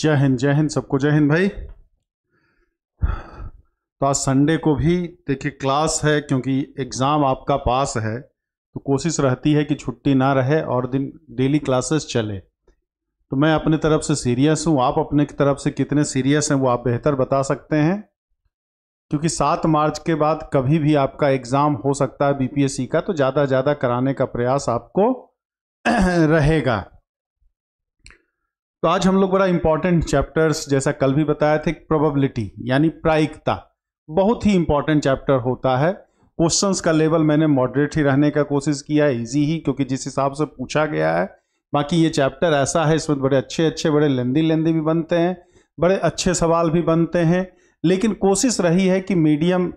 जय हिंद जय हिंद सबको जय हिंद भाई तो आज संडे को भी देखिए क्लास है क्योंकि एग्ज़ाम आपका पास है तो कोशिश रहती है कि छुट्टी ना रहे और दिन डेली क्लासेस चले तो मैं अपने तरफ से सीरियस हूँ आप अपने की तरफ से कितने सीरियस हैं वो आप बेहतर बता सकते हैं क्योंकि सात मार्च के बाद कभी भी आपका एग्ज़ाम हो सकता है बीपीएससी का तो ज़्यादा ज़्यादा कराने का प्रयास आपको रहेगा तो आज हम लोग बड़ा इंपॉर्टेंट चैप्टर्स जैसा कल भी बताया थे प्रोबेबिलिटी यानी प्रायिकता बहुत ही इंपॉर्टेंट चैप्टर होता है क्वेश्चंस का लेवल मैंने मॉडरेट ही रहने का कोशिश किया है ईजी ही क्योंकि जिस हिसाब से पूछा गया है बाकी ये चैप्टर ऐसा है इसमें बड़े अच्छे अच्छे बड़े लेंदी लेंदी भी बनते हैं बड़े अच्छे सवाल भी बनते हैं लेकिन कोशिश रही है कि मीडियम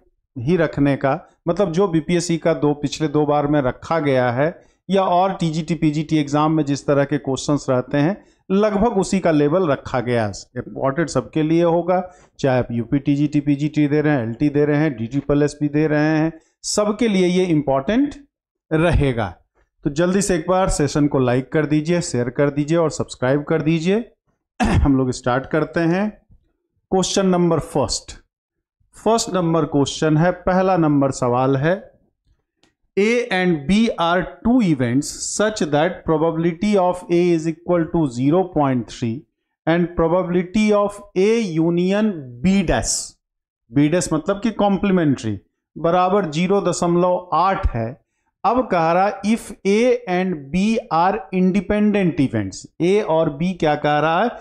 ही रखने का मतलब जो बीपीएससी का दो पिछले दो बार में रखा गया है या और टी जी टी एग्ज़ाम में जिस तरह के क्वेश्चंस रहते हैं लगभग उसी का लेवल रखा गया ऑडिट सबके लिए होगा चाहे आप यूपी टी टी जी दे रहे हैं एल दे रहे हैं डी टी पल एस दे रहे हैं सबके लिए ये इम्पॉर्टेंट रहेगा तो जल्दी से एक बार सेशन को लाइक कर दीजिए शेयर कर दीजिए और सब्सक्राइब कर दीजिए हम लोग स्टार्ट करते हैं question number first first number question है पहला नंबर सवाल है A and B are two events such that probability of A is equal to zero point three and probability of A union B dash B dash मतलब कि complementary बराबर zero दशमलव आठ है अब कह रहा if A and B are independent events A और बी क्या कह रहा है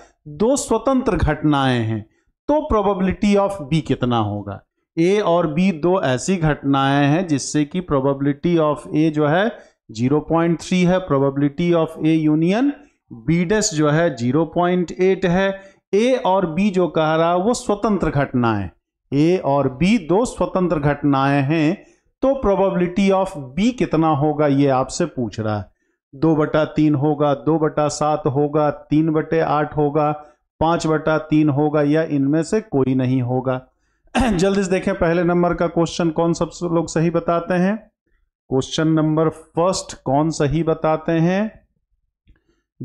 दो स्वतंत्र घटनाएं हैं तो प्रोबेबिलिटी ऑफ बी कितना होगा ए और बी दो ऐसी घटनाएं हैं जिससे कि प्रोबेबिलिटी ऑफ ए जो है 0.3 है probability of A union B dash जो है 0.8 है ए और बी जो कह रहा है वो स्वतंत्र घटनाएं ए और बी दो स्वतंत्र घटनाएं हैं तो प्रोबेबिलिटी ऑफ बी कितना होगा ये आपसे पूछ रहा है दो बटा तीन होगा दो बटा सात होगा तीन बटे आठ होगा पांच बटा तीन होगा या इनमें से कोई नहीं होगा जल्दी से देखें पहले नंबर का क्वेश्चन कौन सब लोग सही बताते हैं क्वेश्चन नंबर फर्स्ट कौन सही बताते हैं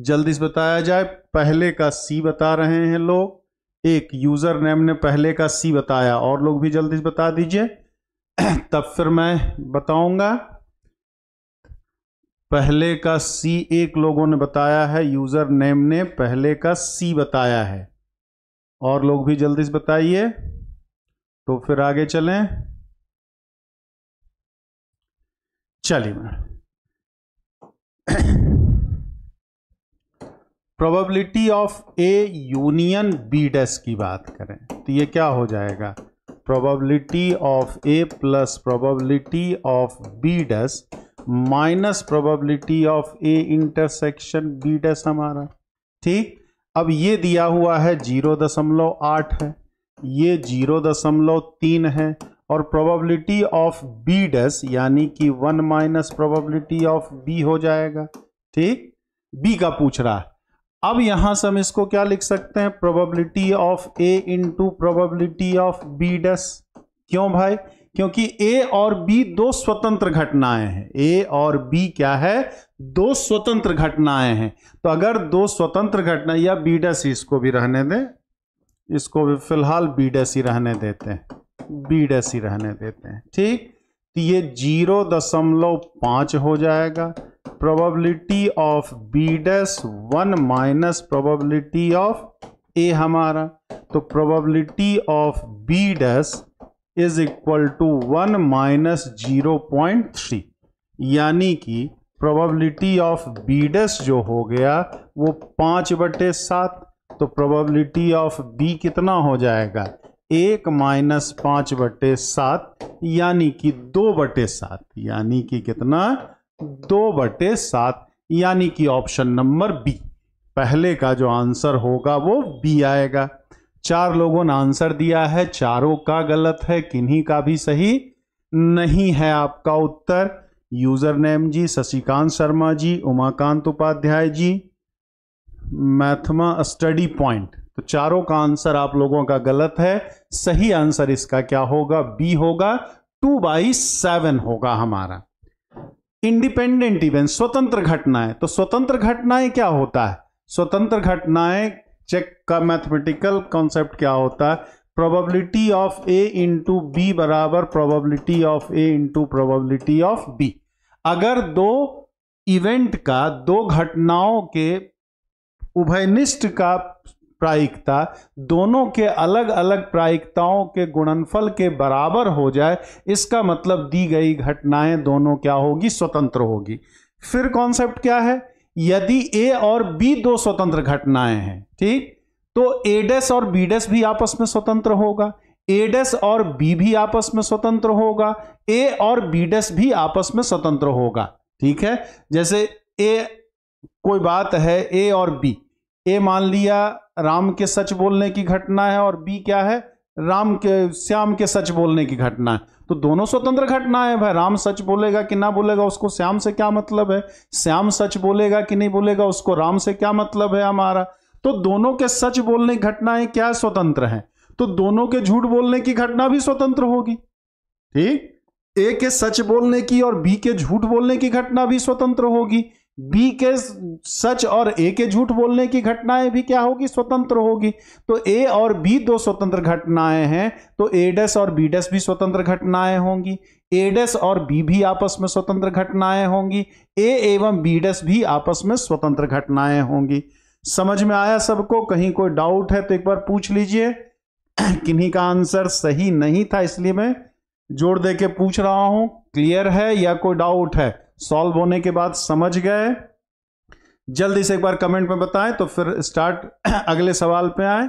जल्दी से बताया जाए पहले का सी बता रहे हैं लोग एक यूजर नेम ने पहले का सी बताया और लोग भी जल्दी से बता दीजिए तब फिर मैं बताऊंगा पहले का सी एक लोगों ने बताया है यूजर नेम ने पहले का सी बताया है और लोग भी जल्दी से बताइए तो फिर आगे चलें चलिए madam probability of A union B dash की बात करें तो ये क्या हो जाएगा probability of A plus probability of B dash minus probability of A intersection B dash हमारा ठीक अब ये दिया हुआ है जीरो दशमलव आठ है ये जीरो दशमलव तीन है और प्रोबेबिलिटी ऑफ बी डैश यानी कि one minus probability of B हो जाएगा ठीक बी का पूछ रहा है अब यहां से हम इसको क्या लिख सकते हैं probability of A into probability of B dash क्यों भाई क्योंकि ए और बी दो स्वतंत्र घटनाएं हैं ए और बी क्या है दो स्वतंत्र घटनाएं हैं तो अगर दो स्वतंत्र घटना या बी डैश इसको भी रहने दें इसको भी फिलहाल बी डे सी रहने देते हैं बी डे सी रहने देते हैं ठीक तो ये जीरो दशमलव पाँच हो जाएगा probability of B dash one minus probability of A हमारा तो probability of B dash is equal to one minus zero point three यानी कि प्रोबेबिलिटी ऑफ बी डैस जो हो गया वो पाँच बटे सात तो प्रोबेबिलिटी ऑफ बी कितना हो जाएगा एक माइनस पाँच बटे सात यानी कि दो बटे सात यानी कि कितना दो बटे सात यानी कि ऑप्शन नंबर बी पहले का जो आंसर होगा वो बी आएगा चार लोगों ने आंसर दिया है चारों का गलत है किन्हीं का भी सही नहीं है आपका उत्तर यूजर नेम जी शशिकांत शर्मा जी उमाकांत उपाध्याय जी मैथमा स्टडी पॉइंट तो चारों का आंसर आप लोगों का गलत है सही आंसर इसका क्या होगा बी होगा टू बाई सेवन होगा हमारा इंडिपेंडेंट इवेंट स्वतंत्र घटनाएं तो स्वतंत्र घटनाएं क्या होता है स्वतंत्र घटनाएं चेक का मैथमेटिकल कॉन्सेप्ट क्या होता है probability of A into B बराबर probability of A into probability of B अगर दो इवेंट का दो घटनाओं के उभयनिष्ठ का प्रायिकता दोनों के अलग अलग प्रायिकताओं के गुणनफल के बराबर हो जाए इसका मतलब दी गई घटनाएं दोनों क्या होगी स्वतंत्र होगी फिर कॉन्सेप्ट क्या है यदि ए और बी दो स्वतंत्र घटनाएं हैं ठीक तो एडेस और बीडेस भी आपस में स्वतंत्र होगा एडेस और बी भी आपस में स्वतंत्र होगा ए और बीडेस भी आपस में स्वतंत्र होगा ठीक है जैसे ए कोई बात है ए और बी ए मान लिया राम के सच बोलने की घटना है और बी क्या है राम के श्याम के सच बोलने की घटना है तो दोनों स्वतंत्र घटना है भाई राम सच बोलेगा कि ना बोलेगा उसको श्याम से क्या मतलब है श्याम सच बोलेगा कि नहीं बोलेगा उसको राम से क्या मतलब है हमारा तो दोनों के सच बोलने की घटनाएं क्या स्वतंत्र हैं तो दोनों के झूठ बोलने की घटना भी स्वतंत्र होगी ठीक ए के सच बोलने की और बी के झूठ बोलने की घटना भी स्वतंत्र होगी बी के सच और ए के झूठ बोलने की घटनाएं भी क्या होगी स्वतंत्र होगी तो ए और बी दो स्वतंत्र घटनाएं हैं तो एडस और बीडस भी स्वतंत्र घटनाएं होंगी एडस और बी भी आपस में स्वतंत्र घटनाएं होंगी ए एवं बीडस भी आपस में स्वतंत्र घटनाएं होंगी समझ में आया सबको कहीं कोई डाउट है तो एक बार पूछ लीजिए किन्हीं का आंसर सही नहीं था इसलिए मैं जोड़ दे के पूछ रहा हूं क्लियर है या कोई डाउट है सॉल्व होने के बाद समझ गए जल्दी से एक बार कमेंट में बताएं तो फिर स्टार्ट अगले सवाल पे आए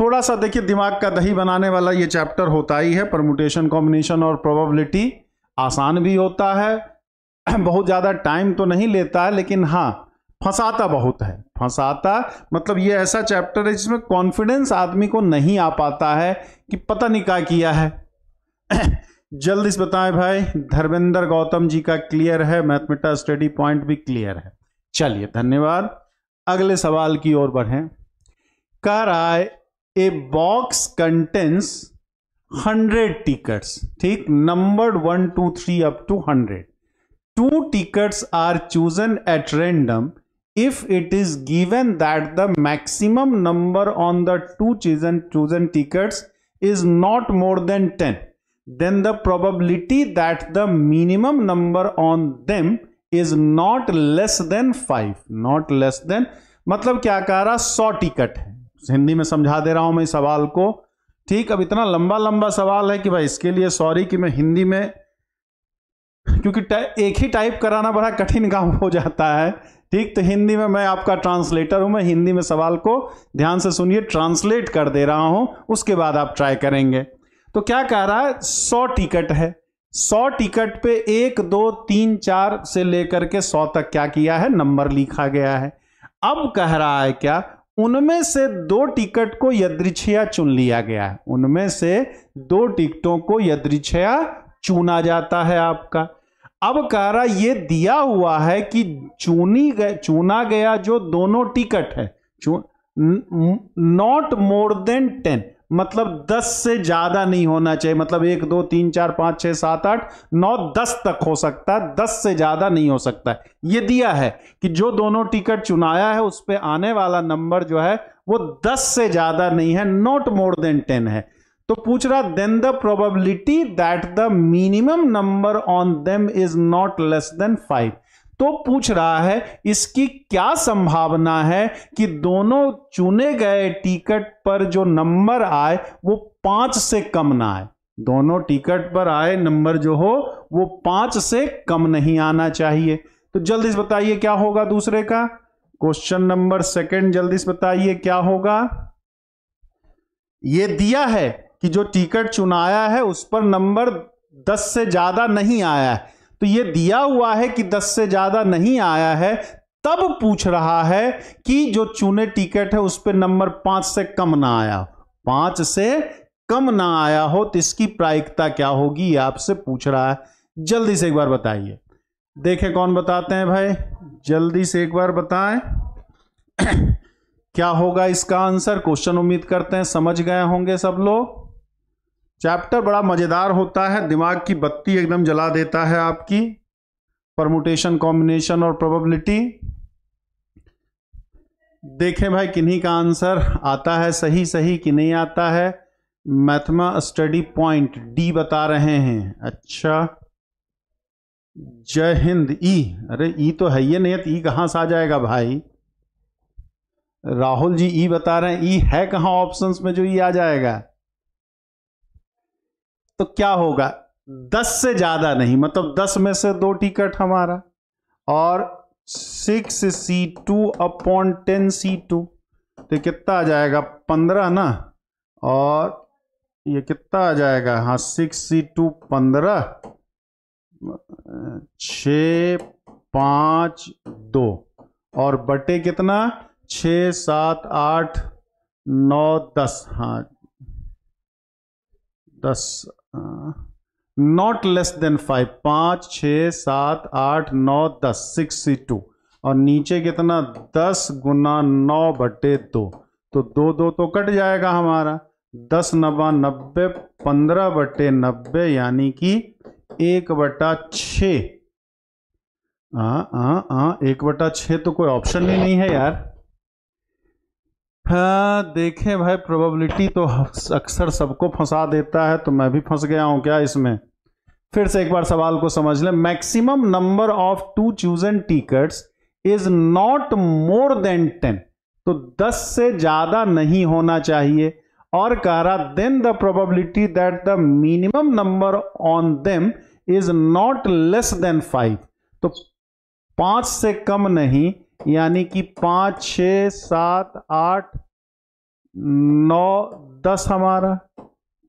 थोड़ा सा देखिए दिमाग का दही बनाने वाला ये चैप्टर होता ही है परमुटेशन कॉम्बिनेशन और प्रोबेबिलिटी आसान भी होता है बहुत ज़्यादा टाइम तो नहीं लेता है लेकिन हाँ फंसाता बहुत है फंसाता मतलब ये ऐसा चैप्टर है जिसमें कॉन्फिडेंस आदमी को नहीं आ पाता है कि पता नहीं क्या किया है जल्दी से बताएं भाई धर्मेंद्र गौतम जी का क्लियर है मैथमेटा स्टडी पॉइंट भी क्लियर है चलिए धन्यवाद अगले सवाल की ओर बढ़ें कह रहा है a box contains hundred tickets ठीक number one two three up to hundred two tickets are chosen at random if it is given that the maximum number on the two chosen chosen tickets is not more than ten then the probability that the minimum number on them is not less than five not less than मतलब क्या कह रहा सौ ticket है हिंदी में समझा दे रहा हूं मैं सवाल को ठीक अब इतना लंबा लंबा सवाल है कि भाई इसके लिए सॉरी कि मैं हिंदी में क्योंकि एक ही टाइप कराना बड़ा कठिन काम हो जाता है ठीक तो हिंदी में मैं आपका ट्रांसलेटर हूं मैं हिंदी में सवाल को ध्यान से सुनिए ट्रांसलेट कर दे रहा हूं उसके बाद आप ट्राई करेंगे तो क्या कह रहा है सौ टिकट है सौ टिकट पे एक दो तीन चार से लेकर के सौ तक क्या किया है नंबर लिखा गया है अब कह रहा है क्या उनमें से दो टिकट को यदृछया चुन लिया गया है उनमें से दो टिकटों को यदृछया चुना जाता है आपका अब कह रहा यह दिया हुआ है कि चुनी गए चुना गया जो दोनों टिकट है नॉट मोर देन टेन मतलब दस से ज्यादा नहीं होना चाहिए मतलब एक दो तीन चार पाँच छः सात आठ नौ दस तक हो सकता है दस से ज्यादा नहीं हो सकता है ये दिया है कि जो दोनों टिकट चुनाया है उस पर आने वाला नंबर जो है वो दस से ज्यादा नहीं है नॉट मोर देन टेन है तो पूछ रहा then the probability that the minimum number on them is not less than five तो पूछ रहा है इसकी क्या संभावना है कि दोनों चुने गए टिकट पर जो नंबर आए वो पांच से कम ना आए दोनों टिकट पर आए नंबर जो हो वो पांच से कम नहीं आना चाहिए तो जल्दी से बताइए क्या होगा दूसरे का क्वेश्चन नंबर सेकंड जल्दी से बताइए क्या होगा ये दिया है कि जो टिकट चुनाया है उस पर नंबर दस से ज्यादा नहीं आया है तो ये दिया हुआ है कि दस से ज्यादा नहीं आया है तब पूछ रहा है कि जो चुने टिकट है उस पर नंबर पांच से कम ना आया पांच से कम ना आया हो तो इसकी प्रायिकता क्या होगी आपसे पूछ रहा है जल्दी से एक बार बताइए देखें कौन बताते हैं भाई जल्दी से एक बार बताएं क्या होगा इसका आंसर क्वेश्चन उम्मीद करते हैं समझ गए होंगे सब लोग चैप्टर बड़ा मज़ेदार होता है दिमाग की बत्ती एकदम जला देता है आपकी परमुटेशन कॉम्बिनेशन और प्रोबेबिलिटी देखें भाई किन्हीं का आंसर आता है सही सही कि नहीं आता है मैथमा स्टडी पॉइंट डी बता रहे हैं अच्छा जय हिंद ई अरे ई तो है ये नहीं तो ई कहाँ से आ जाएगा भाई राहुल जी ई बता रहे हैं ई है कहाँ ऑप्शंस में जो ई आ जाएगा तो क्या होगा हम्म। दस से ज्यादा नहीं मतलब दस में से दो टिकट हमारा और six C two upon ten C two तो कितना आ जाएगा पंद्रह ना और ये कितना आ जाएगा हाँ सिक्स सी टू पंद्रह छ पाँच दो और बटे कितना छ सात आठ नौ दस हाँ दस नॉट लेस देन फाइव पाँच छ सात आठ नौ दस सिक्स टू और नीचे कितना दस गुना नौ बटे दो तो दो दो तो कट जाएगा हमारा दस नवा नब्बे पंद्रह बटे नब्बे यानी कि एक बटा छ हाँ, हाँ, हाँ, एक बटा छ तो कोई ऑप्शन ही नहीं है यार हाँ देखें भाई प्रोबेबिलिटी तो अक्सर सबको फंसा देता है तो मैं भी फंस गया हूँ क्या इसमें फिर से एक बार सवाल को समझ लें maximum number of two chosen tickets is not more than ten तो दस से ज़्यादा नहीं होना चाहिए और कह रहा then the probability that the minimum number on them is not less than five तो पाँच से कम नहीं यानी कि पाँच छ सात आठ नौ दस हमारा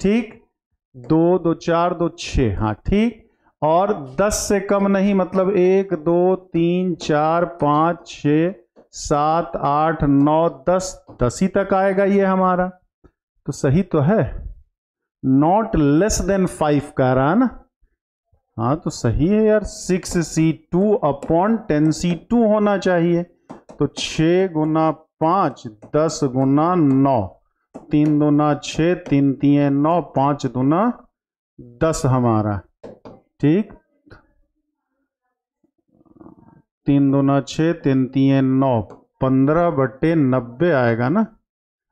ठीक दो दो चार दो छ हाँ ठीक और दस से कम नहीं मतलब एक दो तीन चार पाँच छ सात आठ नौ दस दस ही तक आएगा ये हमारा तो सही तो है नॉट लेस देन फाइव कह रहा है ना हाँ तो सही है यार six C two upon ten C two होना चाहिए तो छ गुना पाँच दस गुना नौ तीन दुना छ तीन तीन नौ पाँच दुना दस हमारा ठीक तीन दुना छ तीन तीन नौ पंद्रह बटे नब्बे आएगा ना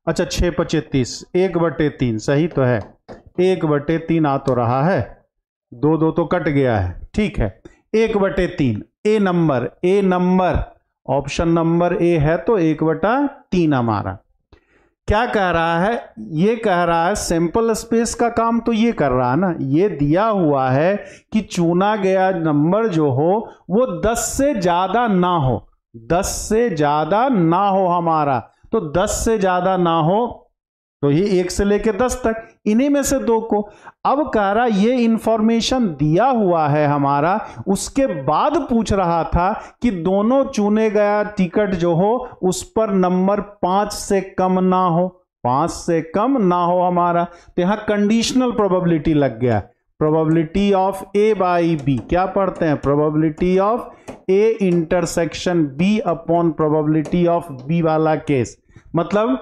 अच्छा छ पचे तीस एक बटे तीन सही तो है एक बटे तीन आ तो रहा है दो दो तो कट गया है ठीक है एक बटे तीन A number A number option number A है तो एक बटा तीन हमारा क्या कह रहा है ये कह रहा है सैंपल स्पेस का काम तो ये कर रहा है ना ये दिया हुआ है कि चुना गया नंबर जो हो वो दस से ज़्यादा ना हो दस से ज़्यादा ना हो हमारा तो दस से ज़्यादा ना हो तो ये एक से लेकर दस तक इन्हीं में से दो को अब कह रहा ये इंफॉर्मेशन दिया हुआ है हमारा उसके बाद पूछ रहा था कि दोनों चुने गया टिकट जो हो उस पर नंबर पांच से कम ना हो पांच से कम ना हो हमारा तो यहां कंडीशनल प्रोबेबिलिटी लग गया probability of A by B क्या पढ़ते हैं probability of A intersection B upon probability of B वाला केस मतलब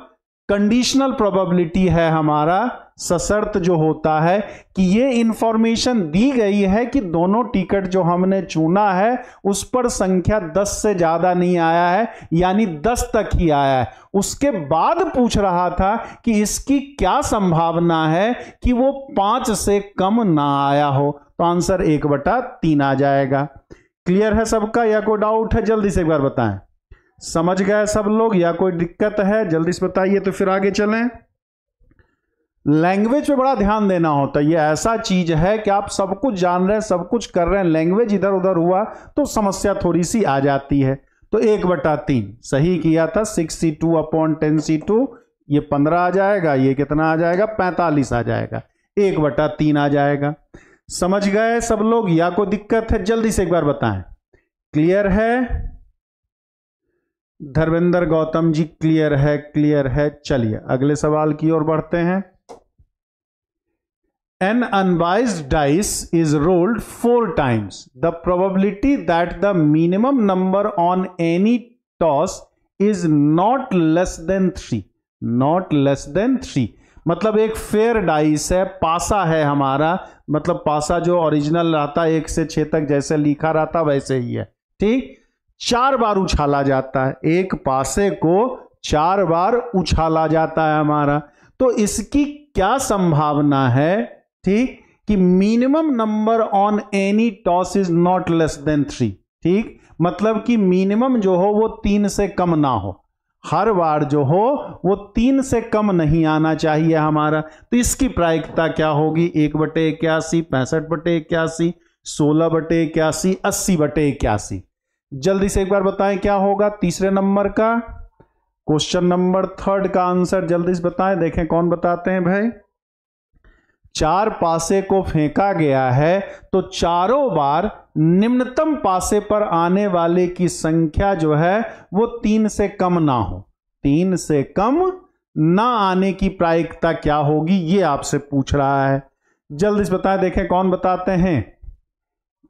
कंडीशनल प्रोबेबिलिटी है हमारा सशर्त जो होता है कि ये इंफॉर्मेशन दी गई है कि दोनों टिकट जो हमने चुना है उस पर संख्या 10 से ज़्यादा नहीं आया है यानी 10 तक ही आया है उसके बाद पूछ रहा था कि इसकी क्या संभावना है कि वो पांच से कम ना आया हो तो आंसर एक बटा तीन आ जाएगा क्लियर है सबका या कोई डाउट है जल्दी से एक बार बताएं समझ गए सब लोग या कोई दिक्कत है जल्दी से बताइए तो फिर आगे चलें लैंग्वेज पे बड़ा ध्यान देना होता है ये ऐसा चीज है कि आप सब कुछ जान रहे हैं सब कुछ कर रहे हैं लैंग्वेज इधर उधर हुआ तो समस्या थोड़ी सी आ जाती है तो एक बटा तीन सही किया था six C two upon ten C two ये पंद्रह आ जाएगा ये कितना आ जाएगा पैंतालीस आ जाएगा एक बटा तीन आ जाएगा समझ गए सब लोग या कोई दिक्कत है जल्दी से एक बार बताएं क्लियर है धर्मेंद्र गौतम जी क्लियर है क्लियर है चलिए अगले सवाल की ओर बढ़ते हैं an unbiased dice is rolled four times the probability that the minimum number on any toss is not less than three not less than three मतलब एक फेयर डाइस है पासा है हमारा मतलब पासा जो ओरिजिनल रहता है एक से छह तक जैसे लिखा रहता वैसे ही है ठीक चार बार उछाला जाता है एक पासे को चार बार उछाला जाता है हमारा तो इसकी क्या संभावना है ठीक कि minimum number on any toss is not less than three ठीक मतलब कि मिनिमम जो हो वो तीन से कम ना हो हर बार जो हो वो तीन से कम नहीं आना चाहिए हमारा तो इसकी प्रायिकता क्या होगी एक बटे इक्यासी पैंसठ बटे इक्यासी सोलह बटे इक्यासी अस्सी बटे इक्यासी जल्दी से एक बार बताएं क्या होगा तीसरे नंबर का क्वेश्चन नंबर थर्ड का आंसर जल्दी से बताएं देखें कौन बताते हैं भाई चार पासे को फेंका गया है तो चारों बार निम्नतम पासे पर आने वाले की संख्या जो है वो तीन से कम ना हो तीन से कम ना आने की प्रायिकता क्या होगी ये आपसे पूछ रहा है जल्दी से बताएं देखें कौन बताते हैं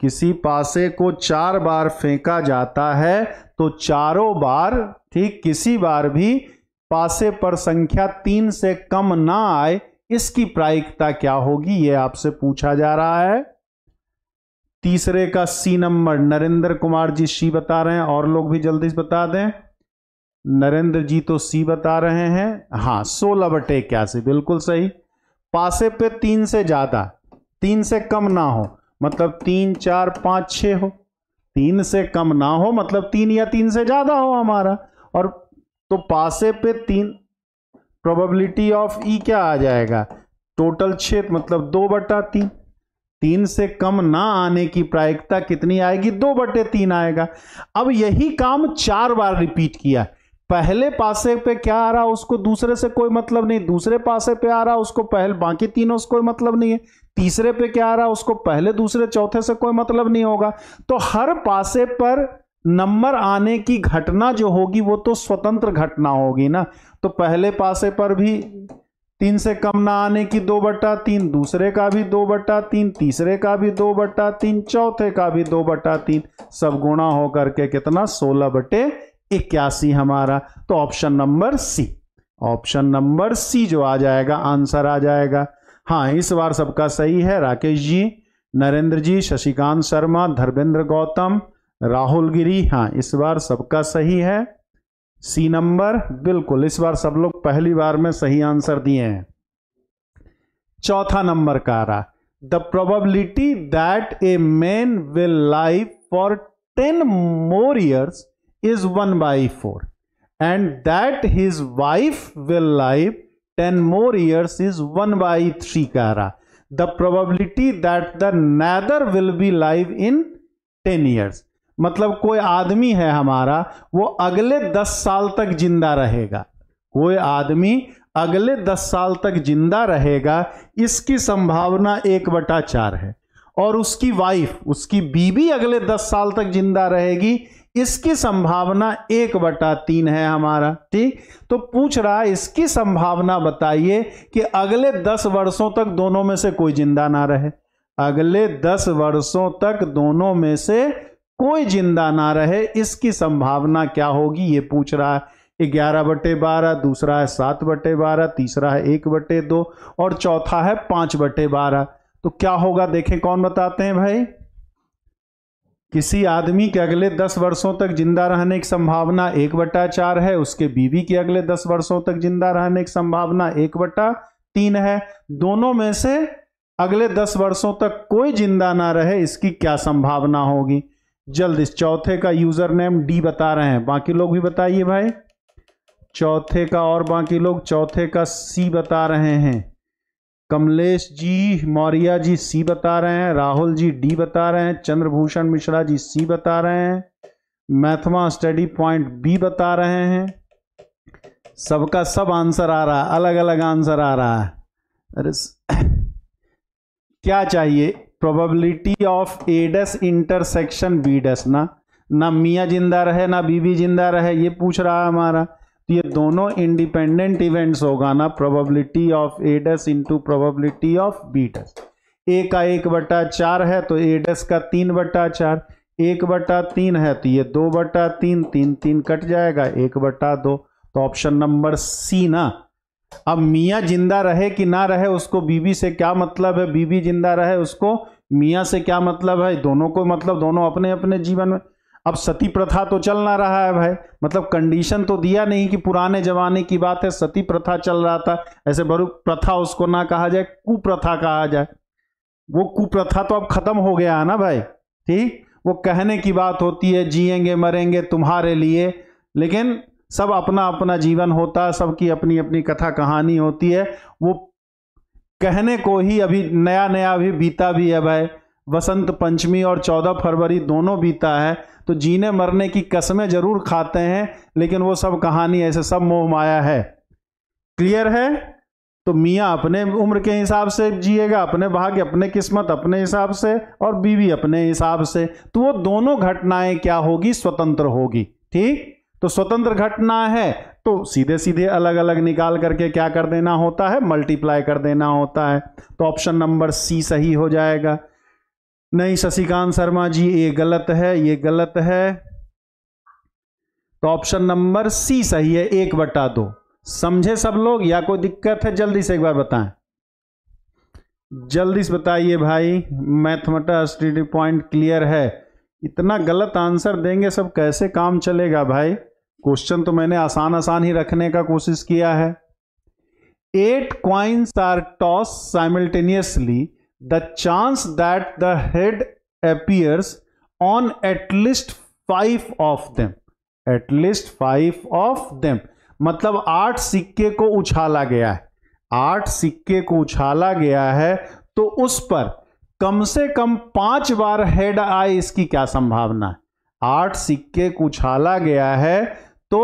किसी पासे को चार बार फेंका जाता है तो चारों बार ठीक किसी बार भी पासे पर संख्या तीन से कम ना आए इसकी प्रायिकता क्या होगी ये आपसे पूछा जा रहा है तीसरे का C number Narendra Kumar ji C बता रहे हैं और लोग भी जल्दी से बता दें नरेंद्र जी तो सी बता रहे हैं हाँ सोलह बटे इक्यासी बिल्कुल सही पासे पे तीन से ज़्यादा तीन से कम ना हो मतलब तीन चार पाँच छ हो तीन से कम ना हो मतलब तीन या तीन से ज़्यादा हो हमारा और तो पासे पे तीन प्रोबेबिलिटी ऑफ ई क्या आ जाएगा टोटल छेद मतलब दो बटा तीन तीन से कम ना आने की प्रायिकता कितनी आएगी दो बटे तीन आएगा अब यही काम चार बार रिपीट किया पहले पासे पे क्या आ रहा उसको दूसरे से कोई मतलब नहीं दूसरे पासे पे आ रहा उसको पहले बाकी तीनों से कोई मतलब नहीं है तीसरे पे क्या आ रहा उसको पहले दूसरे चौथे से कोई मतलब नहीं होगा तो हर पासे पर नंबर आने की घटना जो होगी वो तो स्वतंत्र घटना होगी ना तो पहले पासे पर भी तीन से कम ना आने की दो बट्टा तीन दूसरे का भी दो बट्टा तीन तीसरे का भी दो बट्टा तीन चौथे का भी दो बट्टा तीन सब गुणा होकर के कितना सोलह बटे इक्यासी हमारा तो option number C option number C जो आ जाएगा आंसर आ जाएगा हाँ इस बार सबका सही है राकेश जी नरेंद्र जी शशिकांत शर्मा धर्मेंद्र गौतम राहुल गिरी हाँ इस बार सबका सही है सी नंबर बिल्कुल इस बार सब लोग पहली बार में सही आंसर दिए हैं चौथा नंबर का आ रहा the probability that a man will live for ten more years is one by four and that his wife will live ten more years is one by three कह रहा the probability that the neither will be live in ten years मतलब कोई आदमी है हमारा वो अगले दस साल तक जिंदा रहेगा कोई आदमी अगले दस साल तक जिंदा रहेगा इसकी संभावना एक बटा चार है और उसकी वाइफ उसकी बीबी अगले दस साल तक जिंदा रहेगी इसकी संभावना एक बटा तीन है हमारा ठीक तो पूछ रहा है इसकी संभावना बताइए कि अगले दस वर्षों तक दोनों में से कोई जिंदा ना रहे अगले दस वर्षों तक दोनों में से कोई जिंदा ना रहे इसकी संभावना क्या होगी ये पूछ रहा है ग्यारह बटे बारह दूसरा है सात बटे बारह तीसरा है एक बटे दो और चौथा है पाँच बटे बारह तो क्या होगा देखें कौन बताते हैं भाई किसी आदमी के अगले दस वर्षों तक जिंदा रहने की संभावना एक बट्टा चार है उसके बीवी के अगले दस वर्षों तक जिंदा रहने की संभावना एक बट्टा तीन है दोनों में से अगले दस वर्षों तक कोई जिंदा ना रहे इसकी क्या संभावना होगी जल्द इस चौथे का यूजर नेम डी बता रहे हैं बाकी लोग भी बताइए भाई चौथे का और बाकी लोग चौथे का सी बता रहे हैं कमलेश जी मौर्या जी सी बता रहे हैं राहुल जी डी बता रहे हैं चंद्रभूषण मिश्रा जी सी बता रहे हैं मैथमा स्टडी पॉइंट बी बता रहे हैं सबका सब आंसर आ रहा है अलग अलग आंसर आ रहा है अरे क्या चाहिए probability of A dash intersection B dash ना ना मियाँ जिंदा रहे ना बीबी जिंदा रहे ये पूछ रहा है हमारा तो ये दोनों इंडिपेंडेंट इवेंट्स होगा ना probability of A dash into probability of B dash A का एक बटा चार है तो ए डस का तीन बटा चार एक बटा तीन है तो ये दो बटा तीन तीन तीन कट जाएगा एक बटा दो तो ऑप्शन नंबर सी ना अब मियाँ जिंदा रहे कि ना रहे उसको बीबी से क्या मतलब है बीबी जिंदा रहे उसको मियाँ से क्या मतलब है दोनों को मतलब दोनों अपने अपने जीवन में अब सती प्रथा तो चल ना रहा है भाई मतलब कंडीशन तो दिया नहीं कि पुराने जमाने की बात है सती प्रथा चल रहा था ऐसे बड़ू प्रथा उसको ना कहा जाए कुप्रथा कहा जाए वो कुप्रथा तो अब खत्म हो गया है ना भाई ठीक वो कहने की बात होती है जिएंगे मरेंगे तुम्हारे लिए लेकिन सब अपना अपना जीवन होता है सबकी अपनी अपनी कथा कहानी होती है वो कहने को ही अभी नया नया अभी बीता भी है भाई वसंत पंचमी और चौदह फरवरी दोनों बीता है तो जीने मरने की कसमें जरूर खाते हैं लेकिन वो सब कहानी ऐसे सब मोह माया है क्लियर है तो मियाँ अपने उम्र के हिसाब से जिएगा अपने भाग्य अपने किस्मत अपने हिसाब से और बीवी अपने हिसाब से तो वो दोनों घटनाएं क्या होगी स्वतंत्र होगी ठीक तो स्वतंत्र घटना है तो सीधे सीधे अलग अलग निकाल करके क्या कर देना होता है मल्टीप्लाई कर देना होता है तो ऑप्शन नंबर सी सही हो जाएगा नहीं शशिकांत शर्मा जी ये गलत है ये गलत है तो ऑप्शन नंबर सी सही है एक बटा दो समझे सब लोग या कोई दिक्कत है जल्दी से एक बार बताएं जल्दी से बताइए भाई मैथमेटा स्टडी पॉइंट क्लियर है इतना गलत आंसर देंगे सब कैसे काम चलेगा भाई क्वेश्चन तो मैंने आसान आसान ही रखने का कोशिश किया है eight coins are toss simultaneously the chance that the head appears on at five of them at least five of them मतलब आठ सिक्के को उछाला गया है आठ सिक्के को उछाला गया है तो उस पर कम से कम पांच बार हेड आए इसकी क्या संभावना है आठ सिक्के को उछाला गया है तो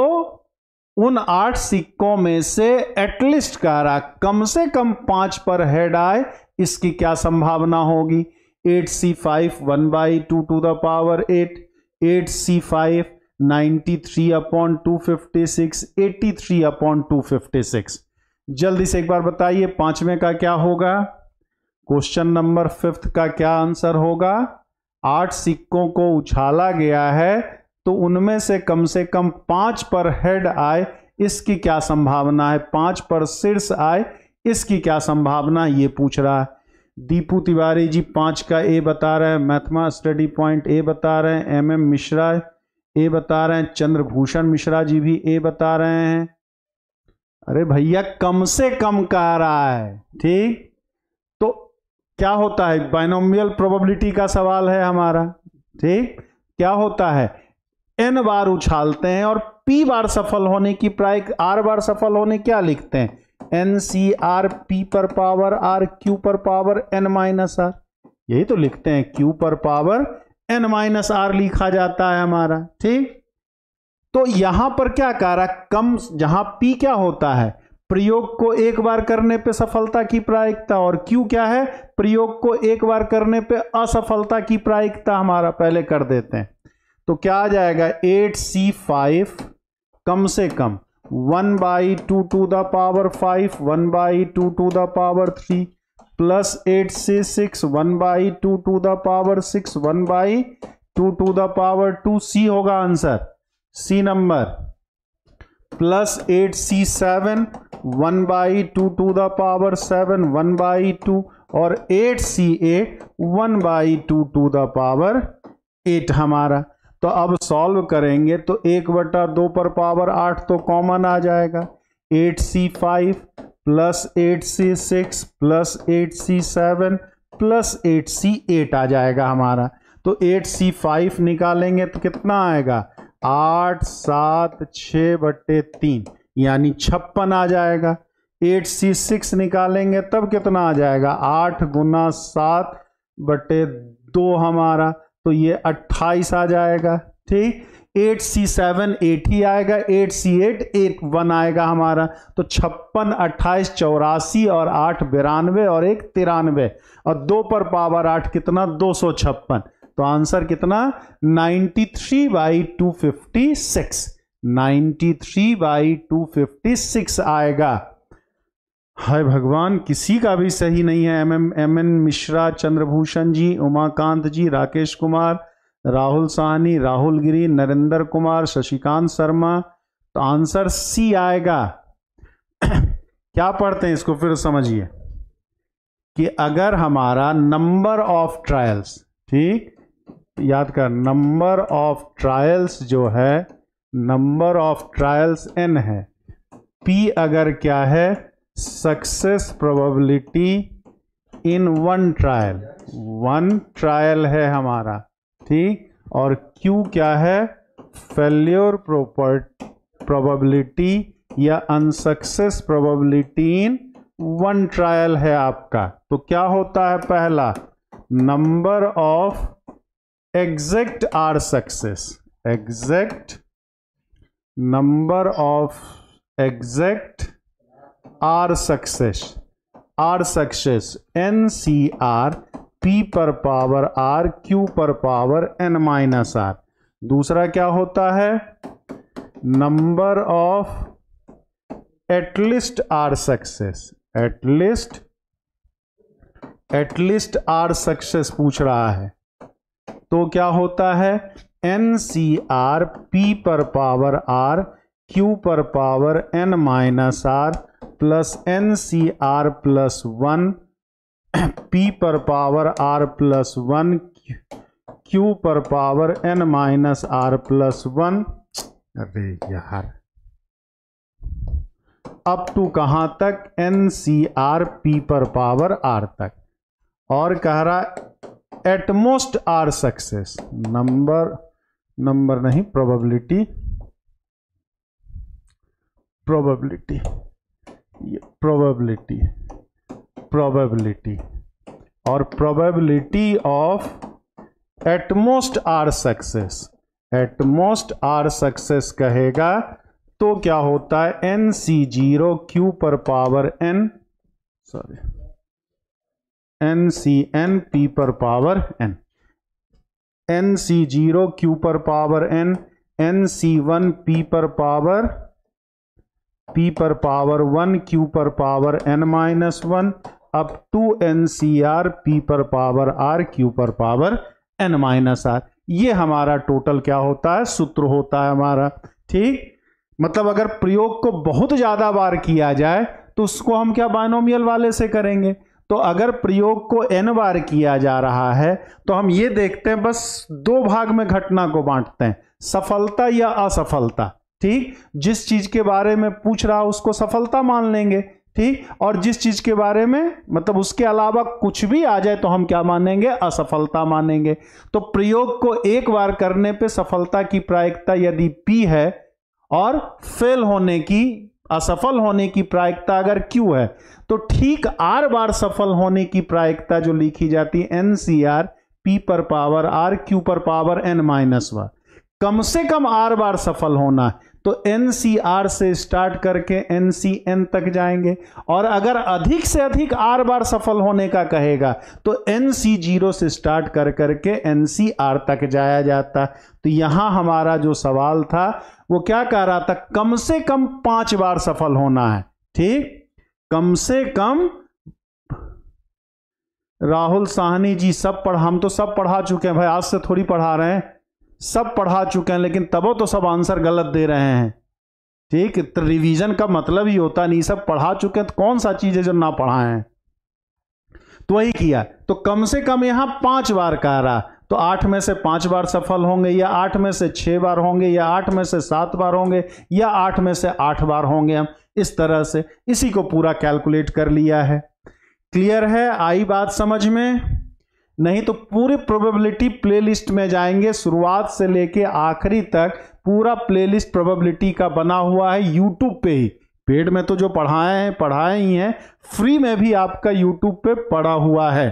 उन आठ सिक्कों में से एटलीस्ट कह रहा कम से कम पांच पर हेड आए इसकी क्या संभावना होगी eight C five one by two to the power eight eight C five ninety three upon two fifty six eighty three upon two fifty six जल्दी से एक बार बताइए पांचवें का क्या होगा क्वेश्चन नंबर फिफ्थ का क्या आंसर होगा आठ सिक्कों को उछाला गया है तो उनमें से कम से कम पांच पर हेड आए इसकी क्या संभावना है पांच पर शीर्ष आए इसकी क्या संभावना ये पूछ रहा है दीपू तिवारी जी पाँच का ए बता रहे हैं मैथमा स्टडी पॉइंट ए बता रहे हैं एम एम मिश्रा ए बता रहे हैं चंद्रभूषण मिश्रा जी भी ए बता रहे हैं अरे भैया कम से कम कह रहा है ठीक तो क्या होता है बाइनोमियल प्रोबेबिलिटी का सवाल है हमारा ठीक क्या होता है एन बार उछालते हैं और पी बार सफल होने की प्राय आर बार सफल होने क्या लिखते हैं एन सी आर पी पर पावर आर क्यू पर पावर एन माइनस आर यही तो लिखते हैं क्यू पर पावर एन माइनस आर लिखा जाता है हमारा ठीक तो यहां पर क्या कह रहा कम जहां पी क्या होता है प्रयोग को एक बार करने पे सफलता की प्रायिकता और क्यू क्या है प्रयोग को एक बार करने पे असफलता की प्रायिकता हमारा पहले कर देते हैं तो क्या आ जाएगा एट सी फाइव कम से कम one by two to the power five one by two to the power three plus eight से six one by two to the power six one by two to the power two C होगा answer C number plus eight C seven one by two to the power seven one by two और eight C eight one by two to the power eight हमारा तो अब solve करेंगे तो एक बटा दो पर पावर आठ तो कॉमन आ जाएगा eight C five plus eight C six plus eight C seven plus eight C eight आ जाएगा हमारा तो एट सी फाइव निकालेंगे तो कितना आएगा आठ सात छ बटे तीन यानी छप्पन आ जाएगा एट सी सिक्स निकालेंगे तब कितना आ जाएगा आठ गुना सात बटे दो हमारा तो ये 28 आ जाएगा ठीक एट सी सेवन एट ही आएगा एट सी एट एक वन आएगा हमारा तो छप्पन अट्ठाईस चौरासी और आठ बिरानवे और एक तिरानवे और दो पर पावर आठ कितना दो सौ छप्पन तो आंसर कितना ninety three by two fifty six ninety three by two fifty six आएगा हाय भगवान किसी का भी सही नहीं है M M M N Mishra Chandrabhushan ji Umakant ji Rakesh Kumar Rahul Sahni Rahul Giri Narendra Kumar Shashikant Sharma तो आंसर सी आएगा क्या पढ़ते हैं इसको फिर समझिए कि अगर हमारा नंबर ऑफ ट्रायल्स ठीक याद कर नंबर ऑफ ट्रायल्स जो है नंबर ऑफ ट्रायल्स एन है पी अगर क्या है success probability in one trial one trial है हमारा ठीक और क्यू क्या है फेल्योर प्रोपर्ट प्रोबेबिलिटी या unsuccess probability in one trial है आपका तो क्या होता है पहला number of exact r success exact number of exact r success r success n C r p पर पावर आर क्यू पर पावर एन माइनस आर दूसरा क्या होता है number of at least r success at least at least r success पूछ रहा है तो क्या होता है एन सी आर पी पर पावर आर क्यू पर power n minus r plus n C r plus one p पर power r plus one q पर power n minus r plus one अरे यार अप टू कहां तक n C r p पर power r तक और कह रहा at most r success number number नहीं प्रोबेबिलिटी प्रोबेबिलिटी प्रोबेबिलिटी प्रोबेबिलिटी और probability of at most r success at most r success कहेगा तो क्या होता है एन सी जीरो क्यू पर power n sorry n C n p पर power n n C zero q पर power n n C one p पर power p पर पावर वन q पर power n minus one up to n C r p पर power r q पर power n minus r ये हमारा total क्या होता है सूत्र होता है हमारा ठीक मतलब अगर प्रयोग को बहुत ज़्यादा बार किया जाए तो उसको हम क्या बायनोमियल वाले से करेंगे तो अगर प्रयोग को एन बार किया जा रहा है तो हम ये देखते हैं बस दो भाग में घटना को बांटते हैं सफलता या असफलता ठीक जिस चीज के बारे में पूछ रहा उसको सफलता मान लेंगे ठीक और जिस चीज के बारे में मतलब उसके अलावा कुछ भी आ जाए तो हम क्या मानेंगे असफलता मानेंगे तो प्रयोग को एक बार करने पे सफलता की प्रायिकता यदि पी है और फेल होने की असफल होने की प्रायिकता अगर क्यू है तो ठीक आर बार सफल होने की प्रायिकता जो लिखी जाती है एन सी आर पी पर पावर आर क्यू पर पावर एन माइनस वन कम से कम आर बार सफल होना है तो एन से स्टार्ट करके एन तक जाएंगे और अगर अधिक से अधिक आर बार सफल होने का कहेगा तो एन जीरो से स्टार्ट कर करके एन तक जाया जाता तो यहां हमारा जो सवाल था वो क्या कह रहा था कम से कम पांच बार सफल होना है ठीक कम से कम राहुल साहनी जी सब पढ़ हम तो सब पढ़ा चुके हैं भाई आज से थोड़ी पढ़ा रहे हैं सब पढ़ा चुके हैं लेकिन तबो तो सब आंसर गलत दे रहे हैं ठीक तो रिवीजन का मतलब ही होता नहीं सब पढ़ा चुके हैं तो कौन सा चीज है जो ना पढ़ा है तो वही किया तो कम से कम यहां पांच बार कह रहा तो आठ में से पांच बार सफल होंगे या आठ में से छह बार होंगे या आठ में से सात बार होंगे या आठ में से आठ बार होंगे हम इस तरह से इसी को पूरा कैलकुलेट कर लिया है क्लियर है आई बात समझ में नहीं तो पूरी प्रोबेबिलिटी प्लेलिस्ट में जाएंगे शुरुआत से लेके आखिरी तक पूरा प्लेलिस्ट प्रोबेबिलिटी का बना हुआ है यूट्यूब पे ही पेड में तो जो पढ़ाए हैं पढ़ाए ही हैं फ्री में भी आपका यूट्यूब पे पढ़ा हुआ है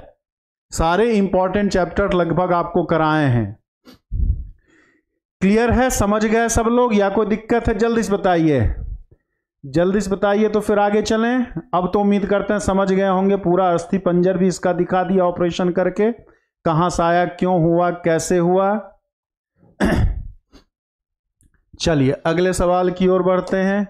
सारे इंपॉर्टेंट चैप्टर लगभग आपको कराए हैं क्लियर है समझ गए सब लोग या कोई दिक्कत है जल्दी से बताइए जल्दी से बताइए तो फिर आगे चलें अब तो उम्मीद करते हैं समझ गए होंगे पूरा अस्थि पंजर भी इसका दिखा दिया ऑपरेशन करके कहाँ से आया क्यों हुआ कैसे हुआ चलिए अगले सवाल की ओर बढ़ते हैं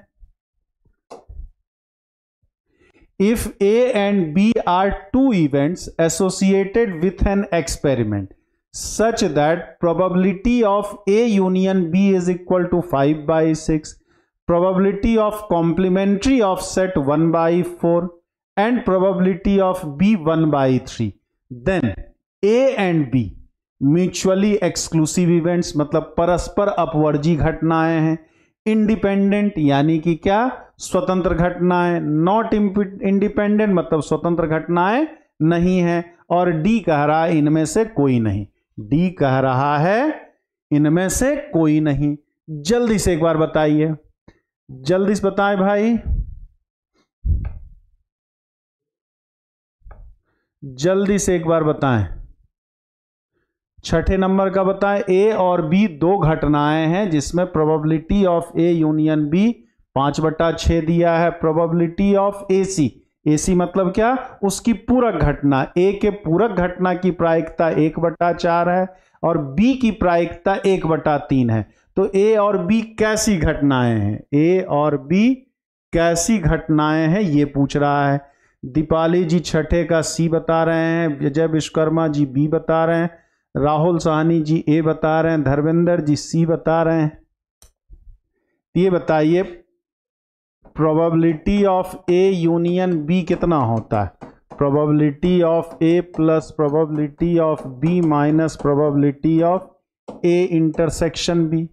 if A and B are two events associated with an experiment such that probability of A union B is equal to five by six probability of complementary offset 1 by 4 and probability of B 1 by 3. Then A and B mutually exclusive events मतलब परस्पर अपवर्जी घटनाएं हैं independent यानी कि क्या स्वतंत्र घटनाएं not independent मतलब स्वतंत्र घटनाएं नहीं है और डी कह रहा है इनमें से कोई नहीं डी कह रहा है इनमें से कोई नहीं जल्दी से एक बार बताइए जल्दी से बताएं भाई जल्दी से एक बार बताएं छठे नंबर का बताएं ए और बी दो घटनाएं हैं जिसमें probability of A union B पांच बट्टा छ दिया है प्रोबेबिलिटी ऑफ ए सी ए सी मतलब क्या उसकी पूरक घटना ए के पूरक घटना की प्रायिकता एक बट्टा चार है और बी की प्रायिकता एक बटा तीन है तो ए और बी कैसी घटनाएं हैं ए और बी कैसी घटनाएं हैं ये पूछ रहा है दीपाली जी छठे का सी बता रहे हैं विजय विश्वकर्मा जी बी बता रहे हैं राहुल साहनी जी ए बता रहे हैं धर्मेंद्र जी सी बता रहे हैं ये बताइए probability of A union B कितना होता है probability of A plus probability of B minus probability of A intersection B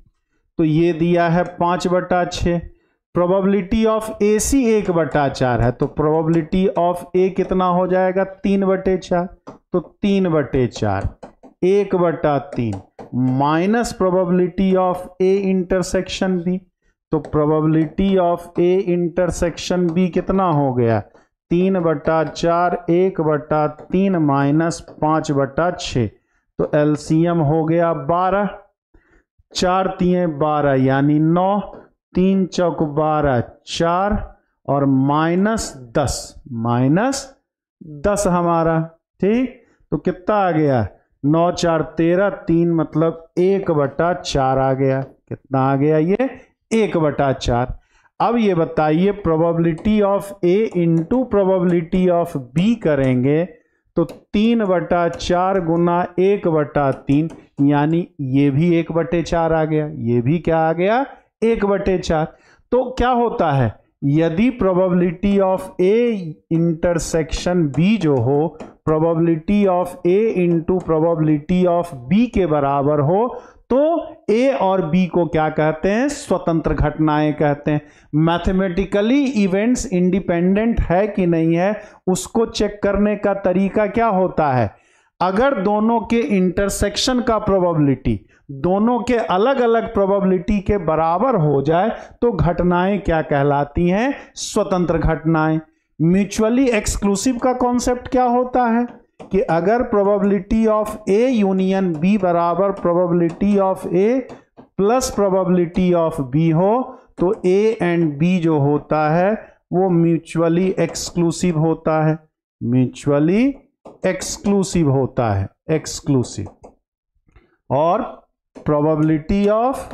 तो ये दिया है पांच बटा छ प्रोबेबिलिटी ऑफ ए सी एक बटा चार है तो प्रोबेबिलिटी ऑफ ए कितना हो जाएगा तीन बटे चार तो तीन बटे चार एक बटा तीन minus probability of A intersection B तो probability of A intersection B कितना हो गया तीन बटा चार एक बटा तीन माइनस पांच बटा छ तो एलसीएम हो गया बारह चार तीय बारह यानी नौ तीन चौक बारह चार और माइनस दस माइनस दस हमारा ठीक तो कितना आ गया नौ चार तेरह तीन मतलब एक बटा चार आ गया कितना आ गया ये एक बटा चार अब ये बताइए probability of A into probability of B करेंगे तो तीन बटा चार गुना एक बटा तीन यानी ये भी एक बटे चार आ गया ये भी क्या आ गया एक बटे चार तो क्या होता है यदि probability of A intersection B जो हो probability of A into probability of B के बराबर हो तो ए और बी को क्या कहते हैं स्वतंत्र घटनाएं कहते हैं मैथमेटिकली इवेंट्स इंडिपेंडेंट है कि नहीं है उसको चेक करने का तरीका क्या होता है अगर दोनों के इंटरसेक्शन का प्रोबेबिलिटी दोनों के अलग अलग प्रोबेबिलिटी के बराबर हो जाए तो घटनाएं क्या कहलाती हैं स्वतंत्र घटनाएं म्यूचुअली एक्सक्लूसिव का कॉन्सेप्ट क्या होता है कि अगर probability of A union B बराबर probability of A plus probability of B हो तो ए एंड बी जो होता है वो म्यूचुअली एक्सक्लूसिव होता है म्यूचुअली एक्सक्लूसिव होता है एक्सक्लूसिव और probability of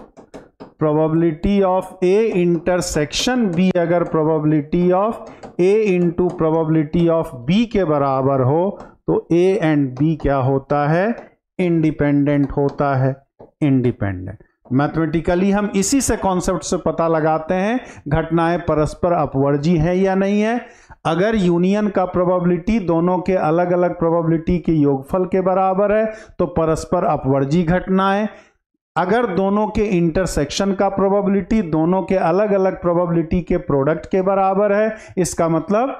probability of A intersection B अगर probability of A into probability of B के बराबर हो तो ए एंड बी क्या होता है इंडिपेंडेंट होता है इंडिपेंडेंट मैथमेटिकली हम इसी से कॉन्सेप्ट से पता लगाते हैं घटनाएं परस्पर अपवर्जी हैं या नहीं है अगर यूनियन का प्रोबेबिलिटी दोनों के अलग अलग प्रोबेबिलिटी के योगफल के बराबर है तो परस्पर अपवर्जी घटनाएं अगर दोनों के इंटरसेक्शन का प्रोबेबिलिटी दोनों के अलग अलग प्रोबेबिलिटी के प्रोडक्ट के बराबर है इसका मतलब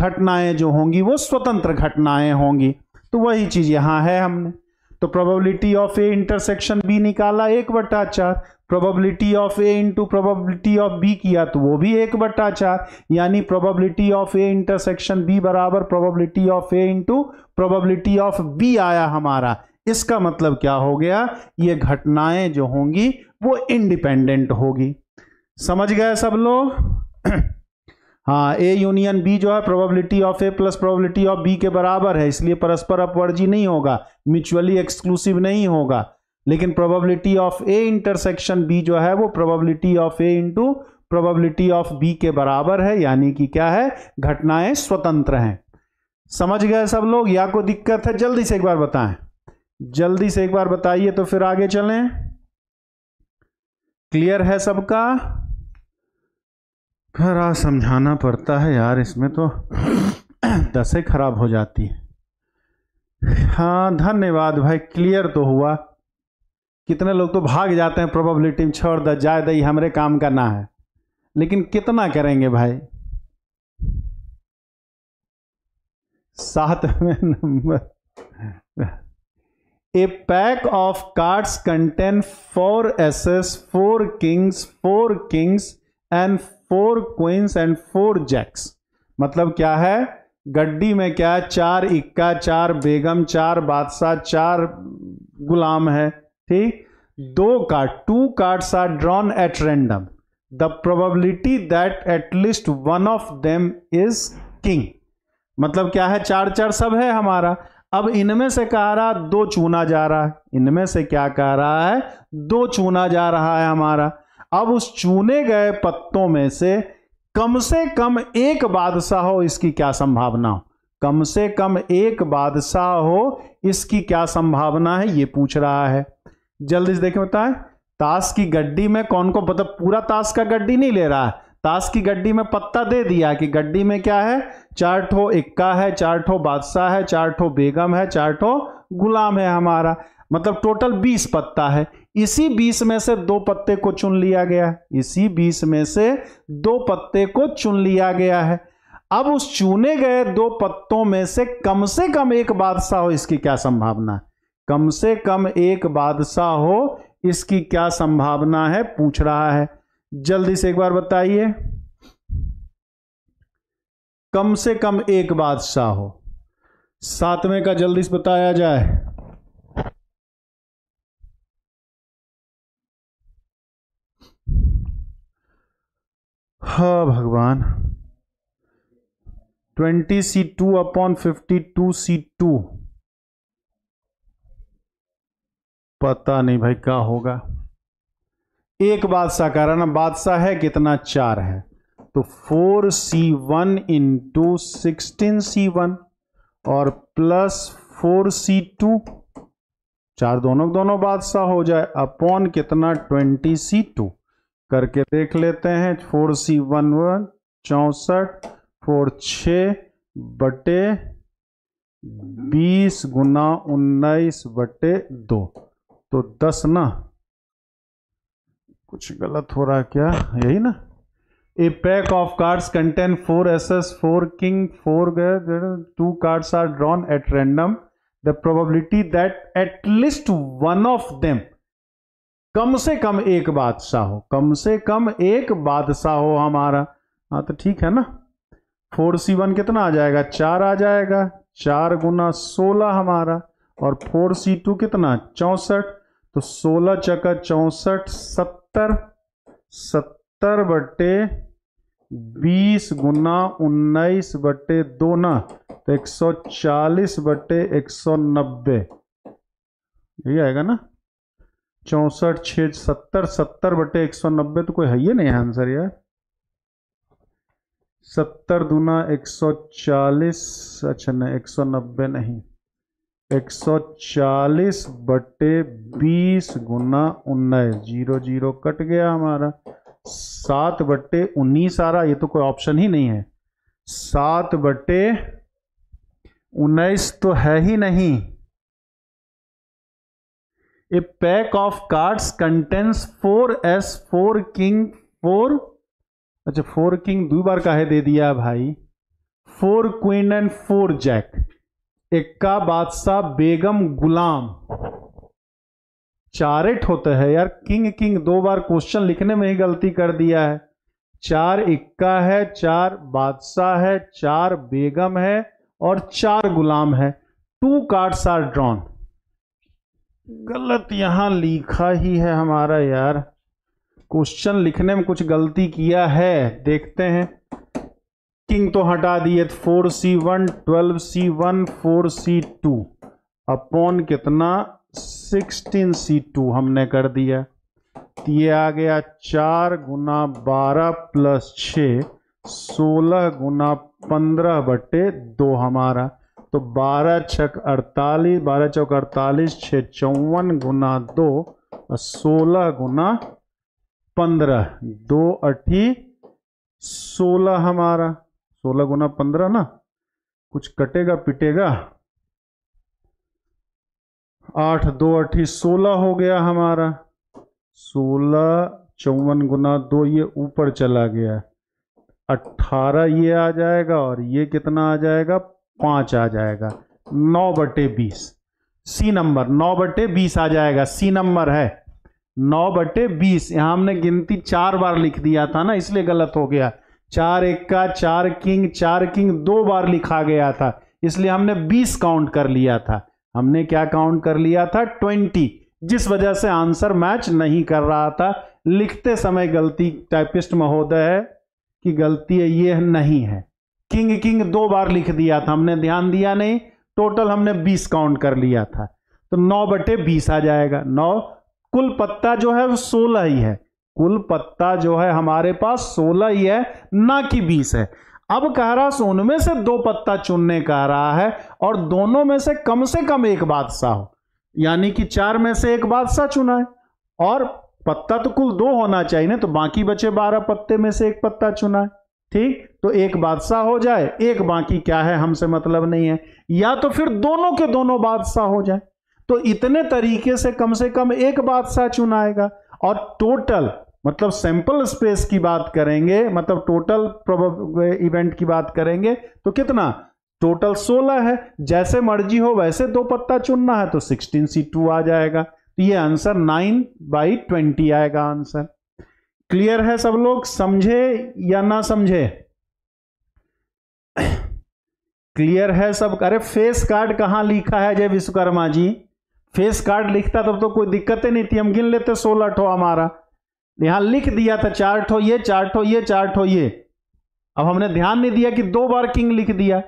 घटनाएं जो होंगी वो स्वतंत्र घटनाएं होंगी तो वही चीज यहां है हमने तो probability of A intersection B निकाला एक बटा चार probability of A into probability of B किया तो वो भी एक बट्टा चार यानी probability of A intersection B बराबर probability of A into probability of B आया हमारा इसका मतलब क्या हो गया ये घटनाएं जो होंगी वो इंडिपेंडेंट होगी समझ गए सब लोग हाँ ए यूनियन बी जो है probability of A plus probability of B के बराबर है इसलिए परस्पर अपवर्जी नहीं होगा म्यूचुअली एक्सक्लूसिव नहीं होगा लेकिन probability of A intersection B जो है वो probability of A into probability of B के बराबर है यानी कि क्या है घटनाएं स्वतंत्र हैं समझ गए सब लोग या कोई दिक्कत है जल्दी से एक बार बताएं जल्दी से एक बार बताइए तो फिर आगे चलें क्लियर है सबका फिर आज समझाना पड़ता है यार इसमें तो दशें खराब हो जाती है हाँ धन्यवाद भाई क्लियर तो हुआ कितने लोग तो भाग जाते हैं प्रोबेबिलिटी में छोड़ द जाए द हमारे काम का ना है लेकिन कितना करेंगे भाई सातवें number a pack of cards contain four aces four kings four kings and four queens and four jacks मतलब क्या है गड्डी में क्या चार इक्का चार बेगम चार बादशाह चार गुलाम है ठीक दो card two cards are drawn at random the probability that at least one of them is king मतलब क्या है चार चार सब है हमारा अब इनमें से कह रहा दो चुना जा रहा है इनमें से क्या कह रहा है दो चुना जा रहा है हमारा अब उस चुने गए पत्तों में से कम से कम एक बादशाह हो इसकी क्या संभावना हो कम से कम एक बादशाह हो इसकी क्या संभावना है ये पूछ रहा है जल्दी से देखिए होता है ताश की गड्डी में कौन को मतलब पूरा ताश का गड्डी नहीं ले रहा है ताश की गड्डी में पत्ता दे दिया कि गड्डी में क्या है चार ठो इक्का है चार ठो बादशाह है चार ठो बेगम है चार ठो गुलाम है हमारा मतलब टोटल बीस पत्ता है इसी बीस में से दो पत्ते को चुन लिया गया है इसी बीस में से दो पत्ते को चुन लिया गया है अब उस चुने गए दो पत्तों में से कम से कम एक बादशाह हो इसकी क्या संभावना है कम से कम एक बादशाह हो इसकी क्या संभावना है पूछ रहा है जल्दी से एक बार बताइए कम से कम एक बादशाह हो सातवें का जल्दी से बताया जाए हा भगवान twenty C two upon fifty two C two पता नहीं भाई क्या होगा एक बादशाह का ना बादशाह है कितना चार है तो four C one into sixteen C one और प्लस फोर सी टू चार दोनों दोनों बादशाह हो जाए अपॉन कितना ट्वेंटी सी टू करके देख लेते हैं फोर सी वन वन चौसठ फोर छ बटे बीस गुना उन्नीस बटे दो तो दस ना कुछ गलत हो रहा क्या यही ना a pack of cards contain four ace ace four king four two cards are drawn at random the probability that at least one of them कम से कम एक बादशाह हो कम से कम एक बादशाह हो हमारा हाँ तो ठीक है ना फोर सी वन कितना आ जाएगा चार आ जाएगा चार गुना सोलह हमारा और फोर सी टू कितना चौंसठ तो सोलह चका चौसठ सत्तर सत्तर बटे बीस गुना उन्नीस बटे दो न तो एक सौ चालीस बटे एक सौ नब्बे यही आएगा ना चौसठ छ सत्तर सत्तर बटे एक सौ नब्बे तो कोई है ही नहीं आंसर यार सत्तर दूना एक सौ चालीस अच्छा नहीं एक सौ नब्बे नहीं 140 बटे 20 गुना उन्नीस जीरो जीरो कट गया हमारा सात बट्टे उन्नीस आ रहा ये तो कोई ऑप्शन ही नहीं है सात बट्टे उन्नीस तो है ही नहीं a pack of cards contains four ace four king four अच्छा फोर किंग दो बार काहे दे दिया भाई four queen and four jack इक्का बादशाह बेगम गुलाम चारेट होता है यार किंग किंग दो बार क्वेश्चन लिखने में ही गलती कर दिया है चार इक्का है चार बादशाह है चार बेगम है और चार गुलाम है टू कार्ड्स आर ड्रॉन गलत यहां लिखा ही है हमारा यार क्वेश्चन लिखने में कुछ गलती किया है देखते हैं किंग तो हटा दिए four C one twelve C one four C two upon कितना सिक्सटीन सी टू हमने कर दिया तो ये आ गया चार गुना बारह प्लस छ सोलह गुना पंद्रह बटे दो हमारा तो बारह छक अड़तालीस बारह चौक अड़तालीस छ चौवन गुना दो और सोलह गुना पंद्रह दो अठी सोलह हमारा सोलह गुना पंद्रह ना कुछ कटेगा पिटेगा आठ दो अठी सोलह हो गया हमारा सोलह चौवन गुना दो ये ऊपर चला गया अट्ठारह ये आ जाएगा और ये कितना आ जाएगा पांच आ जाएगा नौ बटे बीस सी नंबर नौ बटे बीस आ जाएगा सी नंबर है नौ बटे बीस यहां हमने गिनती चार बार लिख दिया था ना इसलिए गलत हो गया चार एक का चार किंग चार किंग दो बार लिखा गया था इसलिए हमने बीस काउंट कर लिया था हमने क्या काउंट कर लिया था ट्वेंटी जिस वजह से आंसर मैच नहीं कर रहा था लिखते समय गलती टाइपिस्ट महोदय है कि गलती है ये नहीं है किंग किंग दो बार लिख दिया था हमने ध्यान दिया नहीं टोटल हमने बीस काउंट कर लिया था तो नौ बटे बीस आ जाएगा नौ कुल पत्ता जो है वो सोलह ही है कुल पत्ता जो है हमारे पास सोलह ही है ना कि बीस है अब कह रहा है उनमें से दो पत्ता चुनने कह रहा है और दोनों में से कम से कम एक बादशाह हो यानी कि चार में से एक बादशाह चुना है और पत्ता तो कुल दो होना चाहिए ना तो बाकी बचे बारह पत्ते में से एक पत्ता चुना है ठीक तो एक बादशाह हो जाए एक बाकी क्या है हमसे मतलब नहीं है या तो फिर दोनों के दोनों बादशाह हो जाए तो इतने तरीके से कम से कम एक बादशाह चुनाएगा और टोटल मतलब सैंपल स्पेस की बात करेंगे मतलब टोटल इवेंट की बात करेंगे तो कितना टोटल 16 है जैसे मर्जी हो वैसे दो पत्ता चुनना है तो 16 सी टू आ जाएगा तो ये आंसर 9 बाई ट्वेंटी आएगा आंसर क्लियर है सब लोग समझे या ना समझे क्लियर है सब अरे फेस कार्ड कहां लिखा है जय विश्वकर्मा जी फेस कार्ड लिखता तब तो कोई दिक्कत ही नहीं थी हम गिन लेते सोलह ठो हमारा यहां लिख दिया था चार ठो ये चार ठो ये चार ठो ये अब हमने ध्यान नहीं दिया कि दो बार किंग लिख दिया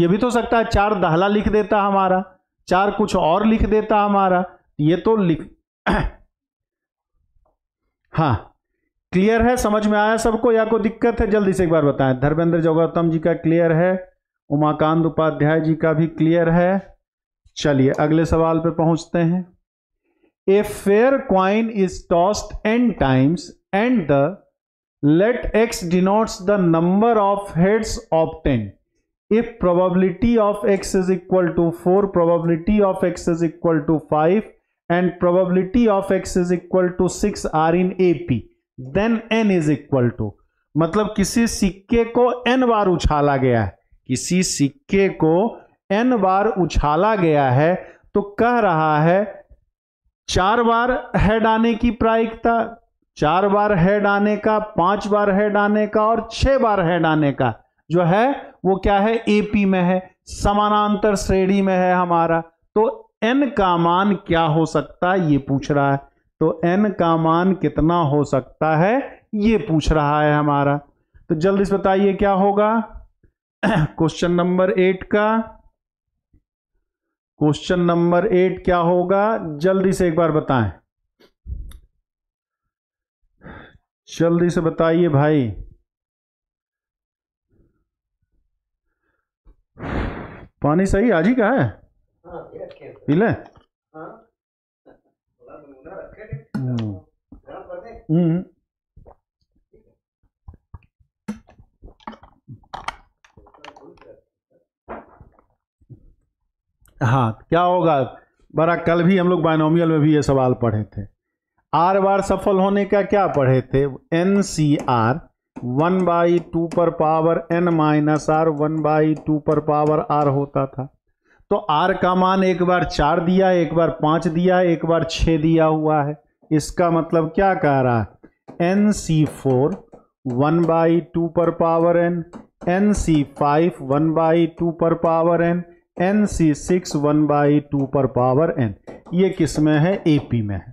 ये भी तो सकता है चार दहला लिख देता हमारा चार कुछ और लिख देता हमारा ये तो लिख हाँ क्लियर है समझ में आया सबको या कोई दिक्कत है जल्दी से एक बार बताएं धर्मेंद्र जोगौतम जी का क्लियर है उमाकांत उपाध्याय जी का भी क्लियर है चलिए अगले सवाल पे पहुंचते हैं a fair coin is tossed n times and the let X denotes the number of heads of ten if probability of X is equal to four probability of X is equal to five and probability of X is equal to six are in A P then n is equal to मतलब किसी सिक्के को N बार उछाला गया है किसी सिक्के को N बार उछाला गया है तो कह रहा है चार बार हेड आने की प्रायिकता चार बार हेड आने का पांच बार हेड आने का और छह बार हेड आने का जो है वो क्या है एपी में है समानांतर श्रेणी में है हमारा तो एन का मान क्या हो सकता है ये पूछ रहा है तो एन का मान कितना हो सकता है ये पूछ रहा है हमारा तो जल्दी से बताइए क्या होगा क्वेश्चन नंबर एट का क्वेश्चन नंबर एट क्या होगा जल्दी से एक बार बताएं जल्दी से बताइए भाई पानी सही आज ही का है पीले हाँ। हम्म हाँ क्या होगा बरा कल भी हम लोग बायनोमियल में भी ये सवाल पढ़े थे आर बार सफल होने का क्या पढ़े थे n C r one by two पर power n minus r one by two पर पावर आर होता था तो आर का मान एक बार चार दिया एक बार पाँच दिया एक बार छः दिया हुआ है इसका मतलब क्या कह रहा है n C four one by two पर power n n C five one by two पर power n n C six one by two पर पावर एन ये किस में है ए पी में है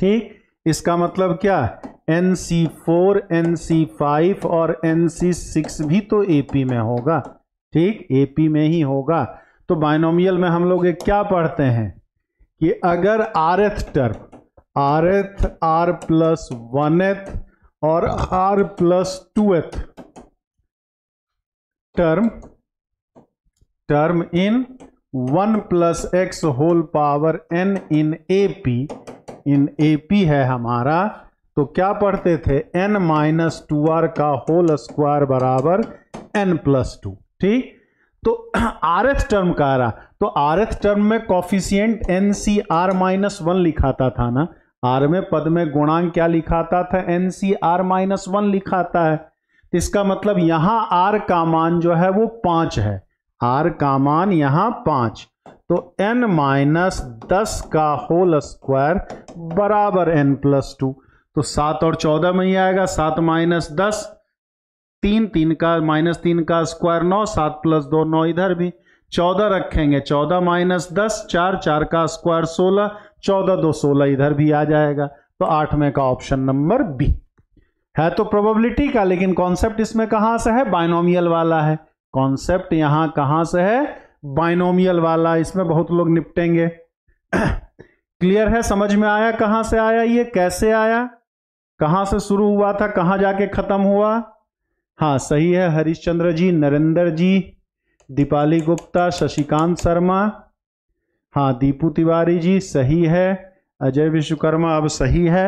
ठीक इसका मतलब क्या n C four n C five और एन सी सिक्स भी तो ए पी में होगा ठीक ए पी में ही होगा तो बाइनोमियल में हम लोग क्या पढ़ते हैं कि अगर r th term r th r plus one th और r plus two th term term in one plus x whole power n in A P in A P है हमारा तो क्या पढ़ते थे एन माइनस टू आर का whole square बराबर n plus two ठीक तो आर एथ टर्म कह रहा तो आर एथ टर्म में coefficient n C r minus one लिखाता था ना आर में पद में गुणांक क्या लिखाता था n C r minus one लिखाता है इसका मतलब यहां आर का मान जो है वो पांच है आर कामान यहाँ पाँच तो n माइनस दस का होल स्क्वायर बराबर n प्लस टू तो सात और चौदह में ही आएगा सात माइनस दस तीन तीन का माइनस तीन का स्क्वायर नौ सात प्लस दो नौ इधर भी चौदह रखेंगे चौदह माइनस दस चार चार का स्क्वायर सोलह चौदह दो सोलह इधर भी आ जाएगा तो आठ में का ऑप्शन नंबर बी है तो प्रोबेबिलिटी का लेकिन कॉन्सेप्ट इसमें कहाँ से है बाइनोमियल वाला है कॉन्सेप्ट यहां कहाँ से है बाइनोमियल वाला इसमें बहुत लोग निपटेंगे क्लियर है समझ में आया कहां से आया ये कैसे आया कहां से शुरू हुआ था कहाँ जाके ख़त्म हुआ हाँ सही है हरिश्चंद्र जी नरेंद्र जी दीपाली गुप्ता शशिकांत शर्मा हाँ दीपू तिवारी जी सही है अजय विश्वकर्मा अब सही है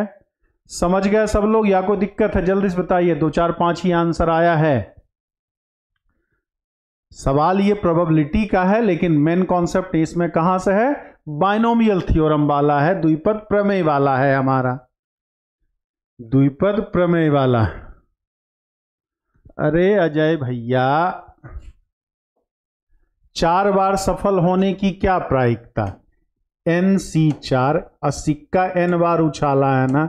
समझ गए सब लोग या कोई दिक्कत है जल्दी से बताइए दो चार पांच ही आंसर आया है सवाल ये प्रोबेबिलिटी का है लेकिन मेन कॉन्सेप्ट इसमें कहां से है बाइनोमियल थ्योरम वाला है द्विपद प्रमेय वाला है हमारा द्विपद प्रमेय वाला अरे अजय भैया चार बार सफल होने की क्या प्रायिकता एन सी चार सिक्का एन बार उछाला है ना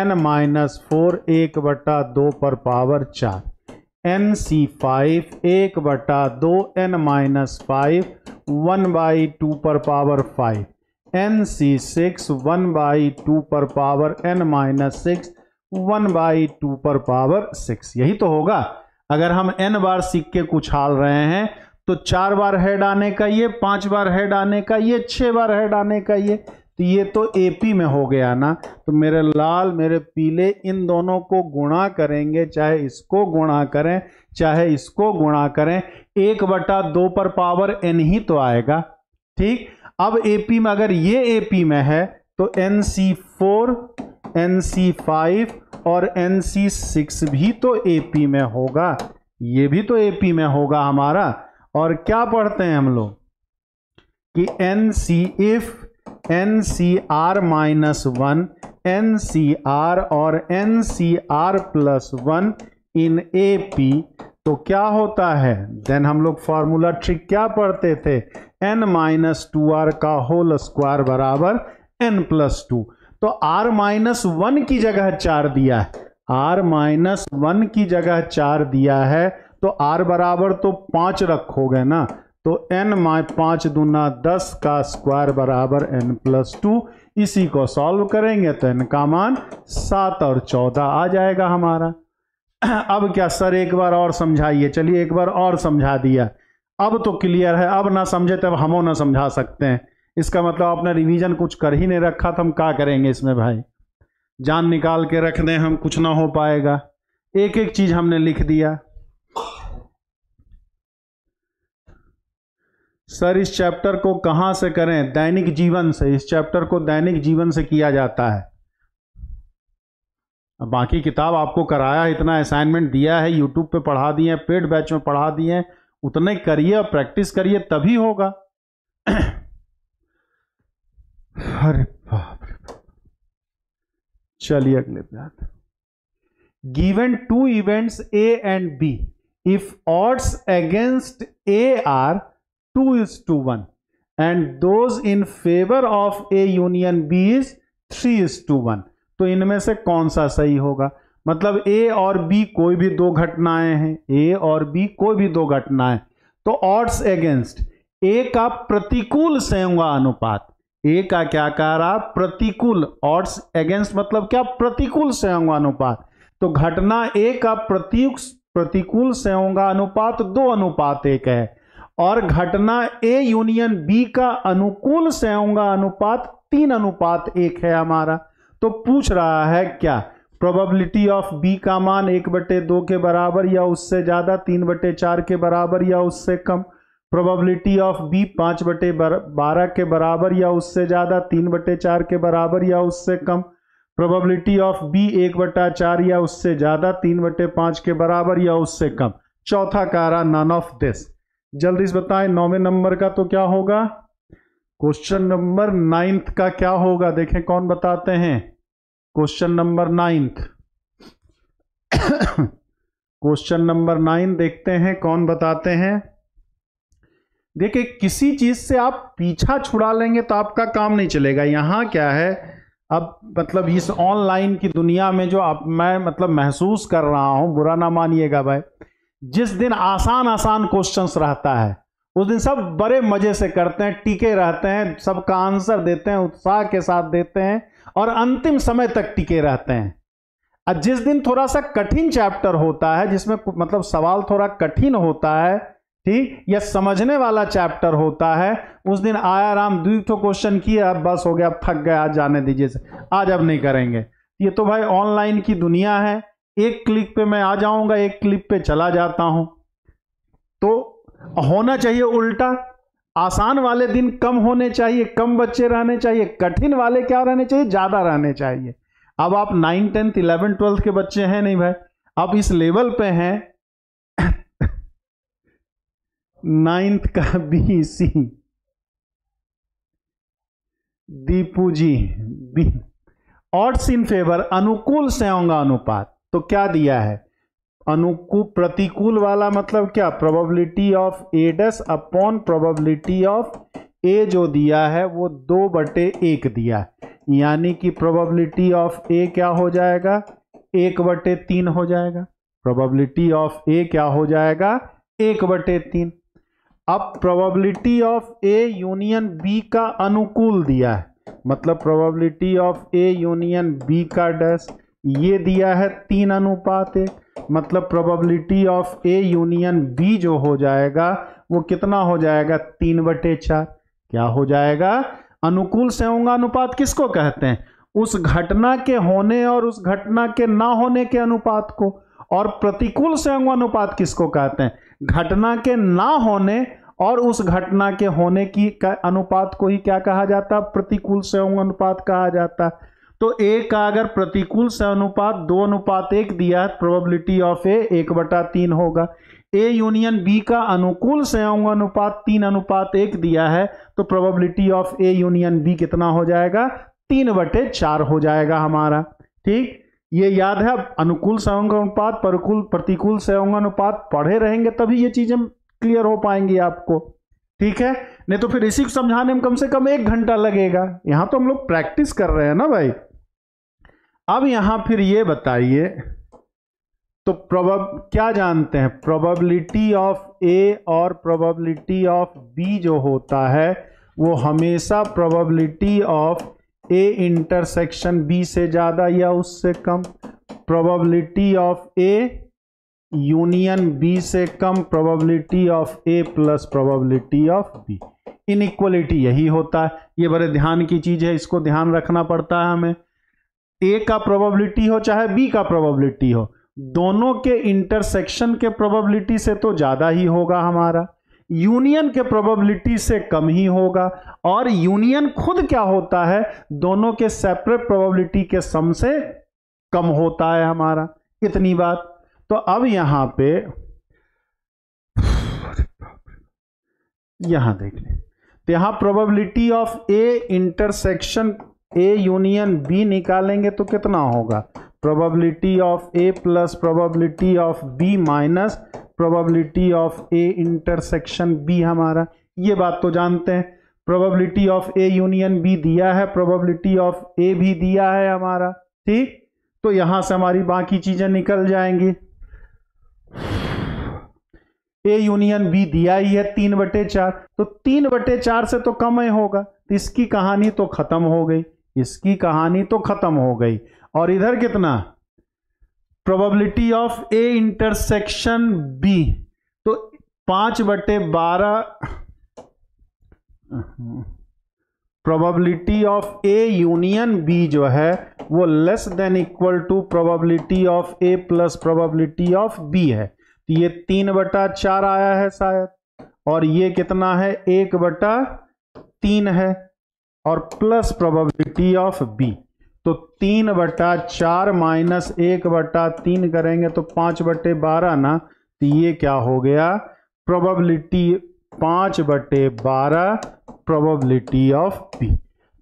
एन माइनस फोर एक बटा दो पर पावर चार एन सी फाइव एक बटा दो n minus five one by two पर power five n C six one by two पर power n minus six one by two पर पावर सिक्स यही तो होगा अगर हम एन बार सिक्के को उछाल रहे हैं तो चार बार हेड आने का ये पांच बार हेड आने का ये छह बार हेड आने का ये तो ये तो एपी में हो गया ना तो मेरे लाल मेरे पीले इन दोनों को गुणा करेंगे चाहे इसको गुणा करें चाहे इसको गुणा करें एक बटा दो पर पावर एन ही तो आएगा ठीक अब एपी में अगर ये एपी में है तो n C four n C five और एन सी सिक्स भी तो एपी में होगा ये भी तो एपी में होगा हमारा और क्या पढ़ते हैं हम लोग कि n C if n C r minus one n C r और n C r plus one in A P तो क्या होता है देन हम लोग फार्मूला ट्रिक क्या पढ़ते थे एन माइनस टू आर का होल स्क्वायर बराबर एन प्लस टू तो आर माइनस वन की जगह चार दिया है आर माइनस वन की जगह चार दिया है तो आर बराबर तो पांच रखोगे ना तो एन माइ पाँच दूना दस का स्क्वायर बराबर एन प्लस टू इसी को सॉल्व करेंगे तो एन का मान सात और चौदह आ जाएगा हमारा अब क्या सर एक बार और समझाइए चलिए एक बार और समझा दिया अब तो क्लियर है अब ना समझे तब हम ना समझा सकते हैं इसका मतलब आपने रिवीजन कुछ कर ही नहीं रखा तो हम क्या करेंगे इसमें भाई जान निकाल के रख दें हम कुछ ना हो पाएगा एक एक चीज़ हमने लिख दिया सर इस चैप्टर को कहाँ से करें दैनिक जीवन से इस चैप्टर को दैनिक जीवन से किया जाता है बाकी किताब आपको कराया इतना असाइनमेंट दिया है यूट्यूब पे पढ़ा दिए पेड बैच में पढ़ा दिए उतने करिए और प्रैक्टिस करिए तभी होगा अरे बाप रे चलिए अगले पे given two events A and B if odds against A are two is two one and those in favour of A union B is three is two one तो इनमें से कौन सा सही होगा मतलब ए और बी कोई भी दो घटनाएं हैं ए और बी कोई भी दो घटनाएं तो ऑड्स अगेंस्ट ए का प्रतिकूल संयुगा अनुपात ए का क्या कह रहा प्रतिकूल ऑड्स अगेंस्ट मतलब क्या प्रतिकूल संयुगा अनुपात तो घटना ए का प्रति प्रतिकूल संयुगा अनुपात दो अनुपात एक है और घटना ए यूनियन बी का अनुकूल संयोगा अनुपात तीन अनुपात एक है हमारा तो पूछ रहा है क्या प्रोबेबिलिटी ऑफ बी का मान एक बटे दो के बराबर या उससे ज़्यादा तीन बटे चार के बराबर या उससे कम प्रोबेबिलिटी ऑफ बी पाँच बटे बारह के बराबर या उससे ज़्यादा तीन बटे चार के बराबर या उससे कम प्रोबेबिलिटी ऑफ बी एक बटा चार या उससे ज़्यादा तीन बटे पाँच के बराबर या उससे कम चौथा कह रहा नन ऑफ दिस जल्दी से बताएं नौवे नंबर का तो क्या होगा क्वेश्चन नंबर नाइन्थ का क्या होगा देखें कौन बताते हैं question number ninth question number nine देखते हैं कौन बताते हैं देखिए किसी चीज से आप पीछा छुड़ा लेंगे तो आपका काम नहीं चलेगा यहां क्या है अब मतलब इस ऑनलाइन की दुनिया में जो आप मैं मतलब महसूस कर रहा हूं बुरा ना मानिएगा भाई जिस दिन आसान आसान क्वेश्चंस रहता है उस दिन सब बड़े मजे से करते हैं टीके रहते हैं सबका आंसर देते हैं उत्साह के साथ देते हैं और अंतिम समय तक टिके रहते हैं और जिस दिन थोड़ा सा कठिन चैप्टर होता है जिसमें मतलब सवाल थोड़ा कठिन होता है ठीक या समझने वाला चैप्टर होता है उस दिन आया राम द्वी तो क्वेश्चन किया बस हो गया थक गया आज जाने दीजिए आज अब नहीं करेंगे ये तो भाई ऑनलाइन की दुनिया है एक क्लिक पे मैं आ जाऊंगा एक क्लिक पे चला जाता हूं तो होना चाहिए उल्टा आसान वाले दिन कम होने चाहिए कम बच्चे रहने चाहिए कठिन वाले क्या रहने चाहिए ज़्यादा रहने चाहिए अब आप नाइन टेंथ इलेवन ट्वेल्थ के बच्चे हैं नहीं भाई अब इस लेवल पे हैं नाइन्थ का B C Deepu ji B odds in favour अनुकूल संयोग अनुपात तो क्या दिया है अनुकूल प्रतिकूल वाला मतलब क्या probability of A dash upon probability of A जो दिया है वो दो बटे एक दिया है यानी कि प्रोबेबिलिटी ऑफ ए क्या हो जाएगा एक बटे तीन हो जाएगा प्रोबेबिलिटी ऑफ ए क्या हो जाएगा एक बटे तीन अब probability of A union B का अनुकूल दिया है मतलब probability of A union B का डस ये दिया है तीन अनुपात एक मतलब probability of A union B जो हो जाएगा वो कितना हो जाएगा तीन बटे चार क्या हो जाएगा अनुकूल अनुपात किसको कहते हैं उस घटना के होने और उस घटना के ना होने के अनुपात को और प्रतिकूल अनुपात किसको कहते हैं घटना के ना होने और उस घटना के होने की अनुपात को ही क्या कहा जाता है प्रतिकूल संयोग अनुपात कहा जाता है तो ए का अगर प्रतिकूल से अनुपात दो अनुपात एक दिया है प्रोबेबिलिटी ऑफ ए एक बटा तीन होगा ए यूनियन बी का अनुकूल संयोग अनुपात तीन अनुपात एक दिया है तो probability of A union B कितना हो जाएगा तीन बटे चार हो जाएगा हमारा ठीक ये याद है अनुकूल संयोग अनुपात परकुल प्रतिकूल संयोग अनुपात पढ़े रहेंगे तभी ये चीज़ें क्लियर हो पाएंगी आपको ठीक है नहीं तो फिर इसी को समझाने में कम से कम एक घंटा लगेगा यहाँ तो हम लोग प्रैक्टिस कर रहे हैं ना भाई अब यहां फिर ये बताइए तो प्रोबब क्या जानते हैं प्रोबेबिलिटी ऑफ ए और प्रोबेबिलिटी ऑफ बी जो होता है वो हमेशा probability of A intersection B से ज़्यादा या उससे कम probability of A union B से कम probability of A plus probability of B inequality यही होता है ये बड़े ध्यान की चीज़ है इसको ध्यान रखना पड़ता है हमें ए का प्रोबेबिलिटी हो चाहे बी का प्रोबेबिलिटी हो दोनों के इंटरसेक्शन के प्रोबेबिलिटी से तो ज़्यादा ही होगा हमारा यूनियन के प्रोबेबिलिटी से कम ही होगा और यूनियन खुद क्या होता है दोनों के सेपरेट प्रोबेबिलिटी के सम से कम होता है हमारा इतनी बात तो अब यहां पे यहां देख लें तो यहां probability of A intersection A union B निकालेंगे तो कितना होगा probability of A plus probability of B minus probability of A intersection B हमारा ये बात तो जानते हैं probability of A union B दिया है प्रोबेबिलिटी ऑफ ए भी दिया है हमारा ठीक तो यहां से हमारी बाकी चीजें निकल जाएंगी ए यूनियन बी दिया ही है तीन बटे चार तो तीन बटे चार से तो कम ही होगा तो इसकी कहानी तो खत्म हो गई इसकी कहानी तो खत्म हो गई और इधर कितना probability of A intersection B तो पांच बटे बारह probability of A union B जो है वो less than equal to probability of A plus probability of B है तो ये तीन बटा चार आया है शायद और ये कितना है एक बटा तीन है और प्लस प्रोबेबिलिटी ऑफ बी तो तीन बटा चार माइनस एक बटा तीन करेंगे तो पांच बटे बारह ना तो ये क्या हो गया प्रोबेबिलिटी पांच बटे बारह प्रोबेबिलिटी ऑफ बी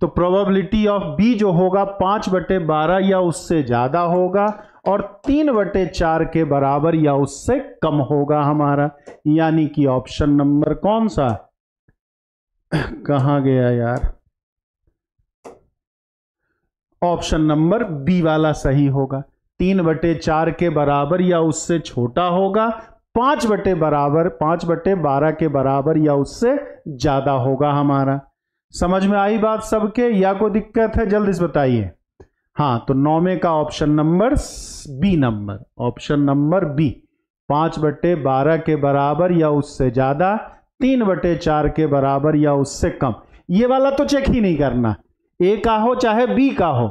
तो प्रोबेबिलिटी ऑफ बी जो होगा पांच बटे बारह या उससे ज़्यादा होगा और तीन बटे चार के बराबर या उससे कम होगा हमारा यानी कि ऑप्शन नंबर कौन सा कहा गया यार ऑप्शन नंबर बी वाला सही होगा तीन बटे चार के बराबर या उससे छोटा होगा पांच बटे बराबर पांच बटे बारह के बराबर या उससे ज्यादा होगा हमारा समझ में आई बात सबके या कोई दिक्कत है जल्दी से बताइए हाँ तो नौवे का option number B number option number B पांच बटे बारह के बराबर या उससे ज्यादा तीन बटे चार के बराबर या उससे कम ये वाला तो चेक ही नहीं करना ए का हो चाहे बी का हो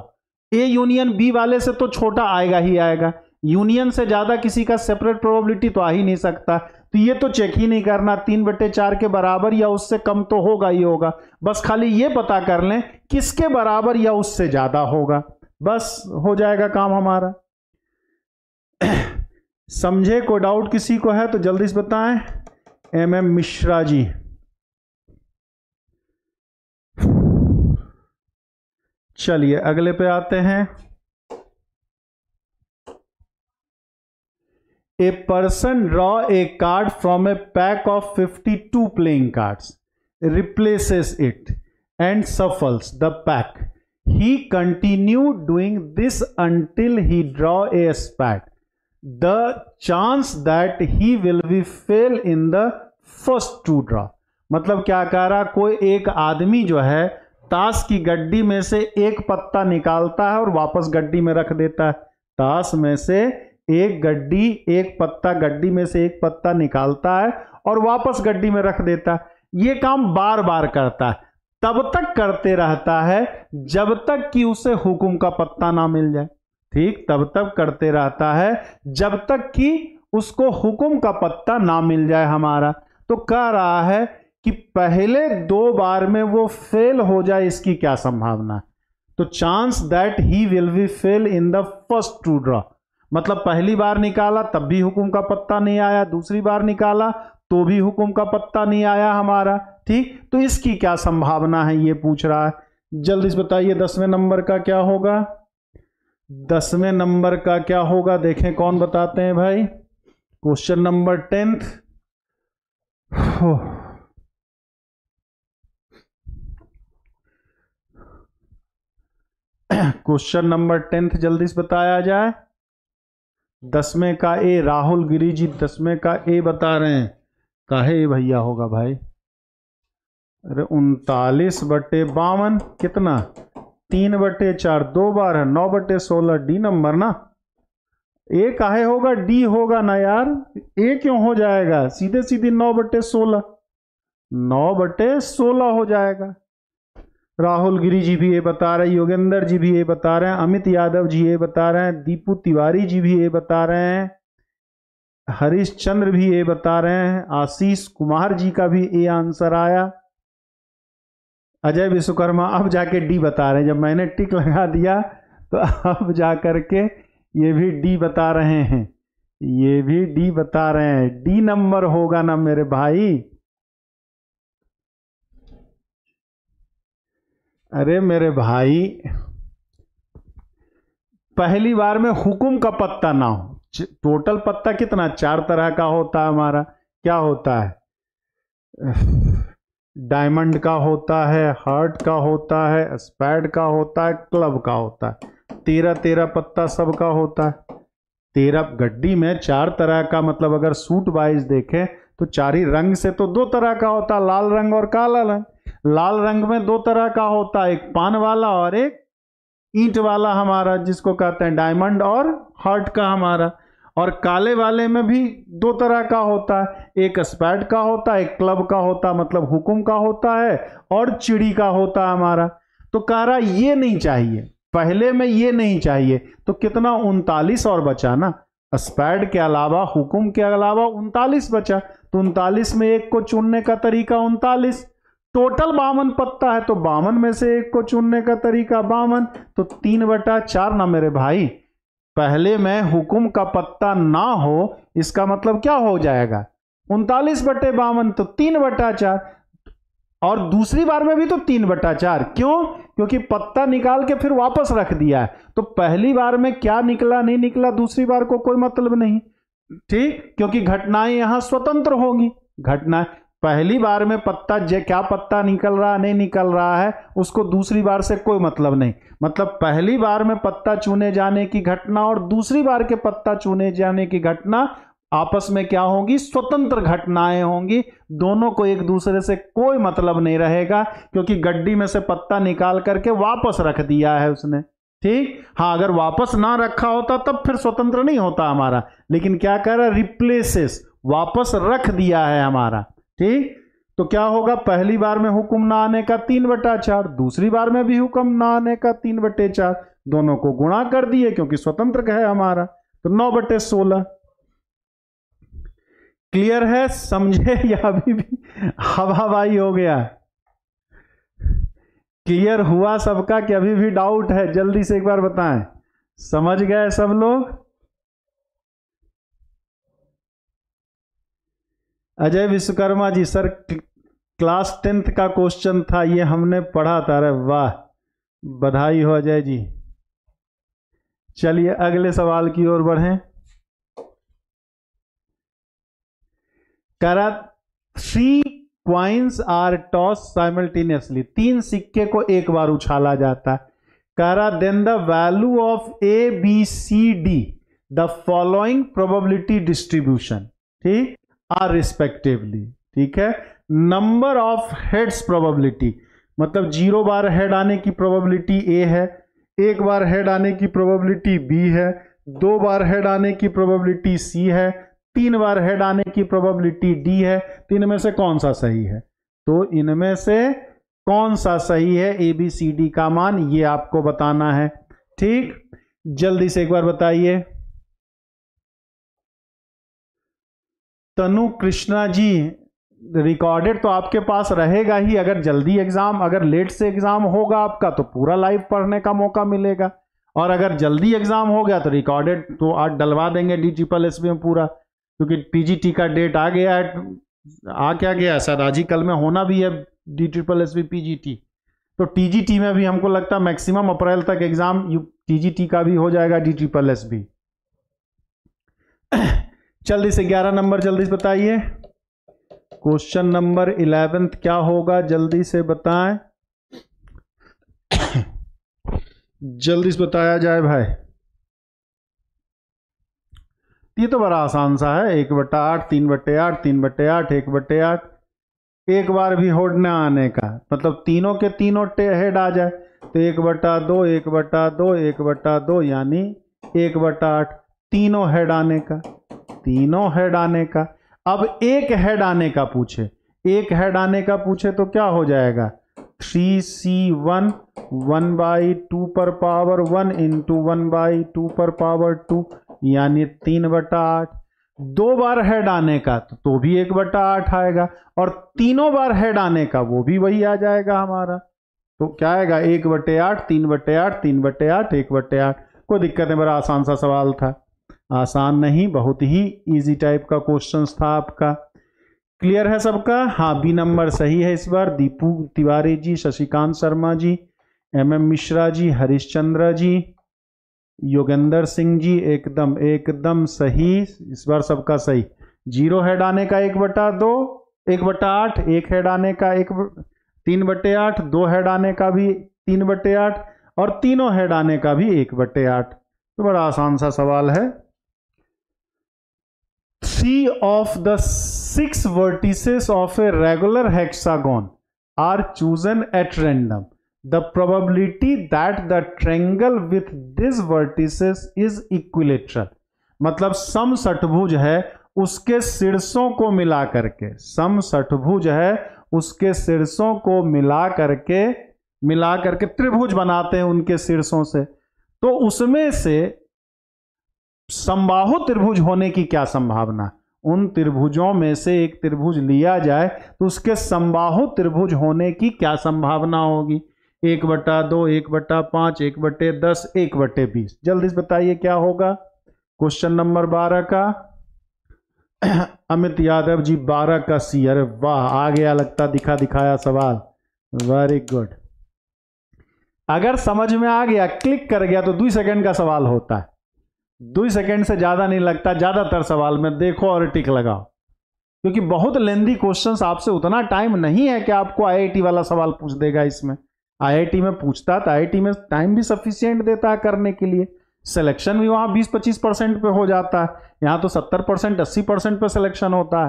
ए यूनियन बी वाले से तो छोटा आएगा ही आएगा यूनियन से ज़्यादा किसी का सेपरेट प्रोबेबिलिटी तो आ ही नहीं सकता तो ये तो चेक ही नहीं करना तीन बटे चार के बराबर या उससे कम तो होगा ही होगा बस खाली ये पता कर लें किसके बराबर या उससे ज़्यादा होगा बस हो जाएगा काम हमारा समझे कोई डाउट किसी को है तो जल्दी से बताएं एम एम मिश्रा जी चलिए अगले पे आते हैं a person draw a card from a pack of fifty two playing card replaces it and shuffles the pack he continue doing this until he draw a spade the chance that he will be fail in the first two draw मतलब क्या कह रहा कोई एक आदमी जो है ताश की गड्डी में से एक पत्ता निकालता है और वापस गड्डी में रख देता है ताश में से एक गड्डी एक पत्ता गड्डी में से एक पत्ता निकालता है और वापस गड्डी में रख देता है ये काम बार बार करता है तब तक करते रहता है जब तक कि उसे हुक्म का पत्ता ना मिल जाए ठीक तब तक करते रहता है जब तक कि उसको हुक्म का पत्ता ना मिल जाए हमारा तो कह रहा है कि पहले दो बार में वो फेल हो जाए इसकी क्या संभावना है तो chance that he will be fail in the first two draw मतलब पहली बार निकाला तब भी हुकुम का पत्ता नहीं आया दूसरी बार निकाला तो भी हुकुम का पत्ता नहीं आया हमारा ठीक तो इसकी क्या संभावना है ये पूछ रहा है जल्दी से बताइए दसवें नंबर का क्या होगा दसवें नंबर का क्या होगा देखें कौन बताते हैं भाई question number tenth question number tenth जल्दी से बताया जाए दसवें का ए राहुल गिरी जी दसवें का ए बता रहे हैं काहे ए भैया होगा भाई अरे उनतालीस बटे बावन कितना तीन बटे चार दो बार है नौ बटे सोलह डी नंबर ना ए काहे होगा डी होगा ना यार ए क्यों हो जाएगा सीधे सीधे नौ बटे सोलह नौ बटे सोलह हो जाएगा राहुल गिरी जी भी ये बता रहे हैं योगेंद्र जी भी ये बता रहे हैं अमित यादव जी ये बता रहे हैं दीपू तिवारी जी भी ये बता रहे हैं हरीश चंद्र भी ये बता रहे हैं आशीष कुमार जी का भी ये आंसर आया अजय विश्वकर्मा अब जाके डी बता रहे हैं जब मैंने टिक लगा दिया तो अब जा कर के ये भी डी बता रहे हैं ये भी डी बता रहे हैं डी नंबर होगा ना मेरे भाई अरे मेरे भाई पहली बार में हुकुम का पत्ता ना हो टोटल पत्ता कितना चार तरह का होता है हमारा क्या होता है डायमंड का होता है हार्ट का होता है स्पैड का होता है क्लब का होता है तेरह तेरह पत्ता सब का होता है तेरह गड्डी में चार तरह का मतलब अगर सूट वाइज देखें तो चार ही रंग से तो दो तरह का होता है लाल रंग और काला रंग लाल रंग में दो तरह का होता है एक पान वाला और एक ईंट वाला हमारा जिसको कहते हैं डायमंड और हार्ट का हमारा और काले वाले में भी दो तरह का होता है एक स्पैट का होता है एक क्लब का होता मतलब हुकुम का होता है और चिड़ी का होता है हमारा तो कह रहा ये नहीं चाहिए पहले में ये नहीं चाहिए तो कितना उनतालीस और बचा ना स्पैड के अलावा हुकुम के अलावा उनतालीस बचा तो उनतालीस में एक को चुनने का तरीका उनतालीस टोटल बावन पत्ता है तो बावन में से एक को चुनने का तरीका बावन तो तीन बटा चार ना मेरे भाई पहले में हुकुम का पत्ता ना हो इसका मतलब क्या हो जाएगा उनतालीस बटे बावन तो तीन बटा चार और दूसरी बार में भी तो तीन बटा चार क्यों क्योंकि पत्ता निकाल के फिर वापस रख दिया है तो पहली बार में क्या निकला नहीं निकला दूसरी बार को कोई मतलब नहीं ठीक क्योंकि घटनाएं यहां स्वतंत्र होंगी घटनाएं पहली बार में पत्ता जे क्या पत्ता निकल रहा नहीं निकल रहा है उसको दूसरी बार से कोई मतलब नहीं मतलब पहली बार में पत्ता चुने जाने की घटना और दूसरी बार के पत्ता चुने जाने की घटना आपस में क्या होंगी स्वतंत्र घटनाएं होंगी दोनों को एक दूसरे से कोई मतलब नहीं रहेगा क्योंकि गड्डी में से पत्ता निकाल करके वापस रख दिया है उसने ठीक हाँ अगर वापस ना रखा होता तब फिर स्वतंत्र नहीं होता हमारा लेकिन क्या कर रहा है रिप्लेसेस वापस रख दिया है हमारा ठीक तो क्या होगा पहली बार में हुक्म ना आने का तीन बटा चार दूसरी बार में भी हुक्म ना आने का तीन बटे चार दोनों को गुणा कर दिए क्योंकि स्वतंत्र है हमारा तो नौ बटे सोलह क्लियर है समझे या अभी भी हवाबाई हो गया क्लियर हुआ सबका कि अभी भी डाउट है जल्दी से एक बार बताएं समझ गए सब लोग Ajay Vishwakarma ji sir class tenth का क्वेश्चन था ये हमने पढ़ा था अरे वाह बधाई हो अजय जी चलिए अगले सवाल की ओर बढ़ें करा three coins are toss simultaneously तीन सिक्के को एक बार उछाला जाता है करा then the value of A B C D the following probability distribution ठीक आर रिस्पेक्टिवली ठीक है नंबर ऑफ हेड्स प्रोबेबिलिटी मतलब जीरो बार हेड आने की प्रोबेबिलिटी ए है एक बार हेड आने की प्रोबेबिलिटी बी है दो बार हेड आने की प्रोबेबिलिटी सी है तीन बार हेड आने की प्रोबेबिलिटी डी है तो इनमें से कौन सा सही है तो इनमें से कौन सा सही है ए बी सी डी का मान ये आपको बताना है ठीक जल्दी से एक बार बताइए तनु कृष्णा जी रिकॉर्डेड तो आपके पास रहेगा ही अगर जल्दी एग्ज़ाम अगर लेट से एग्ज़ाम होगा आपका तो पूरा लाइव पढ़ने का मौका मिलेगा और अगर जल्दी एग्ज़ाम हो गया तो रिकॉर्डेड तो आज डलवा देंगे डी पल एस में पूरा क्योंकि टी का डेट आ गया है आ क्या गया सर आज ही कल में होना भी है डी पल एस टी तो टी में भी हमको लगता है मैक्सिमम अप्रैल तक एग्ज़ाम टी का भी हो जाएगा डी पल एस जल्दी से ग्यारह नंबर जल्दी से बताइए क्वेश्चन नंबर इलेवेंथ क्या होगा जल्दी से बताएं जल्दी से बताया जाए भाई ये तो बड़ा आसान सा है एक बटा आठ तीन बटे आठ तीन बटे आठ एक बटे आठ एक बार भी होड न आने का मतलब तीनों के तीनों हेड आ जाए तो एक बटा दो एक बटा दो एक बटा दो यानी एक बटा आठ तीनों हेड आने का तीनों हेड आने का अब एक हेड आने का पूछे एक हेड आने का पूछे तो क्या हो जाएगा three C one one by two पर power one into one by two पर पावर टू यानी तीन बटा आठ दो बार हेड आने का तो, तो भी एक बटा आठ आएगा और तीनों बार हेड आने का वो भी वही आ जाएगा हमारा तो क्या आएगा एक बटे आठ तीन बटे आठ तीन बटे आठ एक बटे आठ कोई दिक्कत नहीं बड़ा आसान सा सवाल था आसान नहीं बहुत ही इजी टाइप का क्वेश्चन था आपका क्लियर है सबका हाँ बी नंबर सही है इस बार दीपू तिवारी जी शशिकांत शर्मा जी एम एम मिश्रा जी हरिश्चंद्र जी योगेंद्र सिंह जी एकदम एकदम सही इस बार सबका सही जीरो हेड आने का एक बटा दो एक बटा आठ एक हेड आने का एक तीन बटे आठ दो हेड आने का भी तीन बटे आठ और तीनों हेड आने का भी एक बटे आठ तो बड़ा आसान सा सवाल है three of the six vertices of a regular hexagon are chosen at random the probability that the triangle with this vertices is equilateral मतलब सम सठभुज है उसके सिरसों को मिला करके सम सठभुज है उसके सिरसों को मिला करके मिला करके त्रिभुज बनाते हैं उनके सिरसों से तो उसमें से समबाहु त्रिभुज होने की क्या संभावना उन त्रिभुजों में से एक त्रिभुज लिया जाए तो उसके समबाहु त्रिभुज होने की क्या संभावना होगी एक बटा दो एक बटा पांच एक बटे दस एक बटे बीस जल्दी से बताइए क्या होगा क्वेश्चन नंबर बारह का अमित यादव जी बारह का सी अरे वाह आ गया लगता दिखा दिखाया सवाल वेरी गुड अगर समझ में आ गया क्लिक कर गया तो दुई सेकंड का सवाल होता है दो सेकेंड से ज़्यादा नहीं लगता ज़्यादातर सवाल में देखो और टिक लगाओ क्योंकि बहुत लेंदी क्वेश्चन आपसे उतना टाइम नहीं है कि आपको आई वाला सवाल पूछ देगा इसमें आई में पूछता तो आई में टाइम भी सफिशियंट देता है करने के लिए सिलेक्शन भी वहाँ 20-25 परसेंट पे हो जाता है यहाँ तो 70 परसेंट अस्सी परसेंट पे सिलेक्शन होता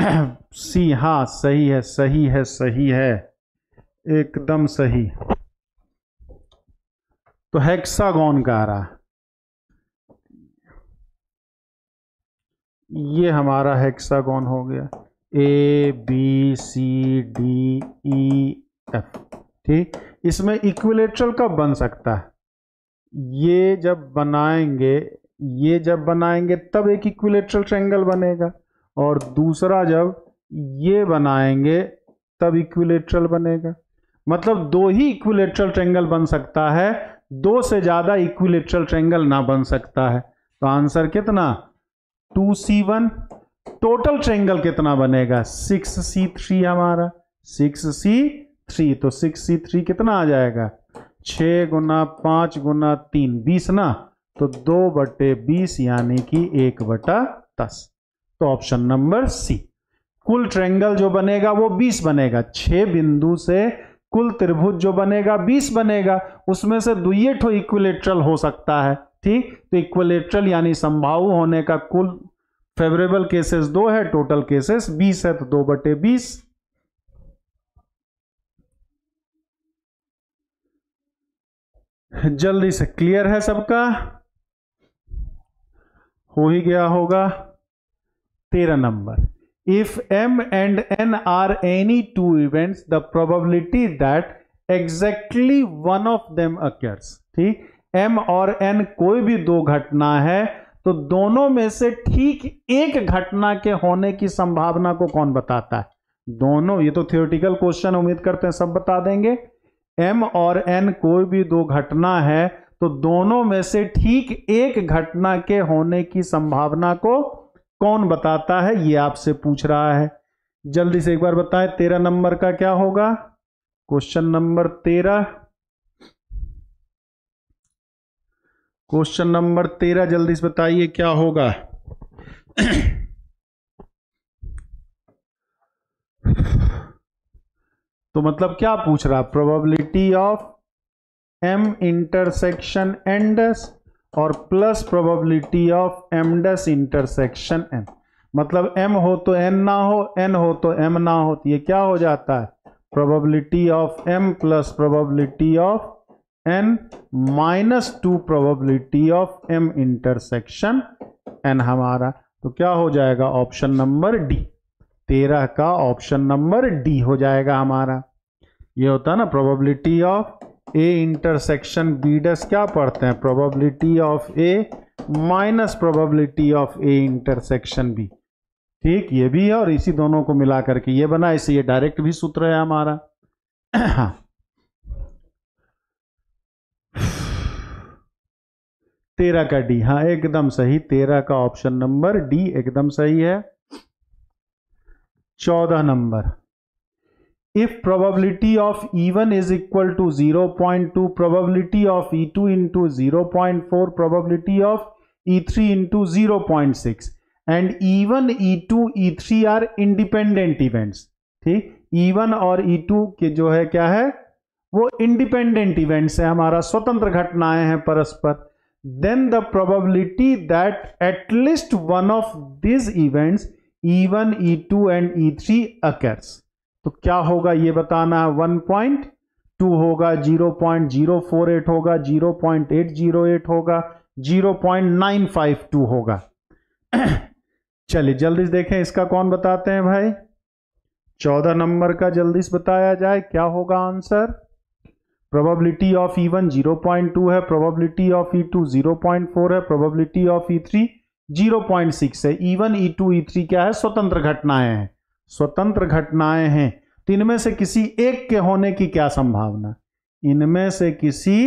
है सी हाँ सही है सही है सही है एकदम सही तो हेक्सागोन का आ रहा ये हमारा हेक्सागोन हो गया A B C D E F ठीक इसमें इक्विलेटरल कब बन सकता है ये जब बनाएंगे ये जब बनाएंगे तब एक इक्विलेटरल ट्रेंगल बनेगा और दूसरा जब ये बनाएंगे तब इक्विलेटरल बनेगा मतलब दो ही इक्विलेटरल ट्रेंगल बन सकता है दो से ज़्यादा इक्विलेटरल ट्रेंगल ना बन सकता है तो आंसर कितना two C one total triangle कितना बनेगा सिक्स सी थ्री हमारा सिक्स सी थ्री तो सिक्स सी थ्री कितना आ जाएगा छ गुना पांच गुना तीन बीस ना तो दो बटे बीस यानी कि एक बटा दस तो ऑप्शन नंबर सी कुल ट्रेंगल जो बनेगा वो बीस बनेगा छह बिंदु से कुल त्रिभुज जो बनेगा बीस बनेगा उसमें से दुए इक्विलेट्रल हो सकता है ठीक तो इक्विलेट्रल यानी संभाव होने का कुल फेवरेबल केसेस दो है टोटल केसेस बीस है तो दो बटे बीस जल्दी से क्लियर है सबका हो ही गया होगा तेरह number if m and n are any two events the probability that exactly one of them occurs ठीक m और n कोई भी दो घटना है तो दोनों में से ठीक एक घटना के होने की संभावना को कौन बताता है दोनों ये तो थियोटिकल क्वेश्चन उम्मीद करते हैं सब बता देंगे m और n कोई भी दो घटना है तो दोनों में से ठीक एक घटना के होने की संभावना को कौन बताता है ये आपसे पूछ रहा है जल्दी से एक बार बताएं तेरह नंबर का क्या होगा क्वेश्चन नंबर तेरह क्वेश्चन नंबर तेरह जल्दी से बताइए क्या होगा तो मतलब क्या पूछ रहा probability of M intersection N dash और plus probability of M dash intersection M मतलब एम हो तो एन ना हो एन हो तो एम ना हो तो ये क्या हो जाता है probability of M plus probability of N minus two probability of M intersection N हमारा तो क्या हो जाएगा ऑप्शन नंबर डी तेरह का ऑप्शन नंबर डी हो जाएगा हमारा ये होता है ना probability of A intersection B dash क्या पढ़ते हैं probability of A minus probability of A intersection B ठीक ये भी है और इसी दोनों को मिला करके ये बना इसे ये डायरेक्ट भी सूत्र है हमारा तेरह का डी हाँ एकदम सही तेरह का ऑप्शन नंबर डी एकदम सही है चौदह number if probability of E1 is equal to 0.2, probability of E2 into 0.4, probability of E3 into 0.6 and E1, E2, E3 are independent events. ठीक E1 और E2 के जो है क्या है वो इंडिपेंडेंट इवेंट्स है हमारा स्वतंत्र घटनाएं हैं परस्पर then the probability that at least one of this events E1, E2 and E3 occurs तो क्या होगा ये बताना है वन पॉइंट टू होगा zero point zero four eight होगा zero point eight zero eight होगा zero point nine five two होगा चलिए जल्दी से देखें इसका कौन बताते हैं भाई चौदह नंबर का जल्दी से बताया जाए क्या होगा answer probability of E one zero point two है probability of E two zero point four है probability of E three zero point six है E one E two E three क्या है स्वतंत्र घटनाएं हैं स्वतंत्र घटनाएं हैं तो इनमें से किसी एक के होने की क्या संभावना इनमें से किसी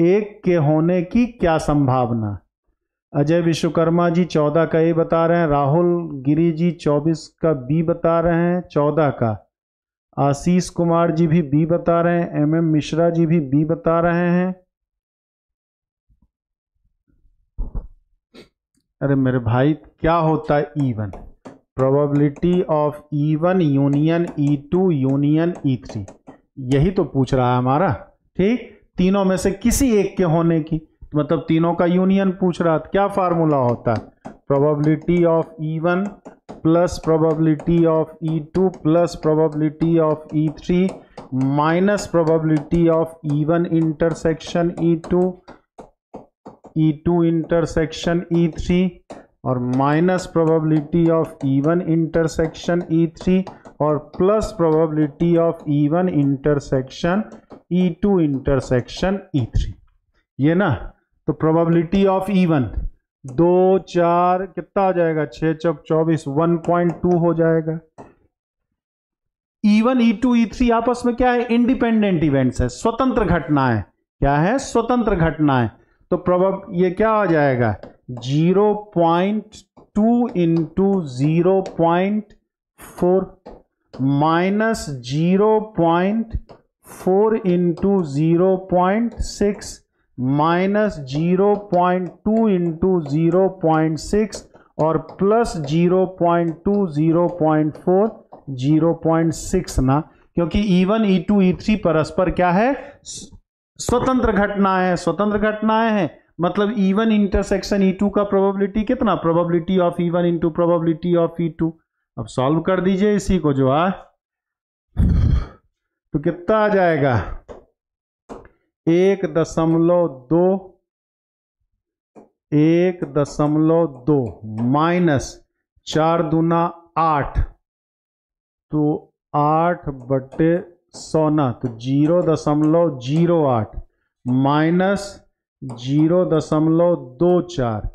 एक के होने की क्या संभावना अजय विश्वकर्मा जी चौदह का ए बता रहे हैं राहुल गिरी जी चौबीस का बी बता रहे हैं चौदह का आशीष कुमार जी भी बी बता रहे हैं एम एम मिश्रा जी भी बी बता रहे हैं अरे मेरे भाई क्या होता है even e probability of E one union E two union E three यही तो पूछ रहा है हमारा ठीक तीनों में से किसी एक के होने की तो मतलब तीनों का यूनियन पूछ रहा तो क्या फार्मूला होता है probability of E one plus probability of E two plus probability of E three minus probability of E one intersection E two E two intersection E three और minus probability of even intersection E three और plus probability of even intersection E two intersection E three ये ना तो probability of even though चार कितना आ जाएगा छः चौक चौबीस वन पॉइंट टू हो जाएगा ई E2 ई टू थ्री आपस में क्या है इंडिपेंडेंट इवेंट्स है स्वतंत्र घटनाएं क्या है स्वतंत्र घटनाएं तो प्रोब ये क्या आ जाएगा zero point two into zero point four minus zero point four into zero point six minus zero point two into zero point six और plus zero point two zero point four zero point six ना क्योंकि E E one two E three परस्पर क्या है स्वतंत्र घटनाएं स्वतंत्र घटनाएं हैं मतलब E one intersection E two का प्रोबेबिलिटी कितना probability of E one into probability of E two अब सॉल्व कर दीजिए इसी को जो है हाँ? तो कितना आ जाएगा एक दशमलव दो एक दशमलव दो माइनस चार दूना आठ तो आठ बटे सोना तो जीरो दशमलव जीरो आठ माइनस जीरो दशमलव दो चार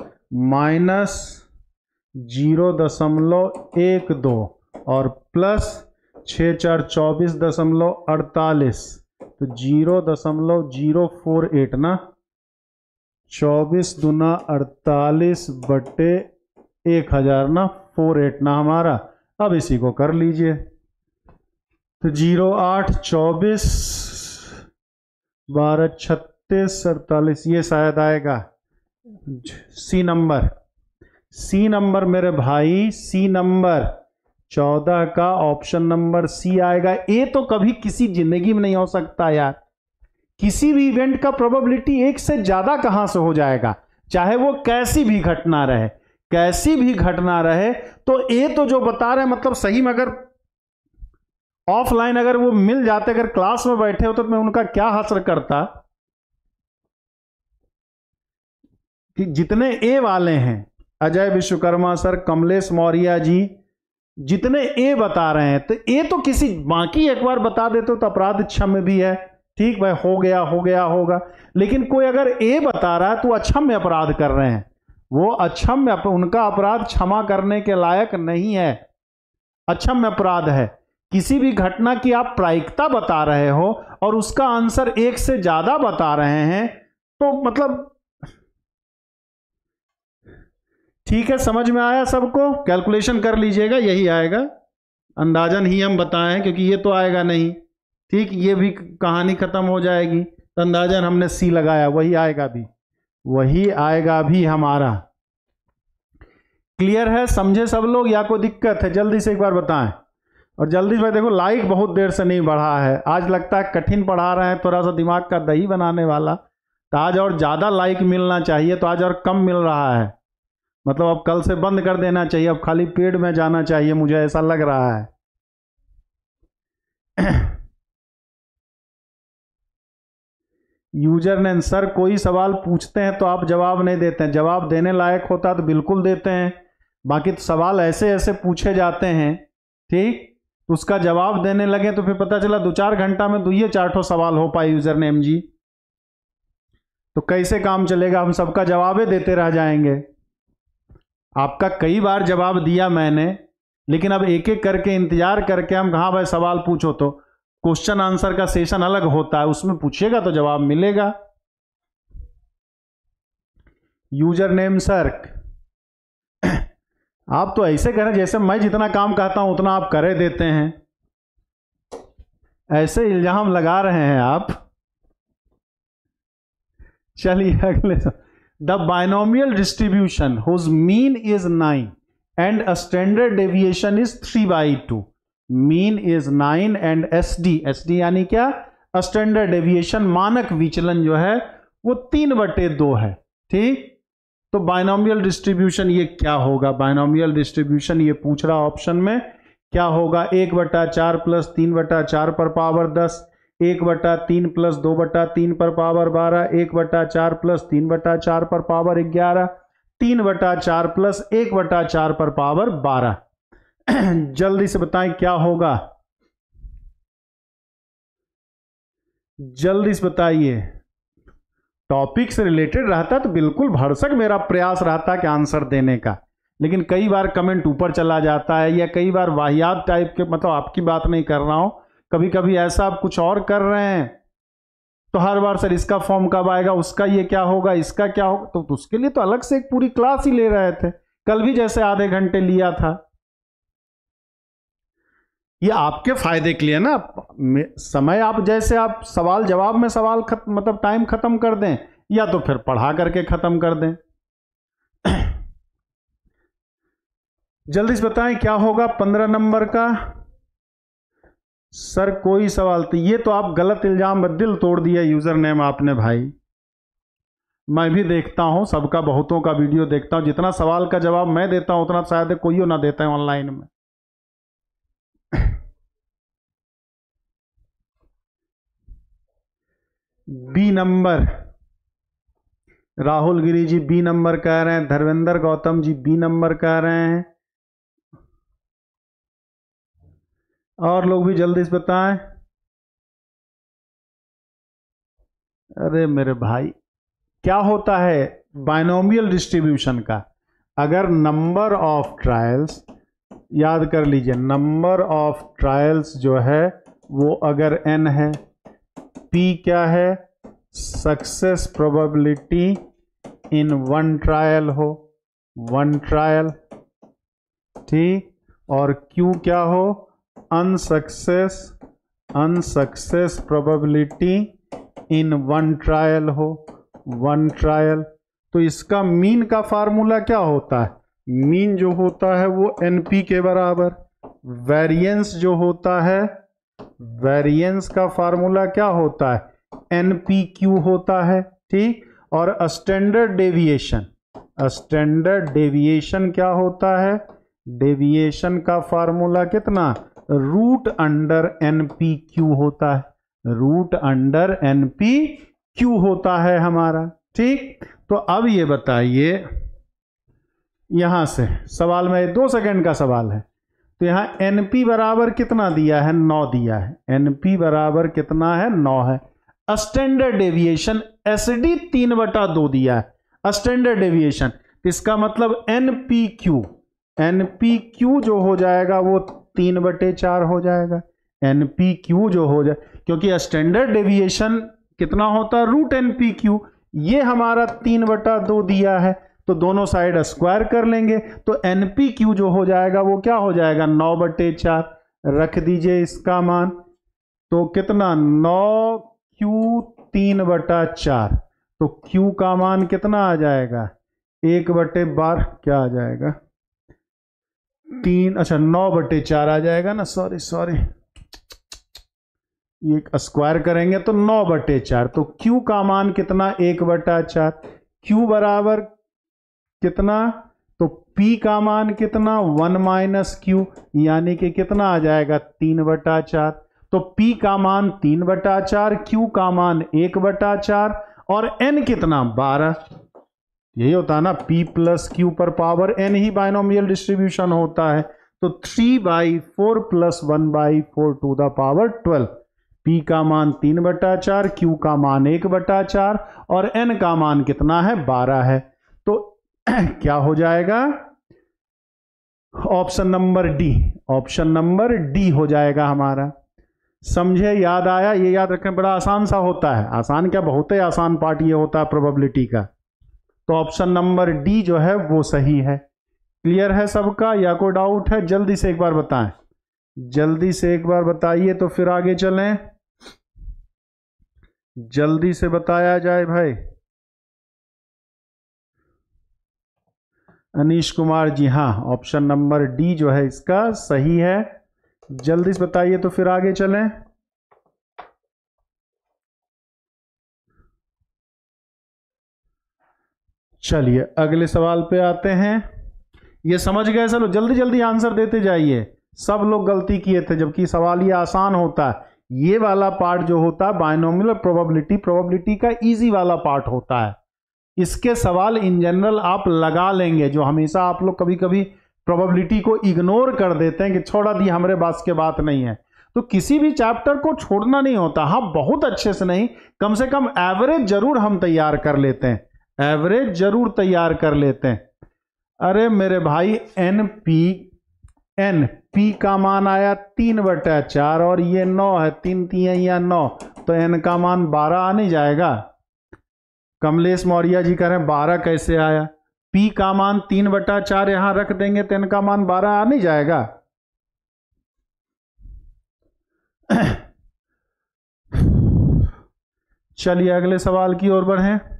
माइनस जीरो दशमलव एक दो और प्लस छः चार चौबीस दशमलव अड़तालीस तो जीरो दशमलव जीरो फोर एट ना चौबीस दुना अड़तालीस बटे एक हज़ार ना फोर एट ना हमारा अब इसी को कर लीजिए तो जीरो आठ चौबीस बारह छत्तीस छत्तीस अड़तालीस ये शायद आएगा सी नंबर सी नंबर मेरे भाई सी नंबर चौदह का ऑप्शन नंबर सी आएगा ए तो कभी किसी जिंदगी में नहीं हो सकता यार किसी भी इवेंट का प्रोबेबिलिटी एक से ज्यादा कहां से हो जाएगा चाहे वो कैसी भी घटना रहे कैसी भी घटना रहे तो ए तो जो बता रहे मतलब सही में अगर ऑफलाइन अगर वो मिल जाते अगर क्लास में बैठे हो तो मैं उनका क्या हासिल करता कि जितने ए वाले हैं अजय विश्वकर्मा सर कमलेश मौर्या जी जितने ए बता रहे हैं तो ए तो किसी बाकी एक बार बता देते तो अपराध क्षम्य भी है ठीक भाई हो गया हो गया होगा लेकिन कोई अगर ए बता रहा है तो अक्षम्य अपराध कर रहे हैं वो अक्षम्य उनका अपराध क्षमा करने के लायक नहीं है अक्षम्य अपराध है किसी भी घटना की आप प्रायिकता बता रहे हो और उसका आंसर एक से ज्यादा बता रहे हैं तो मतलब ठीक है समझ में आया सबको कैलकुलेशन कर लीजिएगा यही आएगा अंदाजन ही हम बताएं क्योंकि ये तो आएगा नहीं ठीक ये भी कहानी ख़त्म हो जाएगी तो अंदाजन हमने सी लगाया वही आएगा भी वही आएगा भी हमारा क्लियर है समझे सब लोग या कोई दिक्कत है जल्दी से एक बार बताएं और जल्दी से देखो लाइक बहुत देर से नहीं बढ़ा है आज लगता है कठिन पढ़ा रहे हैं थोड़ा सा दिमाग का दही बनाने वाला तो आज और ज़्यादा लाइक मिलना चाहिए तो आज और कम मिल रहा है मतलब अब कल से बंद कर देना चाहिए अब खाली पेड़ में जाना चाहिए मुझे ऐसा लग रहा है यूजर ने सर कोई सवाल पूछते हैं तो आप जवाब नहीं देते हैं जवाब देने लायक होता तो बिल्कुल देते हैं बाकी तो सवाल ऐसे ऐसे पूछे जाते हैं ठीक तो उसका जवाब देने लगे तो फिर पता चला दो चार घंटा में दुइये तो चार ठो सवाल हो पाए यूजर नेम जी तो कैसे काम चलेगा हम सबका जवाब देते रह जाएंगे आपका कई बार जवाब दिया मैंने लेकिन अब एक एक करके इंतजार करके हम कहाँ भाई सवाल पूछो तो क्वेश्चन आंसर का सेशन अलग होता है उसमें पूछिएगा तो जवाब मिलेगा यूजर नेम सर्क आप तो ऐसे करें जैसे मैं जितना काम कहता हूं उतना आप करे देते हैं ऐसे इल्जाम लगा रहे हैं आप चलिए अगले the binomial distribution whose mean is 9 and a standard deviation is 3 by 2 mean is 9 and sd sd यानी क्या a standard deviation मानक विचलन जो है वो तीन बटे दो है ठीक तो बाइनोमियल डिस्ट्रीब्यूशन ये क्या होगा बाइनोमियल डिस्ट्रीब्यूशन ये पूछ रहा ऑप्शन में क्या होगा एक बटा चार प्लस तीन बटा चार पर पावर दस एक बटा तीन प्लस दो बटा तीन पर पावर बारह एक बटा चार प्लस तीन बटा चार पर पावर ग्यारह तीन बटा चार प्लस एक बटा चार पर पावर बारह जल्दी से बताएं क्या होगा जल्दी से बताइए टॉपिक से रिलेटेड रहता तो बिल्कुल भरसक मेरा प्रयास रहता कि आंसर देने का लेकिन कई बार कमेंट ऊपर चला जाता है या कई बार वाहियात टाइप के मतलब आपकी बात नहीं कर रहा हूं कभी कभी ऐसा आप कुछ और कर रहे हैं तो हर बार सर इसका फॉर्म कब आएगा उसका ये क्या होगा इसका क्या होगा तो, तो उसके लिए तो अलग से एक पूरी क्लास ही ले रहे थे कल भी जैसे आधे घंटे लिया था ये आपके फायदे के लिए ना समय आप जैसे आप सवाल जवाब में सवाल खत, मतलब टाइम खत्म कर दें या तो फिर पढ़ा करके खत्म कर दें जल्दी से बताएं क्या होगा पंद्रह नंबर का सर कोई सवाल तो ये तो आप गलत इल्ज़ाम दिल तोड़ दिया यूज़र नेम आपने भाई मैं भी देखता हूँ सबका बहुतों का वीडियो देखता हूँ जितना सवाल का जवाब मैं देता हूँ उतना शायद कोई ना देता है ऑनलाइन में B number Rahul Giri ji B number कह रहे हैं धर्मेंद्र गौतम जी बी नंबर कह रहे हैं और लोग भी जल्दी से बताएं अरे मेरे भाई क्या होता है बाइनोमियल डिस्ट्रीब्यूशन का अगर नंबर ऑफ ट्रायल्स याद कर लीजिए नंबर ऑफ ट्रायल्स जो है वो अगर एन है पी क्या है success probability in one trial हो वन ट्रायल ठीक और क्यू क्या हो unsuccess unsuccess probability in one trial हो वन ट्रायल तो इसका मीन का फार्मूला क्या होता है मीन जो होता है वो पी के बराबर वेरिएंस जो होता है वेरिएंस का फार्मूला क्या होता है पी क्यू होता है ठीक और स्टैंडर्ड डेविएशन स्टैंडर्ड डेविएशन क्या होता है डेविएशन का फार्मूला कितना root under N P Q होता है root under N P Q होता है हमारा ठीक तो अब ये बताइए यहां से सवाल में दो सेकंड का सवाल है तो यहां एन पी बराबर कितना दिया है नौ दिया है एन पी बराबर कितना है नौ है स्टैंडर्ड डेविएशन एस डी तीन बटा दो दिया है स्टैंडर्ड डेविएशन इसका मतलब N P Q N P Q जो हो जाएगा वो तीन बटे चार हो जाएगा एन पी क्यू जो हो जाए क्योंकि स्टैंडर्ड डेविएशन कितना होता है रूट एन पी क्यू ये हमारा तीन बटा दो दिया है तो दोनों साइड स्क्वायर कर लेंगे तो एन पी क्यू जो हो जाएगा वो क्या हो जाएगा नौ बटे चार रख दीजिए इसका मान तो कितना नौ क्यू तीन बटा चार तो क्यू का मान कितना आ जाएगा एक बटे बार क्या आ जाएगा तीन अच्छा नौ बटे चार आ जाएगा ना सॉरी सॉरी ये स्क्वायर करेंगे तो नौ बटे चार तो क्यू का मान कितना एक बटा चार क्यू बराबर कितना तो पी का मान कितना वन माइनस क्यू यानी कि कितना आ जाएगा तीन बटा चार तो पी का मान तीन बटा चार क्यू का मान एक बटा चार और एन कितना बारह यही होता है ना p प्लस क्यू पर पावर n ही बाइनोमियल डिस्ट्रीब्यूशन होता है तो three by four plus one by four to the power twelve p का मान तीन बटा चार क्यू का मान एक बटा चार और n का मान कितना है बारह है तो क्या हो जाएगा option number D option number D हो जाएगा हमारा समझे याद आया ये याद रखें बड़ा आसान सा होता है आसान क्या बहुत ही आसान पार्ट ये होता है प्रोबेबिलिटी का तो ऑप्शन नंबर डी जो है वो सही है क्लियर है सबका या कोई डाउट है जल्दी से एक बार बताएं जल्दी से एक बार बताइए तो फिर आगे चलें जल्दी से बताया जाए भाई अनिश कुमार जी हाँ ऑप्शन नंबर डी जो है इसका सही है जल्दी से बताइए तो फिर आगे चलें चलिए अगले सवाल पे आते हैं ये समझ गए चलो जल्दी जल्दी आंसर देते जाइए सब लोग गलती किए थे जबकि सवाल ये आसान होता है ये वाला पार्ट जो होता है बायनोमिल प्रोबेबिलिटी प्रोबेबिलिटी का इजी वाला पार्ट होता है इसके सवाल इन जनरल आप लगा लेंगे जो हमेशा आप लोग कभी कभी प्रोबेबिलिटी को इग्नोर कर देते हैं कि छोड़ा दी हमारे पास के बात नहीं है तो किसी भी चैप्टर को छोड़ना नहीं होता हाँ बहुत अच्छे से नहीं कम से कम एवरेज जरूर हम तैयार कर लेते हैं एवरेज जरूर तैयार कर लेते हैं अरे मेरे भाई एन पी एन पी का मान आया तीन बटा चार और ये नौ है तीन तीन या नौ तो एन का मान बारह आ नहीं जाएगा कमलेश मौर्य जी कह रहे हैं बारह कैसे आया पी का मान तीन बटा चार यहां रख देंगे तो एन का मान बारह आ नहीं जाएगा चलिए अगले सवाल की ओर बढ़ें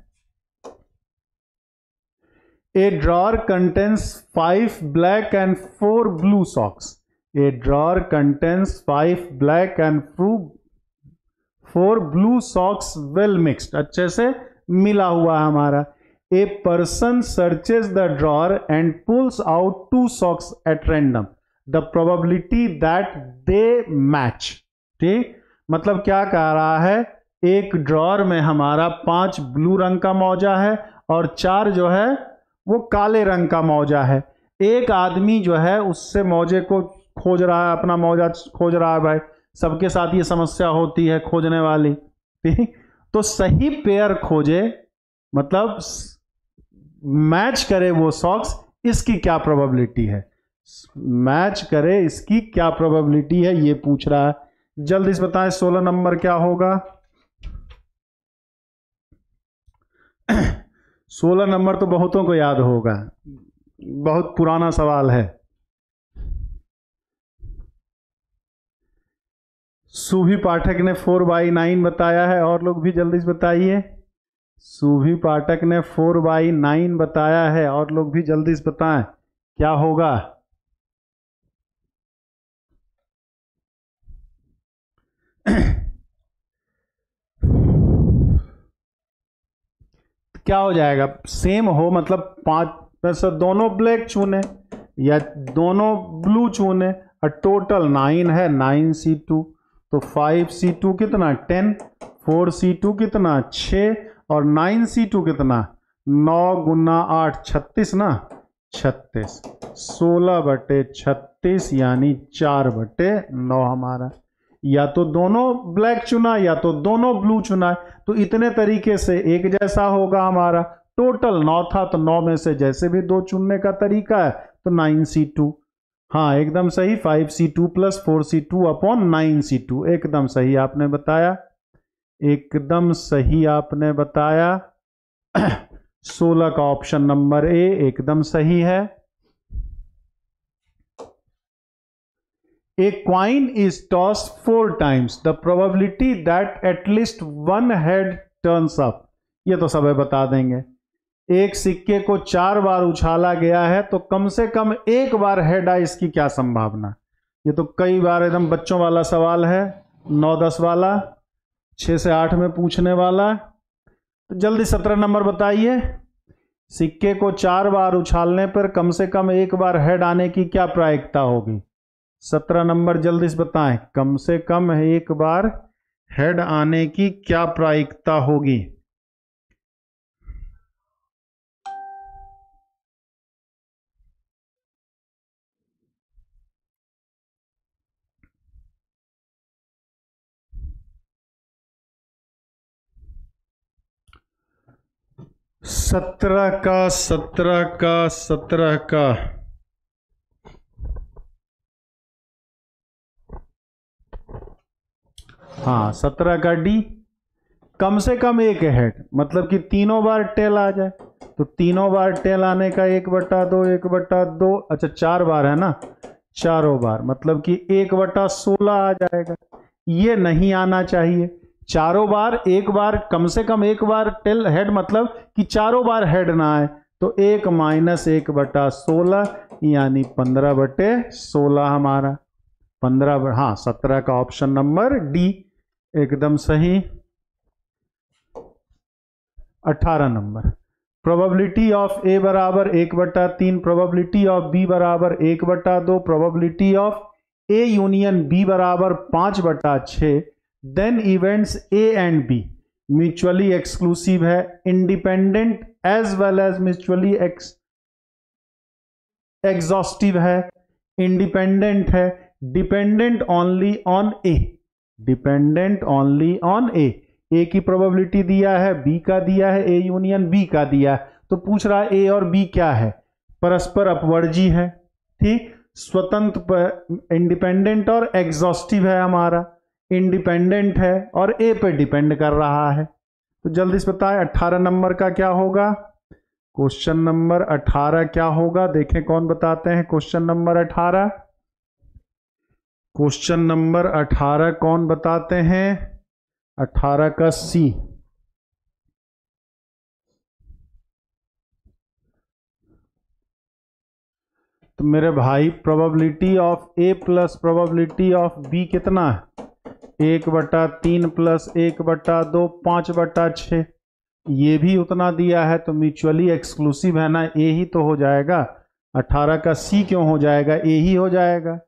a drawer contains five black and four blue socks a drawer contains five black and फू four blue socks well mixed अच्छे से मिला हुआ है हमारा a person searches the drawer and pulls out two socks at random the probability that they match ठीक मतलब क्या कह रहा है एक ड्रॉर में हमारा पांच ब्लू रंग का मौजा है और चार जो है वो काले रंग का मौजा है एक आदमी जो है उससे मौजे को खोज रहा है अपना मौजा खोज रहा है भाई सबके साथ ये समस्या होती है खोजने वाली तो सही पेयर खोजे मतलब मैच करे वो सॉक्स इसकी क्या प्रोबेबिलिटी है मैच करे इसकी क्या प्रोबेबिलिटी है ये पूछ रहा है जल्दी से बताएं सोलह नंबर क्या होगा सोलह नंबर तो बहुतों को याद होगा बहुत पुराना सवाल है सूभी पाठक ने फोर बाई नाइन बताया है और लोग भी जल्दी से बताइए सूभी पाठक ने फोर बाई नाइन बताया है और लोग भी जल्दी से बताएं क्या होगा क्या हो जाएगा सेम हो मतलब पाँच में से दोनों ब्लैक चुने या दोनों ब्लू चुने तो और टोटल नाइन है नाइन सी टू तो फाइव सी टू कितना टेन फोर सी टू कितना छ और नाइन सी टू कितना नौ गुना आठ छत्तीस ना छत्तीस सोलह बटे छत्तीस यानी चार बटे नौ हमारा या तो दोनों ब्लैक चुना या तो दोनों ब्लू चुना तो इतने तरीके से एक जैसा होगा हमारा टोटल नौ था तो नौ में से जैसे भी दो चुनने का तरीका है तो नाइन सी टू हाँ एकदम सही five C two plus four C two upon nine C two एकदम सही आपने बताया एकदम सही आपने बताया सोलह का ऑप्शन नंबर ए एकदम सही है a coin is toss four times the probability that at least one head head up ये तो सब बता देंगे एक सिक्के को चार बार उछाला गया है तो कम से कम एक बार हेड आए इसकी क्या संभावना ये तो कई बार एकदम बच्चों वाला सवाल है नौ दस वाला छः से आठ में पूछने वाला तो जल्दी सत्रह नंबर बताइए सिक्के को चार बार उछालने पर कम से कम एक बार हेड आने की क्या प्रायिकता होगी सत्रह नंबर जल्दी से बताएं कम से कम एक बार हेड आने की क्या प्रायिकता होगी सत्रह का सत्रह का सत्रह का हाँ सत्रह का डी कम से कम एक हेड मतलब कि तीनों बार टेल आ जाए तो तीनों बार टेल आने का एक बट्टा दो एक बट्टा दो अच्छा चार बार है ना चारों बार मतलब कि एक बट्टा सोलह आ जाएगा ये नहीं आना चाहिए चारों बार एक बार कम से कम एक बार टेल हेड मतलब कि चारों बार हेड ना आए तो एक माइनस एक बटा सोलह यानी पंद्रह बटे सोलह हमारा पंद्रह हाँ सत्रह का ऑप्शन नंबर डी एकदम सही अठारह नंबर प्रोबेबिलिटी ऑफ ए बराबर एक बटा तीन प्रोबेबिलिटी ऑफ बी बराबर एक बटा दो probability of A union B बराबर पांच बटा छ then events A and B mutually exclusive है independent as well as mutually exhaustive है इंडिपेंडेंट है dependent only on A dependent only on A A की प्रोबेबिलिटी दिया है बी का दिया है ए यूनियन बी का दिया है तो पूछ रहा है ए और बी क्या है परस्पर अपवर्जी है ठीक स्वतंत्र इंडिपेंडेंट और एग्जॉस्टिव है हमारा इंडिपेंडेंट है और ए पे डिपेंड कर रहा है तो जल्दी से बताए 18 नंबर का क्या होगा क्वेश्चन नंबर 18 क्या होगा देखें कौन बताते हैं क्वेश्चन नंबर 18 क्वेश्चन नंबर अठारह कौन बताते हैं अठारह का सी तो मेरे भाई probability of A plus probability of B कितना है एक बटा तीन प्लस एक बटा दो पांच बटा छ ये भी उतना दिया है तो म्यूचुअली एक्सक्लूसिव है ना ए ही तो हो जाएगा अठारह का सी क्यों हो जाएगा ए ही हो जाएगा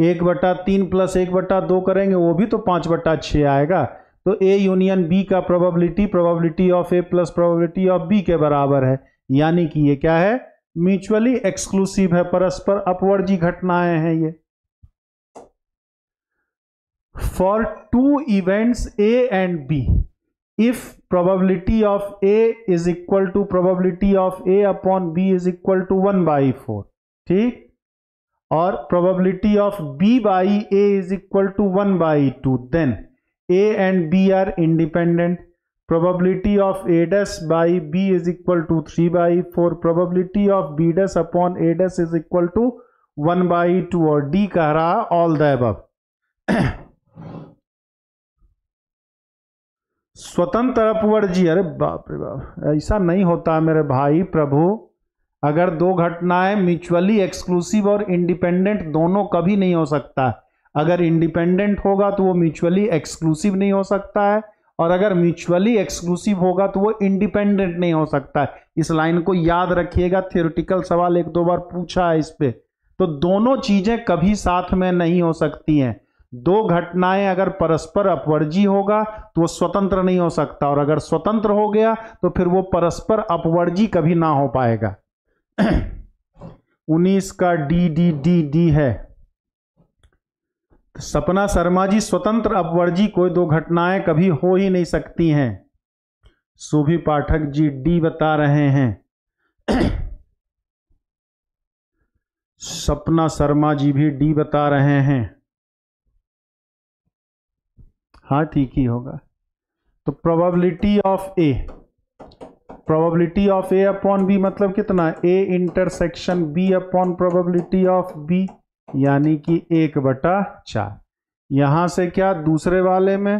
एक बटा तीन प्लस एक बटा दो करेंगे वो भी तो पाँच बटा छः आएगा तो ए यूनियन बी का probability probability of A plus probability of B के बराबर है यानी कि ये क्या है म्यूचुअली एक्सक्लूसिव है परस्पर अपवर्जी घटनाएं हैं ये for two events A and B if probability of A is equal to probability of A upon B is equal to one by four ठीक और probability of B by A is equal to one by two then A and B are independent probability of A dash by B is equal to three by four probability of B dash upon A dash is equal to one by two और D कह रहा all the अब स्वतंत्र अपवर्जी अरे बाप रे बाप ऐसा नहीं होता मेरे भाई प्रभु अगर दो घटनाएं म्यूचुअली एक्सक्लूसिव और इंडिपेंडेंट दोनों कभी नहीं हो सकता अगर इंडिपेंडेंट होगा तो वो म्यूचुअली एक्सक्लूसिव नहीं हो सकता है और अगर म्यूचुअली एक्सक्लूसिव होगा तो वो इंडिपेंडेंट नहीं हो सकता है इस लाइन को याद रखिएगा थियोरिटिकल सवाल एक दो बार पूछा है इस पर तो दोनों चीज़ें कभी साथ में नहीं हो सकती हैं दो घटनाएं अगर परस्पर अपवर्जी होगा तो वो स्वतंत्र नहीं हो सकता और अगर स्वतंत्र हो गया तो फिर वो परस्पर अपवर्जी कभी ना हो पाएगा उन्नीस का डी डी डी डी है सपना शर्मा जी स्वतंत्र अपवर्जी कोई दो घटनाएं कभी हो ही नहीं सकती हैं सुभी पाठक जी डी बता रहे हैं सपना शर्मा जी भी डी बता रहे हैं हाँ ठीक ही होगा तो probability of A probability of A upon B मतलब कितना A intersection B upon probability of B यानी कि एक बटा चार यहां से क्या दूसरे वाले में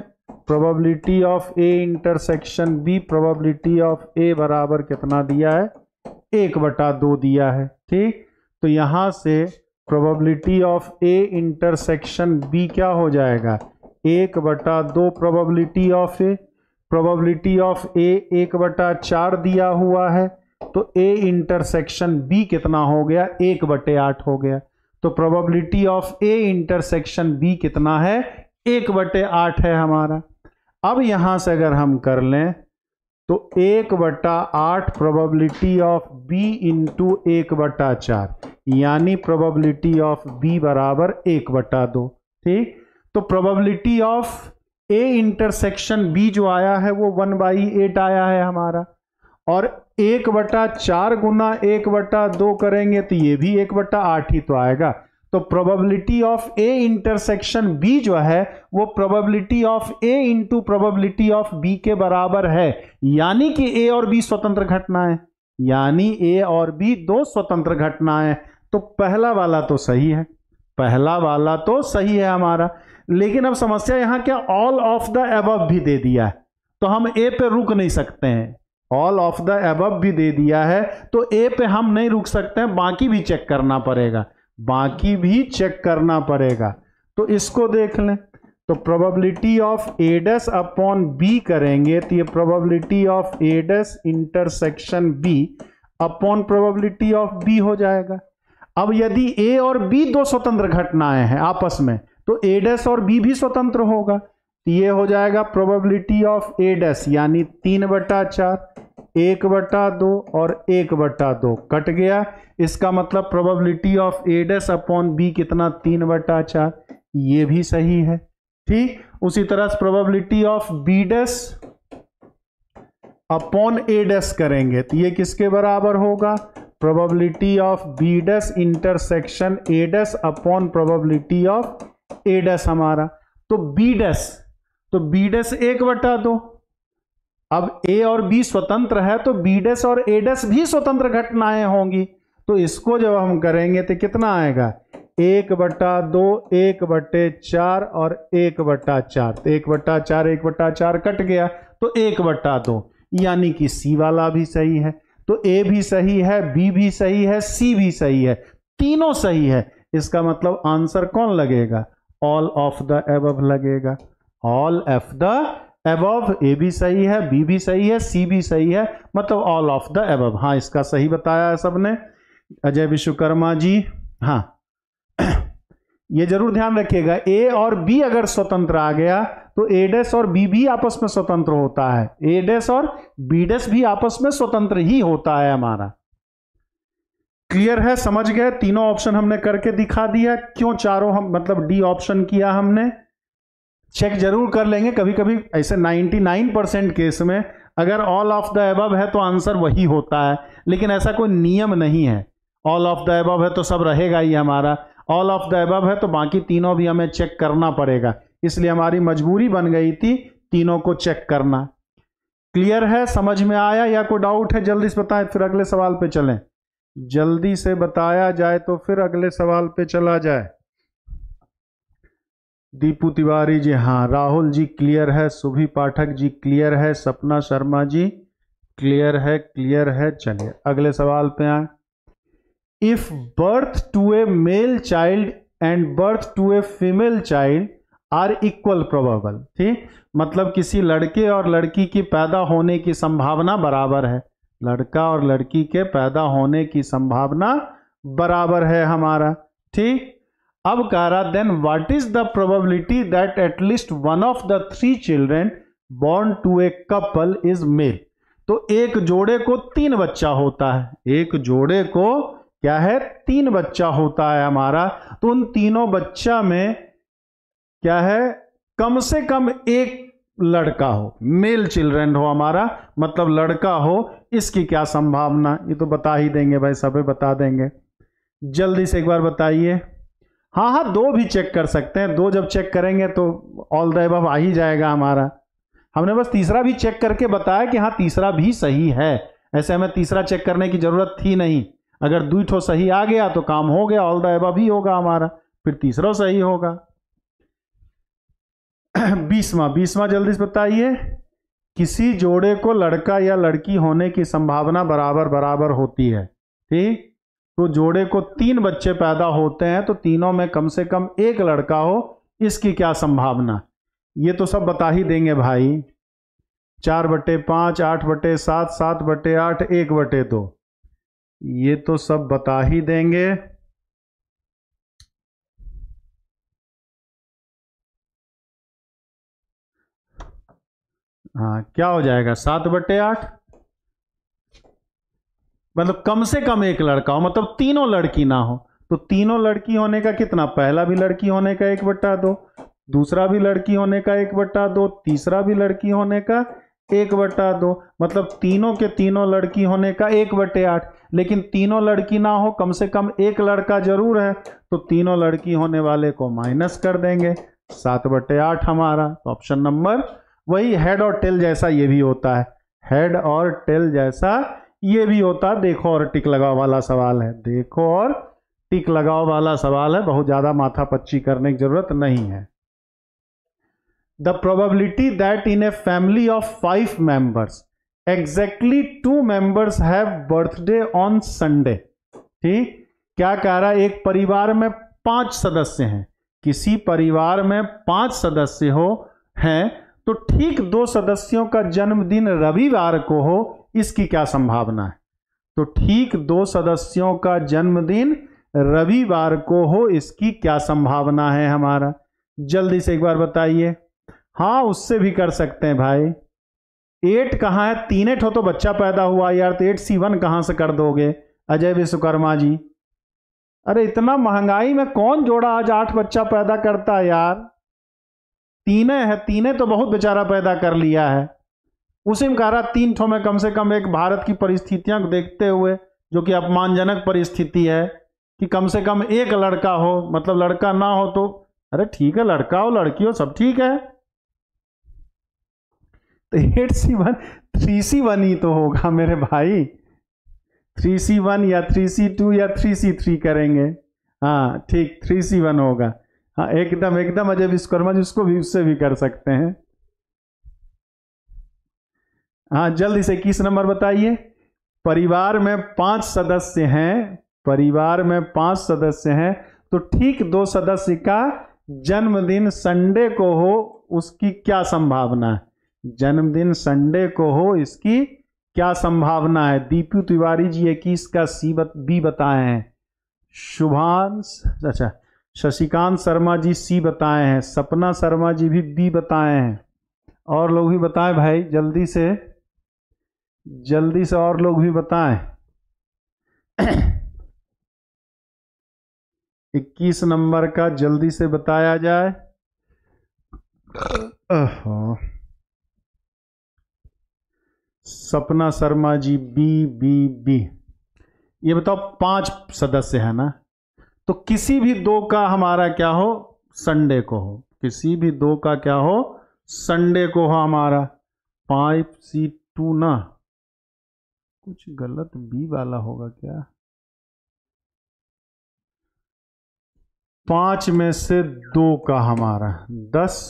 probability of A intersection B probability of A बराबर कितना दिया है एक बटा दो दिया है ठीक तो यहां से probability of A intersection B क्या हो जाएगा एक बटा दो probability of A probability of A एक बटा चार दिया हुआ है तो ए इंटरसेक्शन बी कितना हो गया एक बटे आठ हो गया तो probability of A intersection B कितना है एक बटे आठ है हमारा अब यहां से अगर हम कर लें तो एक बटा आठ प्रोबेबिलिटी ऑफ बी इंटू एक बटा चार यानी प्रोबेबिलिटी ऑफ बी बराबर एक बटा दो ठीक तो probability of A intersection B जो आया है वो वन बाई एट आया है हमारा और एक बटा चार गुना एक बटा दो करेंगे तो ये भी एक बटा आठ ही तो आएगा तो probability of A intersection B जो है वो probability of A into probability of B के बराबर है यानी कि ए और बी स्वतंत्र घटनाएं यानी ए और बी दो स्वतंत्र घटनाएं तो पहला वाला तो सही है पहला वाला तो सही है हमारा लेकिन अब समस्या यहां क्या ऑल ऑफ द एब भी दे दिया है तो हम ए पे रुक नहीं सकते हैं ऑल ऑफ द एब भी दे दिया है तो ए पे हम नहीं रुक सकते हैं बाकी भी चेक करना पड़ेगा बाकी भी चेक करना पड़ेगा तो इसको देख लें तो probability of A dash upon B करेंगे तो ये probability of A dash intersection B upon probability of B हो जाएगा अब यदि ए और बी दो स्वतंत्र घटनाएं हैं आपस में तो ए डैस और बी भी स्वतंत्र होगा तो ये हो जाएगा प्रोबेबिलिटी ऑफ ए डैस यानी तीन बटा चार एक बटा दो और एक बटा दो कट गया इसका मतलब probability of A dash upon B कितना तीन बटा चार ये भी सही है ठीक उसी तरह से probability of B dash upon A dash करेंगे तो ये किसके बराबर होगा probability of B dash intersection A dash upon probability of A dash हमारा तो बी डस तो बी डस एक बटा दो अब ए और बी स्वतंत्र है तो बी डस और ए डस भी स्वतंत्र घटनाएं होंगी तो इसको जब हम करेंगे तो कितना आएगा एक बटा दो एक बटे चार और एक बटा चार तो एक बटा चार एक बटा चार कट गया तो एक बटा दो यानी कि सी वाला भी सही है तो ए भी सही है बी भी सही है सी भी सही है तीनों सही है इसका मतलब आंसर कौन लगेगा ऑल ऑफ द एबव लगेगा all of the above A भी सही है बी भी सही है सी भी सही है मतलब ऑल ऑफ द एबव हाँ इसका सही बताया है सबने अजय विश्वकर्मा जी हाँ ये जरूर ध्यान रखिएगा ए और बी अगर स्वतंत्र आ गया तो ए डेस और बी भी आपस में स्वतंत्र होता है ए डेस और बी डेस भी आपस में स्वतंत्र ही होता है हमारा क्लियर है समझ गए तीनों ऑप्शन हमने करके दिखा दिया क्यों चारों हम मतलब डी ऑप्शन किया हमने चेक जरूर कर लेंगे कभी कभी ऐसे 99 परसेंट केस में अगर ऑल ऑफ द एबब है तो आंसर वही होता है लेकिन ऐसा कोई नियम नहीं है ऑल ऑफ द एबब है तो सब रहेगा ही हमारा ऑल ऑफ द एबब है तो बाकी तीनों भी हमें चेक करना पड़ेगा इसलिए हमारी मजबूरी बन गई थी तीनों को चेक करना क्लियर है समझ में आया या कोई डाउट है जल्दी से बताएं फिर अगले सवाल पे चलें जल्दी से बताया जाए तो फिर अगले सवाल पे चला जाए दीपू तिवारी जी हाँ राहुल जी क्लियर है सुभी पाठक जी क्लियर है सपना शर्मा जी क्लियर है क्लियर है चलिए अगले सवाल पे आए if birth to a male child and birth to a female child are equal probable ठीक मतलब किसी लड़के और लड़की की पैदा होने की संभावना बराबर है लड़का और लड़की के पैदा होने की संभावना बराबर है हमारा ठीक अब कह रहा then what is the probability that at least one of the three children born to a couple is male तो एक जोड़े को तीन बच्चा होता है एक जोड़े को क्या है तीन बच्चा होता है हमारा तो उन तीनों बच्चा में क्या है कम से कम एक लड़का हो मेल चिल्ड्रेन हो हमारा मतलब लड़का हो इसकी क्या संभावना ये तो बता ही देंगे भाई सभी बता देंगे जल्दी से एक बार बताइए हाँ हाँ दो भी चेक कर सकते हैं दो जब चेक करेंगे तो ऑल द एब आ ही जाएगा हमारा हमने बस तीसरा भी चेक करके बताया कि हाँ तीसरा भी सही है ऐसे हमें तीसरा चेक करने की ज़रूरत थी नहीं अगर दुई ठो सही आ गया तो काम हो गया ऑल द एब ही होगा हमारा फिर तीसरा सही होगा बीसवा बीसवा जल्दी से बताइए किसी जोड़े को लड़का या लड़की होने की संभावना बराबर बराबर होती है ठीक तो जोड़े को तीन बच्चे पैदा होते हैं तो तीनों में कम से कम एक लड़का हो इसकी क्या संभावना ये तो सब बता ही देंगे भाई चार बटे पाँच आठ बटे सात सात बटे आठ एक बटे दो ये तो सब बता ही देंगे हाँ क्या हो जाएगा सात बटे आठ मतलब कम से कम एक लड़का हो मतलब तीनों लड़की ना हो तो तीनों लड़की होने का कितना पहला भी लड़की होने का एक बट्टा दो दूसरा भी लड़की होने का एक बट्टा दो तीसरा भी लड़की होने का एक बट्टा दो मतलब तीनों के तीनों लड़की होने का एक बटे आठ लेकिन तीनों लड़की ना हो कम से कम एक लड़का जरूर है तो तीनों लड़की होने वाले को माइनस कर देंगे सात बटे आठ हमारा तो ऑप्शन नंबर वही हेड और टेल जैसा ये भी होता है हेड और टेल जैसा ये भी होता है देखो और टिक लगाओ वाला सवाल है देखो और टिक लगाओ वाला सवाल है बहुत ज़्यादा माथा पच्ची करने की ज़रूरत नहीं है the probability that in a family of five members exactly two members have birthday on Sunday ठीक क्या कह रहा है एक परिवार में पांच सदस्य हैं किसी परिवार में पांच सदस्य हो हैं तो ठीक दो सदस्यों का जन्मदिन रविवार को हो इसकी क्या संभावना है तो ठीक दो सदस्यों का जन्मदिन रविवार को हो इसकी क्या संभावना है हमारा जल्दी से एक बार बताइए हाँ उससे भी कर सकते हैं भाई एट कहाँ है तीन एट हो तो बच्चा पैदा हुआ यार तो एट सी वन कहाँ से कर दोगे अजय विश्वकर्मा जी अरे इतना महंगाई में कौन जोड़ा आज आठ बच्चा पैदा करता है यार तीने है तीने तो बहुत बेचारा पैदा कर लिया है उसी में कह रहा तीन ठो में कम से कम एक भारत की परिस्थितियां देखते हुए जो कि अपमानजनक परिस्थिति है कि कम से कम एक लड़का हो मतलब लड़का ना हो तो अरे ठीक है लड़का हो लड़की हो सब ठीक है तो eight C one three C one ही तो होगा मेरे भाई थ्री सी वन या थ्री सी टू या थ्री सी थ्री करेंगे हाँ ठीक थ्री सी वन होगा हाँ एकदम एकदम अजय विश्वकर्मा जी उसको भी उससे भी कर सकते हैं हाँ जल्दी से इक्कीस नंबर बताइए परिवार में पांच सदस्य हैं परिवार में पांच सदस्य हैं तो ठीक दो सदस्य का जन्मदिन संडे को हो उसकी क्या संभावना है जन्मदिन संडे को हो इसकी क्या संभावना है दीपू तिवारी जी इक्कीस का सी बत, बी बताए हैं शुभांश अच्छा शशिकांत शर्मा जी सी बताए हैं सपना शर्मा जी भी बी बताए हैं और लोग भी बताएं भाई जल्दी से जल्दी से और लोग भी बताएं इक्कीस नंबर का जल्दी से बताया जाए Sapna Sharma ji B B B ये बताओ पांच सदस्य है ना तो किसी भी दो का हमारा क्या हो संडे को हो किसी भी दो का क्या हो संडे को हो हमारा फाइव सी टू ना कुछ गलत बी वाला होगा क्या पांच में से दो का हमारा दस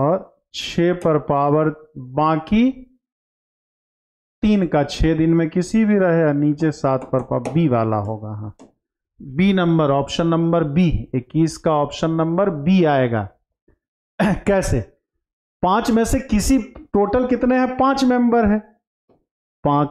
और छ पर पावर बाकी तीन का छह दिन में किसी भी रहे नीचे सात पर पावर बी वाला होगा हाँ B number option number B इक्कीस का ऑप्शन नंबर बी आएगा कैसे पांच में से किसी टोटल कितने हैं पांच मेंबर हैं पांच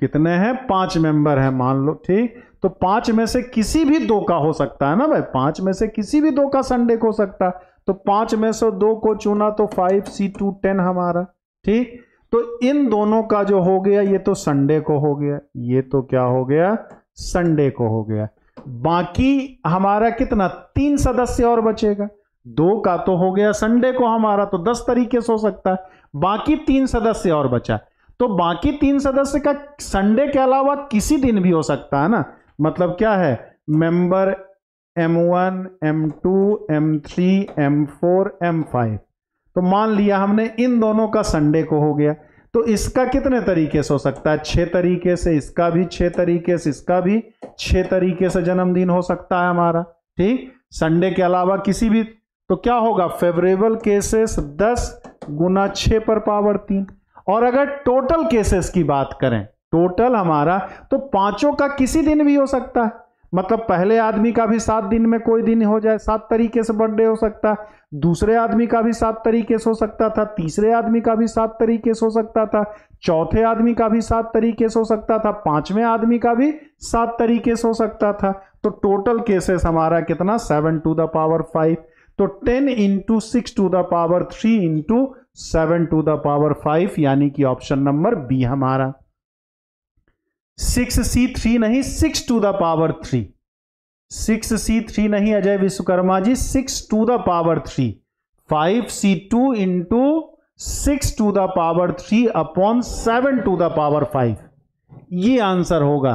कितने हैं पांच मेंबर हैं मान लो ठीक तो पांच में से किसी भी दो का हो सकता है ना भाई पांच में से किसी भी दो का संडे को हो सकता है तो पांच में से दो को चुना तो फाइव सी टू टेन हमारा ठीक तो इन दोनों का जो हो गया ये तो संडे को हो गया ये तो क्या हो गया संडे को हो गया बाकी हमारा कितना तीन सदस्य और बचेगा दो का तो हो गया संडे को हमारा तो दस तरीके से हो सकता है बाकी तीन सदस्य और बचा तो बाकी तीन सदस्य का संडे के अलावा किसी दिन भी हो सकता है ना मतलब क्या है member M1, M2, M3, M4, M5 तो मान लिया हमने इन दोनों का संडे को हो गया तो इसका कितने तरीके से हो सकता है छह तरीके से इसका भी छह तरीके से इसका भी छह तरीके से जन्मदिन हो सकता है हमारा ठीक संडे के अलावा किसी भी तो क्या होगा फेवरेबल केसेस दस गुना छ पर पावर तीन और अगर टोटल केसेस की बात करें टोटल हमारा तो पांचों का किसी दिन भी हो सकता है मतलब पहले आदमी का भी सात दिन में कोई दिन हो जाए सात तरीके से बर्थडे हो सकता दूसरे आदमी का भी सात तरीके से हो सकता था तीसरे आदमी का भी सात तरीके से हो सकता था चौथे आदमी का भी सात तरीके से हो सकता था पांचवें आदमी का भी सात तरीके से हो सकता था तो टोटल केसेस हमारा कितना seven to the power five तो ten into six to the power three into seven to the power five यानी कि ऑप्शन नंबर बी हमारा सिक्स सी थ्री नहीं six to the power three six C three नहीं Ajay Vishwakarma ji six to the power three five C two into six to the power three upon seven to the power five ये answer होगा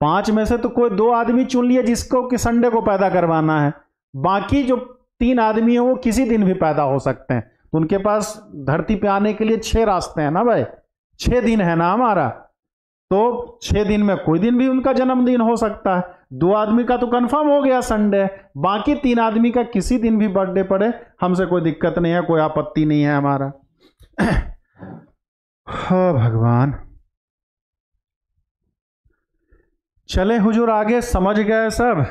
पांच में से तो कोई दो आदमी चुन लिया जिसको कि संडे को पैदा करवाना है बाकी जो तीन आदमी है वो किसी दिन भी पैदा हो सकते हैं तो उनके पास धरती पे आने के लिए छह रास्ते हैं ना भाई छह दिन है ना हमारा तो छह दिन में कोई दिन भी उनका जन्मदिन हो सकता है दो आदमी का तो कंफर्म हो गया संडे बाकी तीन आदमी का किसी दिन भी बर्थडे पड़े हमसे कोई दिक्कत नहीं है कोई आपत्ति नहीं है हमारा हा भगवान चले हुजूर आगे समझ गए सब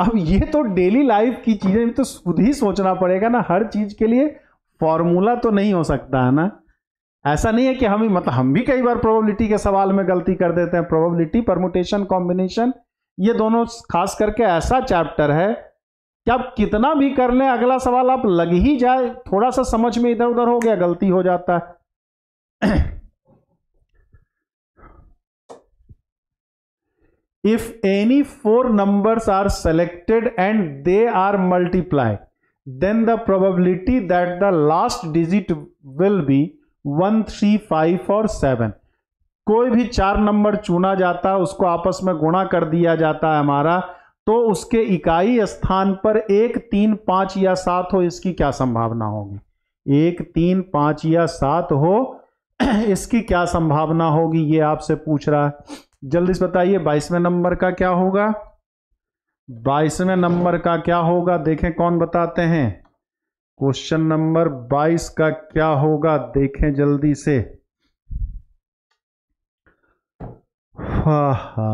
अब ये तो डेली लाइफ की चीजें तो खुद ही सोचना पड़ेगा ना हर चीज के लिए फॉर्मूला तो नहीं हो सकता है ना ऐसा नहीं है कि हम मतलब हम भी कई बार प्रोबेबिलिटी के सवाल में गलती कर देते हैं प्रोबेबिलिटी परमुटेशन कॉम्बिनेशन ये दोनों खास करके ऐसा चैप्टर है कि आप कितना भी कर लें अगला सवाल आप लग ही जाए थोड़ा सा समझ में इधर उधर हो गया गलती हो जाता है if any four number are selected and they are multiply then the probability that the last digit will be one three five और सेवन कोई भी चार नंबर चुना जाता है उसको आपस में गुणा कर दिया जाता है हमारा तो उसके इकाई स्थान पर एक तीन पांच या सात हो इसकी क्या संभावना होगी एक तीन पांच या सात हो इसकी क्या संभावना होगी ये आपसे पूछ रहा है जल्दी से बताइए बाईसवें नंबर का क्या होगा बाईसवें नंबर का क्या होगा देखें कौन बताते हैं क्वेश्चन नंबर 22 का क्या होगा देखें जल्दी से हा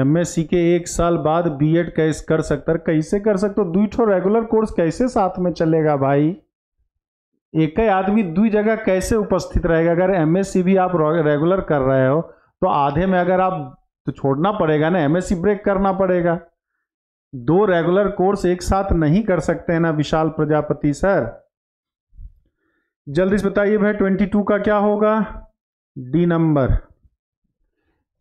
एमएससी के एक साल बाद बी एड कैसे कर सकता कैसे कर सकते हो दुई रेगुलर कोर्स कैसे साथ में चलेगा भाई एक ही आदमी दो जगह कैसे उपस्थित रहेगा अगर एम भी आप रेगुलर कर रहे हो तो आधे में अगर आप तो छोड़ना पड़ेगा ना एम ब्रेक करना पड़ेगा दो रेगुलर कोर्स एक साथ नहीं कर सकते हैं ना विशाल प्रजापति सर जल्दी से बताइए भाई ट्वेंटी टू का क्या होगा डी नंबर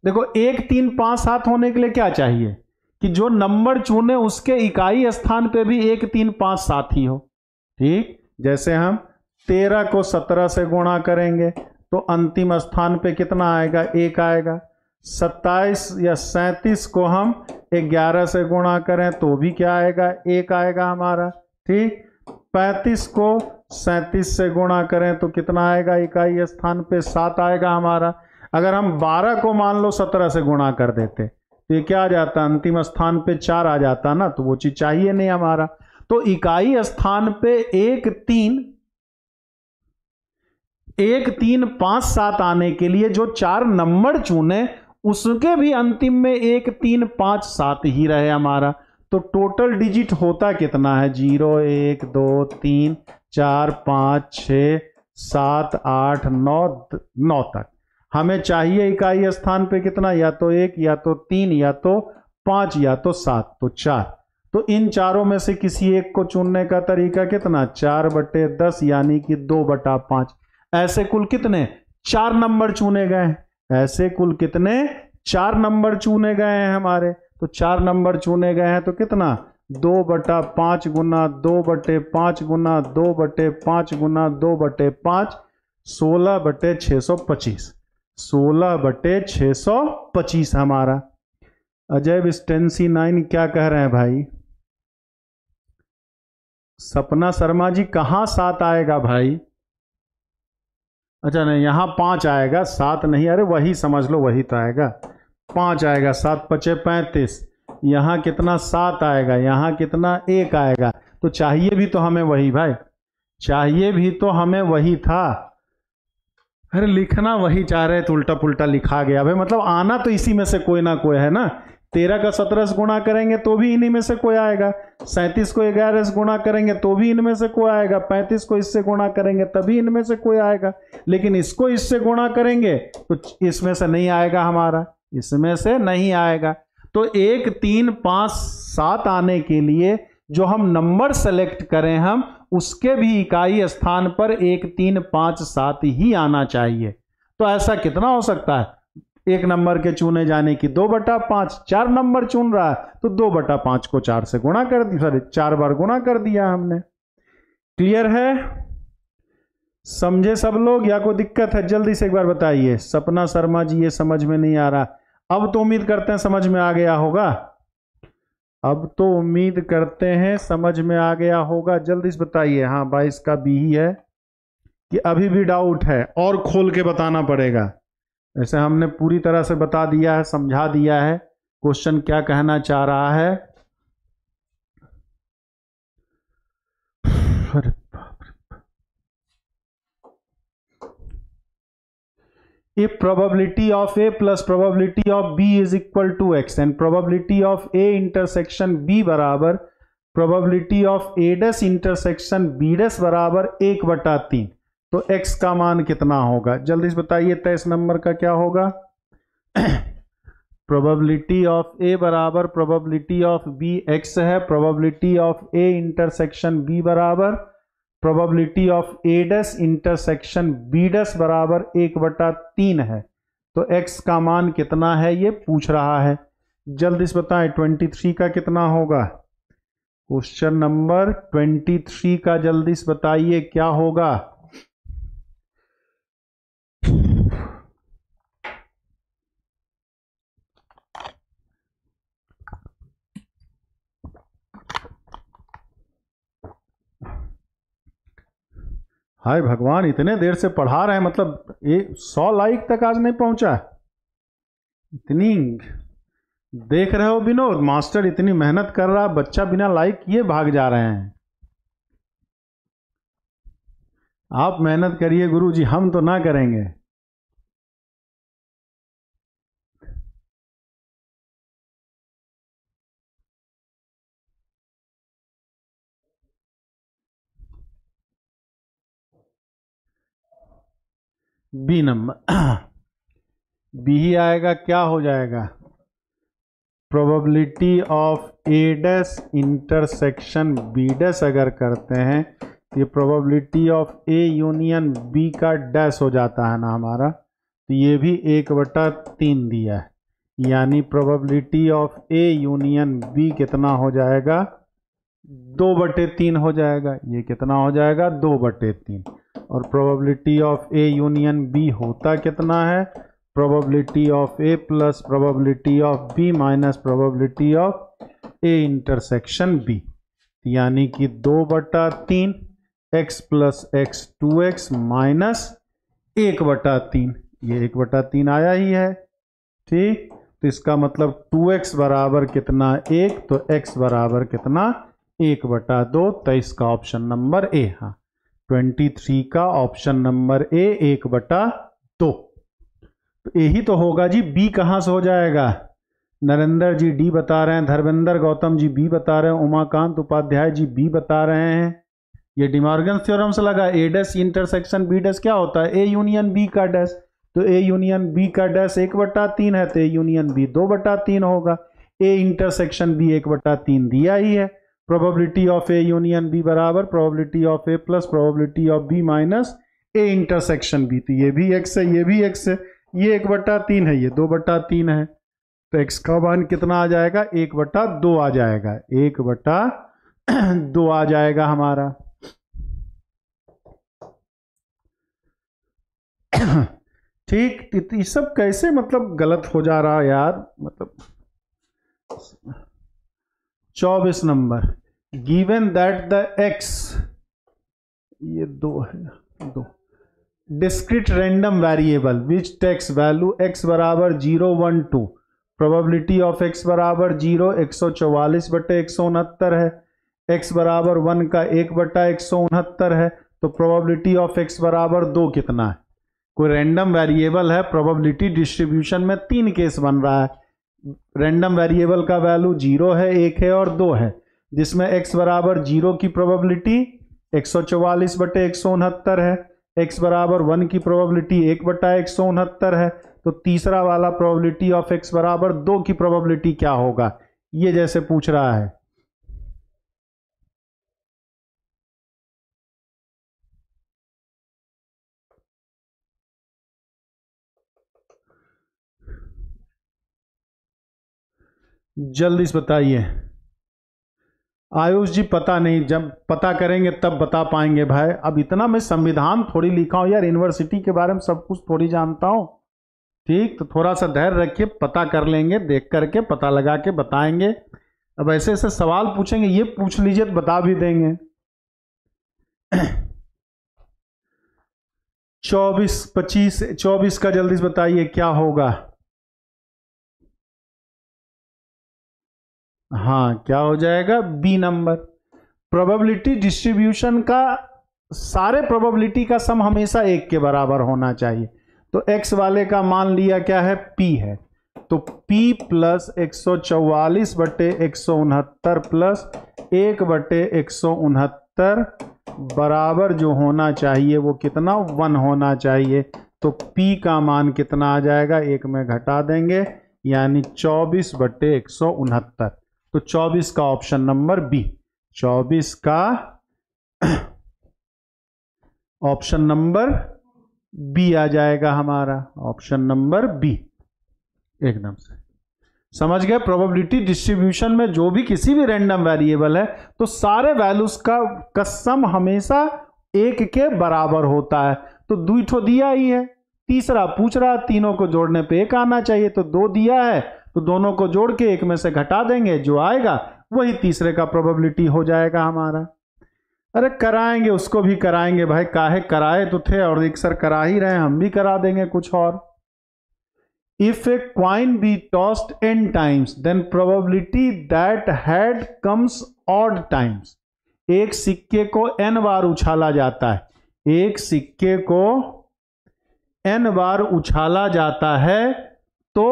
देखो एक तीन पांच सात होने के लिए क्या चाहिए कि जो नंबर चुने उसके इकाई स्थान पे भी एक तीन पांच सात ही हो ठीक जैसे हम तेरह को सत्रह से गुणा करेंगे तो अंतिम स्थान पे कितना आएगा एक आएगा सत्ताईस या सैंतीस को हम ग्यारह से गुणा करें तो भी क्या आएगा एक आएगा हमारा ठीक पैंतीस को सैंतीस से गुणा करें तो कितना आएगा इकाई स्थान पे सात आएगा हमारा अगर हम बारह को मान लो सत्रह से गुणा कर देते तो ये क्या आ जाता अंतिम स्थान पे चार आ जाता ना तो वो चीज चाहिए नहीं हमारा तो इकाई स्थान पे एक तीन एक तीन पांच सात आने के लिए जो चार नंबर चुने उसके भी अंतिम में एक तीन पांच सात ही रहे हमारा तो टोटल डिजिट होता कितना है जीरो एक दो तीन चार पाँच छ सात आठ नौ नौ तक हमें चाहिए इकाई स्थान पे कितना या तो एक या तो तीन या तो पांच या तो सात तो चार तो इन चारों में से किसी एक को चुनने का तरीका कितना चार बटे दस यानी कि दो बटा पांच ऐसे कुल कितने चार नंबर चुने गए ऐसे कुल कितने चार नंबर चुने गए हैं हमारे तो चार नंबर चुने गए हैं तो कितना दो बटा पांच गुना दो बटे पांच गुना दो बटे पांच गुना दो बटे पांच सोलह बटे छ सौ पच्चीस सोलह बटे छ सौ पच्चीस हमारा अजय स्टेंसी नाइन क्या कह रहे हैं भाई सपना शर्मा जी कहां साथ आएगा भाई अच्छा नहीं यहाँ पाँच आएगा सात नहीं अरे वही समझ लो वही तो आएगा पाँच आएगा सात पचे पैंतीस यहाँ कितना सात आएगा यहाँ कितना एक आएगा तो चाहिए भी तो हमें वही भाई चाहिए भी तो हमें वही था अरे लिखना वही चाह रहे तो उल्टा पुल्टा लिखा गया भाई मतलब आना तो इसी में से कोई ना कोई है ना तेरह का सत्रह से गुणा करेंगे तो भी इन्हीं में से कोई आएगा सैंतीस को ग्यारह से गुणा करेंगे तो भी इनमें से कोई आएगा पैंतीस को इससे गुणा करेंगे तभी तो इनमें से कोई आएगा लेकिन इसको इससे गुणा करेंगे तो इसमें से नहीं आएगा हमारा इसमें से नहीं आएगा तो एक तीन पाँच सात आने के लिए जो हम नंबर सेलेक्ट करें हम उसके भी इकाई स्थान पर एक तीन पाँच सात ही आना चाहिए तो ऐसा कितना हो सकता है एक नंबर के चुने जाने की दो बटा पांच चार नंबर चुन रहा है तो दो बटा पांच को चार से गुणा कर दिया सॉरी चार बार गुणा कर दिया हमने क्लियर है समझे सब लोग या कोई दिक्कत है जल्दी से एक बार बताइए सपना शर्मा जी ये समझ में नहीं आ रहा अब तो उम्मीद करते हैं समझ में आ गया होगा अब तो उम्मीद करते हैं समझ में आ गया होगा जल्दी से बताइए हाँ बाईस का बी ही है कि अभी भी डाउट है और खोल के बताना पड़ेगा ऐसे हमने पूरी तरह से बता दिया है समझा दिया है क्वेश्चन क्या कहना चाह रहा है A probability of A plus probability of B is equal to X and probability of A intersection B बराबर probability of A dash intersection B dash बराबर एक बटा तीन तो x का मान कितना होगा जल्दी से बताइए तेईस नंबर का क्या होगा प्रोबेबिलिटी ऑफ ए बराबर प्रोबेबिलिटी ऑफ बी एक्स है probability of A intersection B बराबर probability of A dash intersection B dash बराबर एक बटा तीन है तो x का मान कितना है ये पूछ रहा है जल्दी से बताएं 23 का कितना होगा क्वेश्चन नंबर 23 का जल्दी से बताइए क्या होगा हाय भगवान इतने देर से पढ़ा रहे हैं मतलब ये सौ लाइक तक आज नहीं पहुंचा इतनी देख रहे हो विनोद मास्टर इतनी मेहनत कर रहा बच्चा बिना लाइक किए भाग जा रहे हैं आप मेहनत करिए गुरु जी हम तो ना करेंगे बी नंबर बी ही आएगा क्या हो जाएगा probability of A dash intersection B dash अगर करते हैं तो ये probability of A union B का डैस हो जाता है ना हमारा तो ये भी एक बटा तीन दिया है यानी probability of A union B कितना हो जाएगा दो बटे तीन हो जाएगा ये कितना हो जाएगा दो बटे तीन और probability of A union B होता कितना है probability of A plus probability of B minus probability of A intersection B यानी कि दो बटा तीन x plus x two x minus एक बटा तीन ये एक बटा तीन आया ही है ठीक तो इसका मतलब टू एक्स बराबर कितना एक तो एक्स बराबर कितना एक बटा दो तेईस तो हाँ। का ऑप्शन नंबर ए हा ट्वेंटी थ्री का ऑप्शन नंबर ए एक बटा दो तो यही तो होगा जी बी कहां से हो जाएगा नरेंद्र जी डी बता रहे हैं धर्मेंद्र गौतम जी बी बता रहे हैं उमाकांत उपाध्याय जी बी बता रहे हैं ये डिमार्गन थ्योरम से लगा ए डस इंटरसेक्शन बी डस क्या होता है ए यूनियन बी का डस तो ए यूनियन बी का डस एक बटा तीन है तो ए यूनियन बी दो बटा तीन होगा ए इंटरसेक्शन बी एक बटा तीन दिया ही है probability of A union B बराबर probability of A plus probability of B minus A intersection B थी ये भी एक्स है ये भी एक्स है ये एक बट्टा तीन है ये दो बट्टा तीन है तो एक्स का वन कितना आ जाएगा एक बट्टा दो आ जाएगा एक बट्टा दो आ जाएगा हमारा ठीक तो ये सब कैसे मतलब गलत हो जा रहा यार मतलब चौबीस number given that the x ये दो है दो discrete random variable which takes value x बराबर zero one two probability of x बराबर जीरो एक सौ चौवालीस बटे एक सौ उनहत्तर है एक्स बराबर वन का एक बटा एक सौ उनहत्तर है तो प्रोबेबिलिटी ऑफ एक्स बराबर दो कितना है कोई रेंडम वेरिएबल है प्रोबेबिलिटी डिस्ट्रीब्यूशन में तीन केस बन रहा है रैंडम वेरिएबल का वैल्यू जीरो है एक है और दो है जिसमें एक्स बराबर जीरो की प्रोबेबिलिटी एक सौ चौवालीस बटे एक सौ उनहत्तर है एक्स बराबर वन की प्रोबेबिलिटी एक बटा एक सौ उनहत्तर है तो तीसरा वाला प्रोबेबिलिटी ऑफ एक्स बराबर दो की प्रोबेबिलिटी क्या होगा ये जैसे पूछ रहा है जल्दी से बताइए आयुष जी पता नहीं जब पता करेंगे तब बता पाएंगे भाई अब इतना मैं संविधान थोड़ी लिखा हूँ यार यूनिवर्सिटी के बारे में सब कुछ थोड़ी जानता हूँ ठीक तो थोड़ा सा धैर्य रखिए पता कर लेंगे देख करके पता लगा के बताएंगे अब ऐसे ऐसे सवाल पूछेंगे ये पूछ लीजिए तो बता भी देंगे चौबीस पच्चीस चौबीस का जल्दी से बताइए क्या होगा हाँ क्या हो जाएगा बी नंबर प्रोबेबिलिटी डिस्ट्रीब्यूशन का सारे प्रोबेबिलिटी का सम हमेशा एक के बराबर होना चाहिए तो एक्स वाले का मान लिया क्या है पी है तो पी प्लस एक सौ चौवालीस बटे एक सौ उनहत्तर प्लस एक बटे एक सौ उनहत्तर बराबर जो होना चाहिए वो कितना वन होना चाहिए तो पी का मान कितना आ जाएगा एक में घटा देंगे यानी चौबीस बटे एक सौ उनहत्तर तो 24 का ऑप्शन नंबर बी 24 का ऑप्शन नंबर बी आ जाएगा हमारा ऑप्शन नंबर बी एकदम से समझ गए प्रोबेबिलिटी डिस्ट्रीब्यूशन में जो भी किसी भी रैंडम वेरिएबल है तो सारे वैल्यूज का कसम हमेशा एक के बराबर होता है तो दुई दिया ही है तीसरा पूछ रहा तीनों को जोड़ने पे एक आना चाहिए तो दो दिया है तो दोनों को जोड़ के एक में से घटा देंगे जो आएगा वही तीसरे का प्रोबेबिलिटी हो जाएगा हमारा अरे कराएंगे उसको भी कराएंगे भाई काहे कराए तो थे और एक सर करा ही रहे हम भी करा देंगे कुछ और if a coin be tossed n times then probability that head comes odd times एक सिक्के को एन बार उछाला जाता है एक सिक्के को एन बार उछाला जाता है तो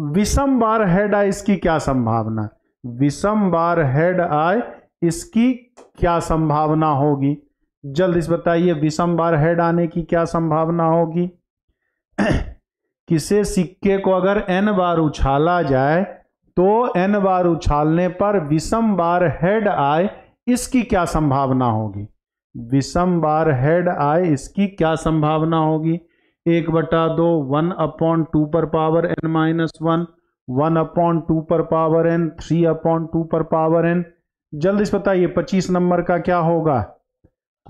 विषम बार हेड आय इसकी क्या संभावना विषम बार हेड आए इसकी क्या संभावना होगी जल्द इस बताइए विषम बार हेड आने की क्या संभावना होगी किसे सिक्के को अगर एन बार उछाला जाए तो एन बार उछालने पर विषम बार हेड आए इसकी क्या संभावना होगी विषम बार हेड आए इसकी क्या संभावना होगी एक बटा दो वन अपॉन टू पर power n minus one one upon two पर power n three upon two पर पावर एन जल्दी से बताइए पच्चीस नंबर का क्या होगा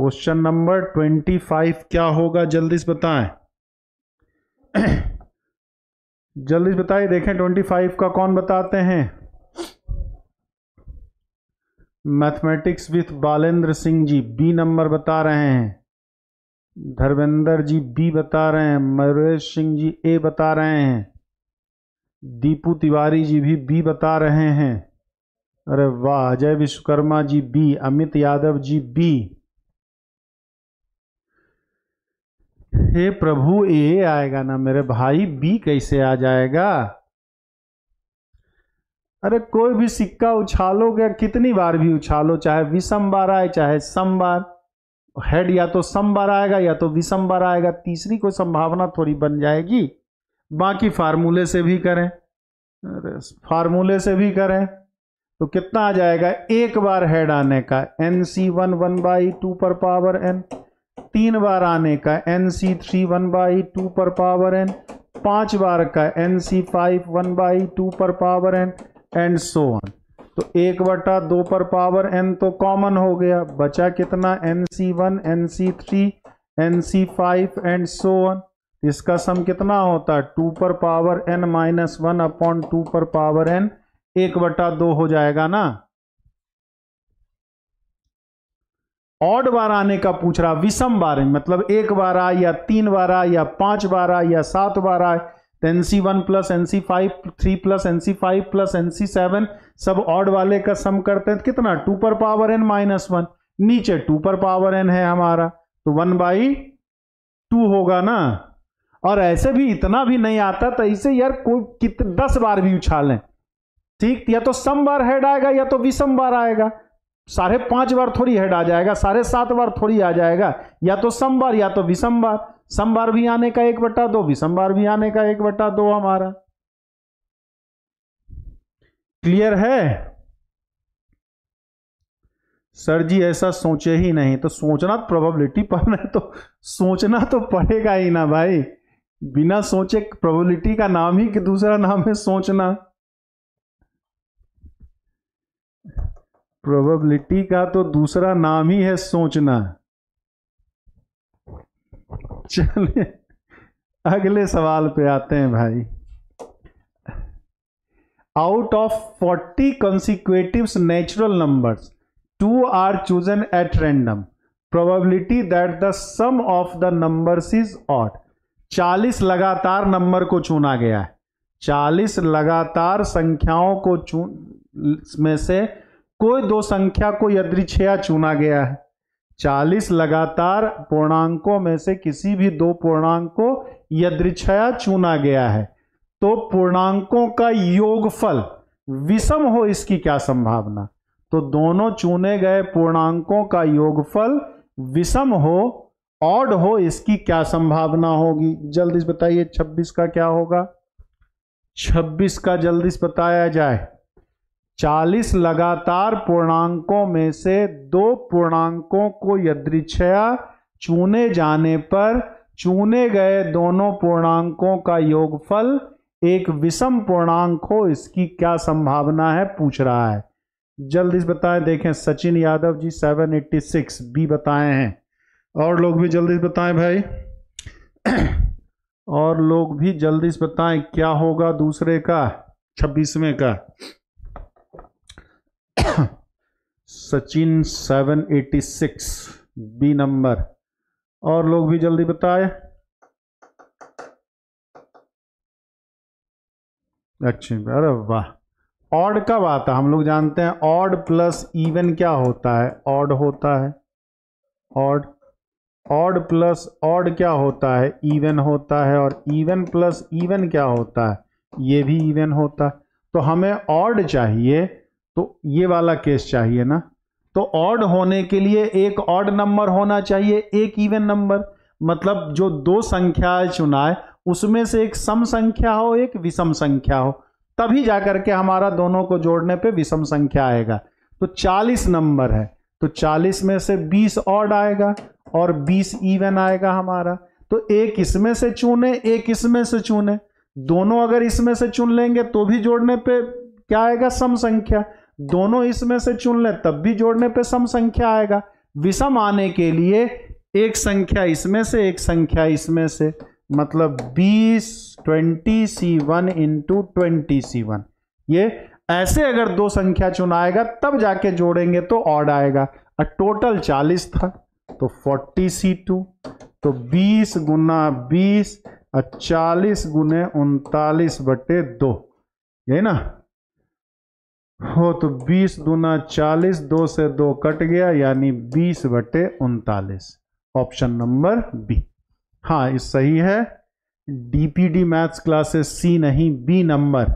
क्वेश्चन नंबर ट्वेंटी फाइव क्या होगा जल्दी से बताएं जल्दी से बताइए देखें ट्वेंटी फाइव का कौन बताते हैं mathematics with Balendra Singh ji B number बता रहे हैं धर्मेंद्र जी बी बता रहे हैं मयूरेश सिंह जी ए बता रहे हैं दीपू तिवारी जी भी बी बता रहे हैं अरे वाह अजय विश्वकर्मा जी बी अमित यादव जी बी हे प्रभु ए आएगा ना मेरे भाई बी कैसे आ जाएगा अरे कोई भी सिक्का उछालोगे कितनी बार भी उछालो चाहे विषम बार आए चाहे सम बार हेड या तो सम बार आएगा या तो विषम बार आएगा तीसरी कोई संभावना थोड़ी बन जाएगी बाकी फार्मूले से भी करें फार्मूले से भी करें तो कितना आ जाएगा एक बार हेड आने का n C one one by two पर पावर एन तीन बार आने का n C three one by two पर पावर एन पांच बार का n C five one by two पर power n and so on तो एक बटा दो पर पावर एन तो कॉमन हो गया बचा कितना n C one n C three n C five and so on इसका सम कितना होता है टू पर power n minus one upon two पर पावर एन एक बटा दो हो जाएगा ना ऑड बार आने का पूछ रहा विषम बार मतलब एक बार आ या तीन बार आ या पांच बार आ या सात बार आए n C one plus n C five three plus n C five plus n C seven सब ऑड वाले का सम करते हैं तो कितना टू पर पावर एन माइनस वन नीचे टू पर पावर एन है हमारा तो वन बाई टू होगा ना और ऐसे भी इतना भी नहीं आता तो इसे यार कोई कित दस बार भी उछालें ठीक या तो सम बार हेड आएगा या तो विषम बार आएगा साढ़े पांच बार थोड़ी हेड आ जाएगा साढ़े सात बार थोड़ी आ जाएगा या तो सम बार या तो विषम बार समवार भी आने का एक बट्टा दो भी विषमवार भी आने का एक बट्टा दो हमारा क्लियर है सर जी ऐसा सोचे ही नहीं तो सोचना प्रोबेबिलिटी पढ़ना है तो सोचना तो पड़ेगा ही ना भाई बिना सोचे प्रोबेबिलिटी का नाम ही कि दूसरा नाम है सोचना प्रोबेबिलिटी का तो दूसरा नाम ही है सोचना चलिए अगले सवाल पे आते हैं भाई out of forty consecutive natural numbers two are chosen at random probability that the sum of the number is odd चालीस लगातार नंबर को चुना गया है चालीस लगातार संख्याओं को चुन में से कोई दो संख्या को छया चुना गया है चालीस लगातार पूर्णांकों में से किसी भी दो पूर्णांक को यदृछया चुना गया है तो पूर्णांकों का योगफल विषम हो इसकी क्या संभावना तो दोनों चुने गए पूर्णांकों का योगफल विषम हो ऑड हो इसकी क्या संभावना होगी जल्दी बताइए 26 का क्या होगा 26 का जल्दी बताया जाए चालीस लगातार पूर्णांकों में से दो पूर्णांकों को यदृच्छया चुने जाने पर चुने गए दोनों पूर्णांकों का योगफल एक विषम पूर्णांक हो इसकी क्या संभावना है पूछ रहा है जल्दी से बताएं देखें सचिन यादव जी 786 बी बताए हैं और लोग भी जल्दी से बताएं भाई और लोग भी जल्दी से बताएं क्या होगा दूसरे का छब्बीसवें का सचिन 786 बी नंबर और लोग भी जल्दी बताए अच्छी अरे वाह ऑड कब आता है हम लोग जानते हैं ऑड प्लस इवन क्या होता है ऑड होता है ऑड ऑड प्लस ऑड क्या होता है इवन होता है और इवन प्लस इवन क्या होता है ये भी इवन होता है तो हमें ऑड चाहिए तो ये वाला केस चाहिए ना तो ऑड होने के लिए एक ऑड नंबर होना चाहिए एक इवन नंबर मतलब जो दो संख्या चुनाए उसमें से एक सम संख्या हो एक विषम संख्या हो तभी जा करके हमारा दोनों को जोड़ने पे विषम संख्या आएगा तो 40 नंबर है तो 40 में से 20 ऑड आएगा और 20 इवन आएगा हमारा तो एक इसमें से चुने एक इसमें से चुने दोनों अगर इसमें से चुन लेंगे तो भी जोड़ने पे क्या आएगा सम संख्या दोनों इसमें से चुन ले तब भी जोड़ने पे सम संख्या आएगा विषम आने के लिए एक संख्या इसमें से एक संख्या इसमें से मतलब 20 20 C one into twenty C one ये ऐसे अगर दो संख्या चुनाएगा तब जाके जोड़ेंगे तो ऑड आएगा और टोटल 40 था तो 40 सी टू तो 20 गुना बीस और चालीस गुने उनतालीस बटे दो यही ना हो तो 20 दूना 40 दो से दो कट गया यानी 20 बटे उनतालीस ऑप्शन नंबर बी हाँ इस सही है डीपीडी मैथ्स क्लासेस सी नहीं बी नंबर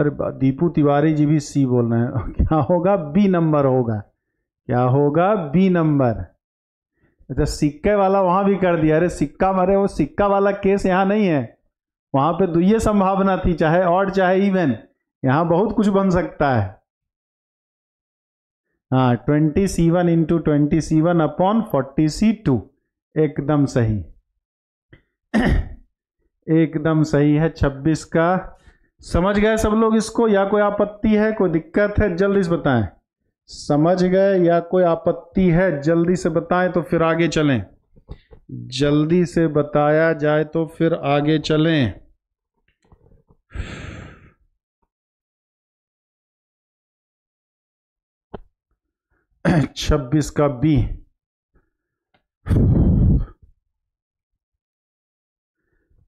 अरे दीपू तिवारी जी भी सी बोल रहे हैं क्या होगा बी नंबर होगा क्या होगा बी नंबर अच्छा सिक्के वाला वहां भी कर दिया अरे सिक्का मरे वो सिक्का वाला केस यहां नहीं है वहाँ पे तो ये संभावना थी चाहे और चाहे इवन यहाँ बहुत कुछ बन सकता है हाँ twenty C one into twenty C one upon forty C two एकदम सही एकदम सही है छब्बीस का समझ गए सब लोग इसको या कोई आपत्ति है कोई दिक्कत है जल्दी से बताएं समझ गए या कोई आपत्ति है जल्दी से बताएं तो फिर आगे चलें जल्दी से बताया जाए तो फिर आगे चलें छब्बीस का बी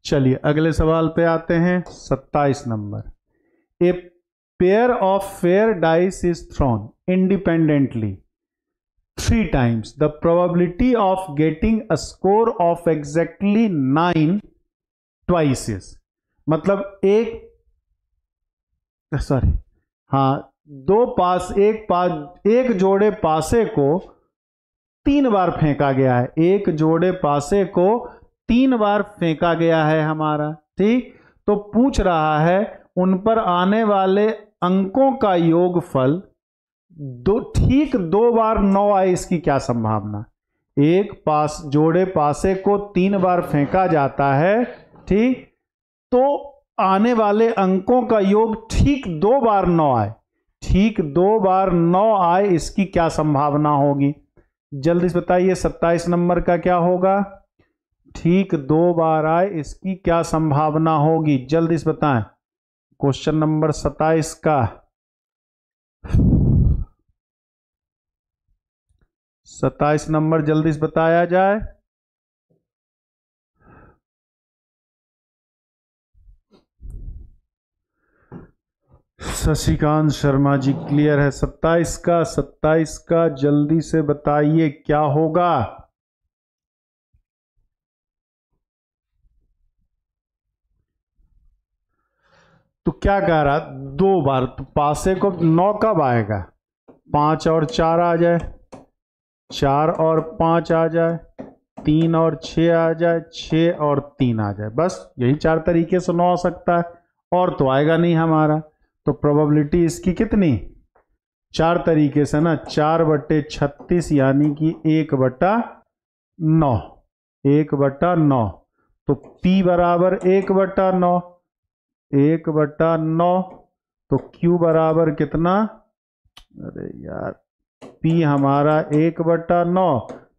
चलिए अगले सवाल पे आते हैं सत्ताईस number a pair of fair dice is thrown independently three times the probability of getting a score of exactly nine twice मतलब एक सॉरी हाँ दो पास एक पास एक जोड़े पासे को तीन बार फेंका गया है एक जोड़े पासे को तीन बार फेंका गया है हमारा ठीक तो पूछ रहा है उन पर आने वाले अंकों का योगफल दो ठीक दो बार नौ आए इसकी क्या संभावना एक पास जोड़े पासे को तीन बार फेंका जाता है ठीक तो आने वाले अंकों का योग ठीक दो बार नौ आए ठीक दो बार नौ आए इसकी क्या संभावना होगी जल्दी से बताइए सत्ताईस नंबर का क्या होगा ठीक दो बार आए इसकी क्या संभावना होगी जल्दी से बताएं क्वेश्चन नंबर सत्ताईस का सत्ताईस नंबर जल्दी से बताया जाए शशिकांत शर्मा जी क्लियर है सत्ताईस का सत्ताईस का जल्दी से बताइए क्या होगा तो क्या कह रहा दो बार तो पासे को नौ कब आएगा पांच और चार आ जाए चार और पाँच आ जाए तीन और छ आ जाए छ और तीन आ जाए बस यही चार तरीके से नौ आ सकता है और तो आएगा नहीं हमारा तो प्रोबेबिलिटी इसकी कितनी चार तरीके से ना चार बट्टे छत्तीस यानी कि एक बट्टा नौ एक बट्टा नौ तो P बराबर एक बट्टा नौ एक बट्टा नौ तो Q बराबर कितना अरे यार पी हमारा एक बट्टा नौ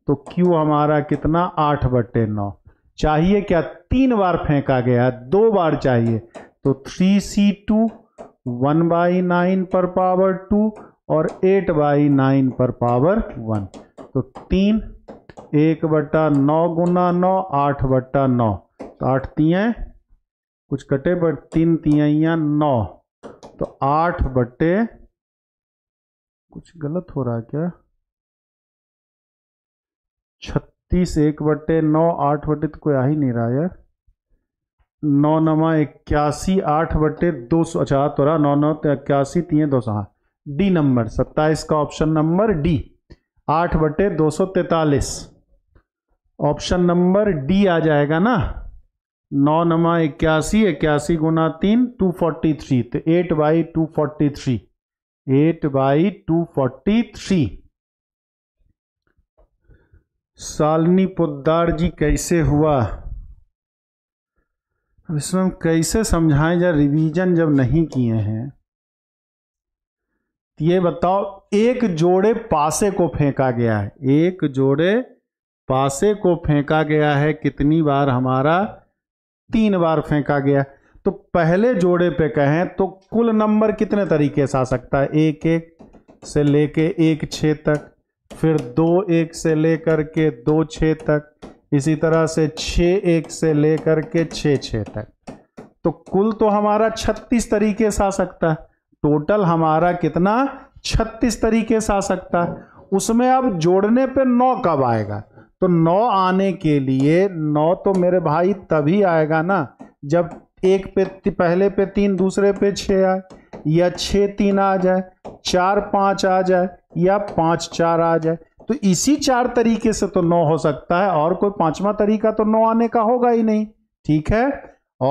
तो क्यू हमारा कितना आठ बट्टे नौ चाहिए क्या तीन बार फेंका गया दो बार चाहिए तो three C two one by nine पर पावर टू और एट बाई नाइन पर पावर वन तो तीन एक बट्टा नौ गुना नौ आठ बट्टा नौ तो आठ तीय कुछ कटे पर तीन तियाँ नौ तो आठ बट्टे कुछ गलत हो रहा है क्या छत्तीस एक बटे नौ आठ बटे तो कोई आ ही नहीं रहा यार नौ नवा इक्यासी आठ बटे दो सौ अच्छा तो रहा नौ नौ तो इक्यासी तीन दो सौ हाँ डी नंबर सत्ताईस का ऑप्शन नंबर डी आठ बटे दो सौ तैतालीस ऑप्शन नंबर डी आ जाएगा ना नौ नवा इक्यासी इक्यासी गुना तीन टू फोर्टी थ्री तो eight by two forty three eight by two forty three Shalini Poddar ji कैसे हुआ अब इसमें हम कैसे समझाएं जब रिवीजन जब नहीं किए हैं ये बताओ एक जोड़े पासे को फेंका गया है एक जोड़े पासे को फेंका गया है कितनी बार हमारा तीन बार फेंका गया है तो पहले जोड़े पे कहें तो कुल नंबर कितने तरीके से आ सकता है एक एक से लेके एक छः तक फिर दो एक से लेकर के दो छः तक इसी तरह से छः एक से लेकर के छः छः तक तो कुल तो हमारा छत्तीस तरीके से आ सकता है टोटल हमारा कितना छत्तीस तरीके से आ सकता है उसमें अब जोड़ने पे नौ कब आएगा तो नौ आने के लिए नौ तो मेरे भाई तभी आएगा ना जब एक पे पहले पे तीन दूसरे पे छः आए या छः तीन आ जाए चार पाँच आ जाए या पाँच चार आ जाए तो इसी चार तरीके से तो नौ हो सकता है और कोई पांचवा तरीका तो नौ आने का होगा ही नहीं ठीक है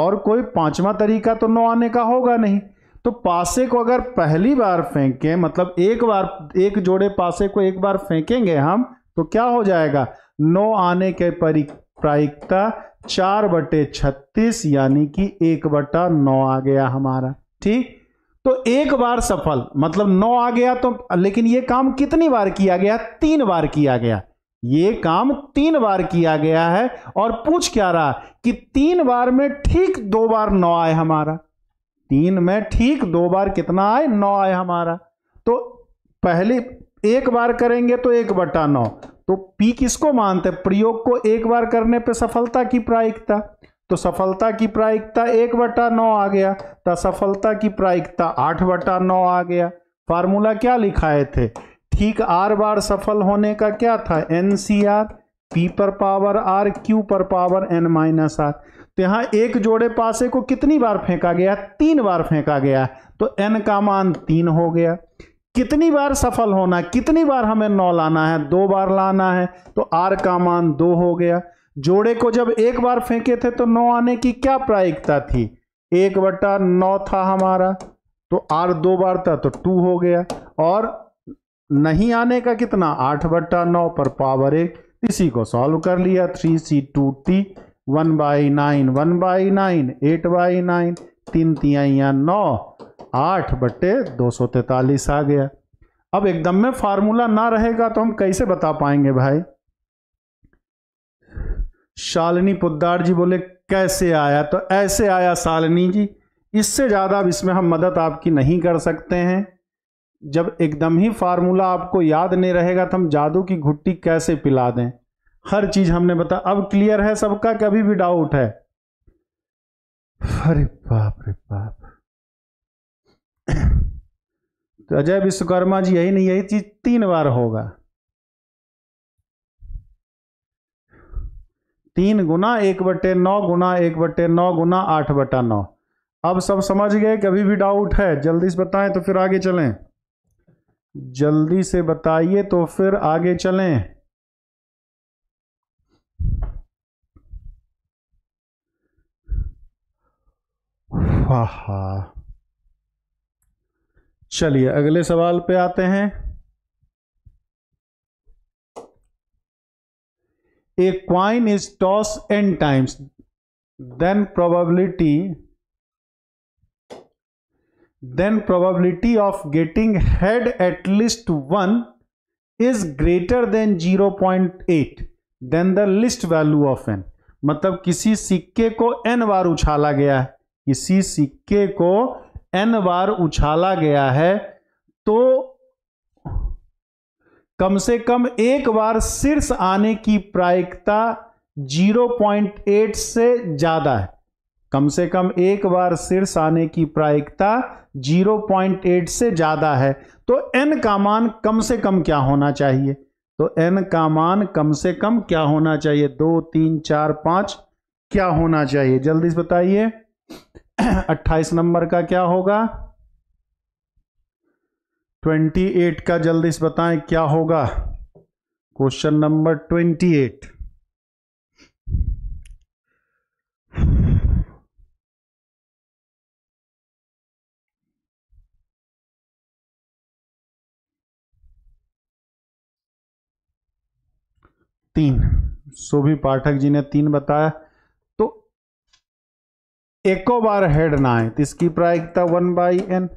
और कोई पांचवा तरीका तो नौ आने का होगा नहीं तो पासे को अगर पहली बार फेंकें मतलब एक बार एक जोड़े पासे को एक बार फेंकेंगे हम तो क्या हो जाएगा नौ आने के प्रायिकता चार बटे छत्तीस यानी कि एक बटा नौ आ गया हमारा ठीक तो एक बार सफल मतलब नौ आ गया तो लेकिन ये काम कितनी बार किया गया तीन बार किया गया ये काम तीन बार किया गया है और पूछ क्या रहा कि तीन बार में ठीक दो बार नौ आए हमारा तीन में ठीक दो बार कितना आए नौ आए हमारा तो पहले एक बार करेंगे तो एक बटा नौ तो पी किसको मानते हैं प्रयोग को एक बार करने पे सफलता की प्रायिकता तो सफलता की प्रायिकता एक बटा नौ आ गया तो असफलता की प्रायिकता आठ बटा नौ आ गया फार्मूला क्या लिखाए थे ठीक आर बार सफल होने का क्या था एन सी आर पी पर पावर आर क्यू पर पावर एन माइनस आर तो यहाँ एक जोड़े पासे को कितनी बार फेंका गया तीन बार फेंका गया तो एन का मान तीन हो गया कितनी बार सफल होना कितनी बार हमें नौ लाना है दो बार लाना है तो आर का मान दो हो गया जोड़े को जब एक बार फेंके थे तो नौ आने की क्या प्रायिकता थी एक बटा नौ था हमारा तो आर दो बार था तो टू हो गया और नहीं आने का कितना आठ बट्टा नौ पर पावर एक इसी को सॉल्व कर लिया three C two t one by nine one by nine eight by nine तीन तियाँ नौ आठ बट्टे दो सौ तैतालीस आ गया अब एकदम में फार्मूला ना रहेगा तो हम कैसे बता पाएंगे भाई शालिनी पुद्दार जी बोले कैसे आया तो ऐसे आया शालिनी जी इससे ज़्यादा अब इसमें हम मदद आपकी नहीं कर सकते हैं जब एकदम ही फार्मूला आपको याद नहीं रहेगा तो हम जादू की घुट्टी कैसे पिला दें हर चीज़ हमने बता अब क्लियर है सबका कभी भी डाउट है अरे बाप रे बाप तो अजय विश्वकर्मा जी यही नहीं यही चीज तीन बार होगा तीन गुना एक बटे नौ गुना एक बटे नौ गुना आठ बटा नौ अब सब समझ गए कभी भी डाउट है जल्दी से बताएं तो फिर आगे चलें जल्दी से बताइए तो फिर आगे चलें वाह चलिए अगले सवाल पे आते हैं a coin is toss n times then probability then probability of getting head at least one is greater than 0.8 then the least value of n मतलब किसी सिक्के को एन बार उछाला गया है किसी सिक्के को एन बार उछाला गया है तो कम से कम एक बार शीर्ष आने की प्रायिकता 0.8 से ज्यादा है कम से कम एक बार शीर्ष आने की प्रायिकता 0.8 से ज्यादा है तो n का मान कम से कम क्या होना चाहिए तो n का मान कम से कम क्या होना चाहिए दो तीन चार पांच क्या होना चाहिए जल्दी से बताइए अट्ठाईस नंबर का क्या होगा ट्वेंटी एट का जल्दी से बताएं क्या होगा क्वेश्चन नंबर ट्वेंटी एट तीन भी पाठक जी ने तीन बताया एको बार हेड ना आए तो इसकी प्रायिकता वन बाई एन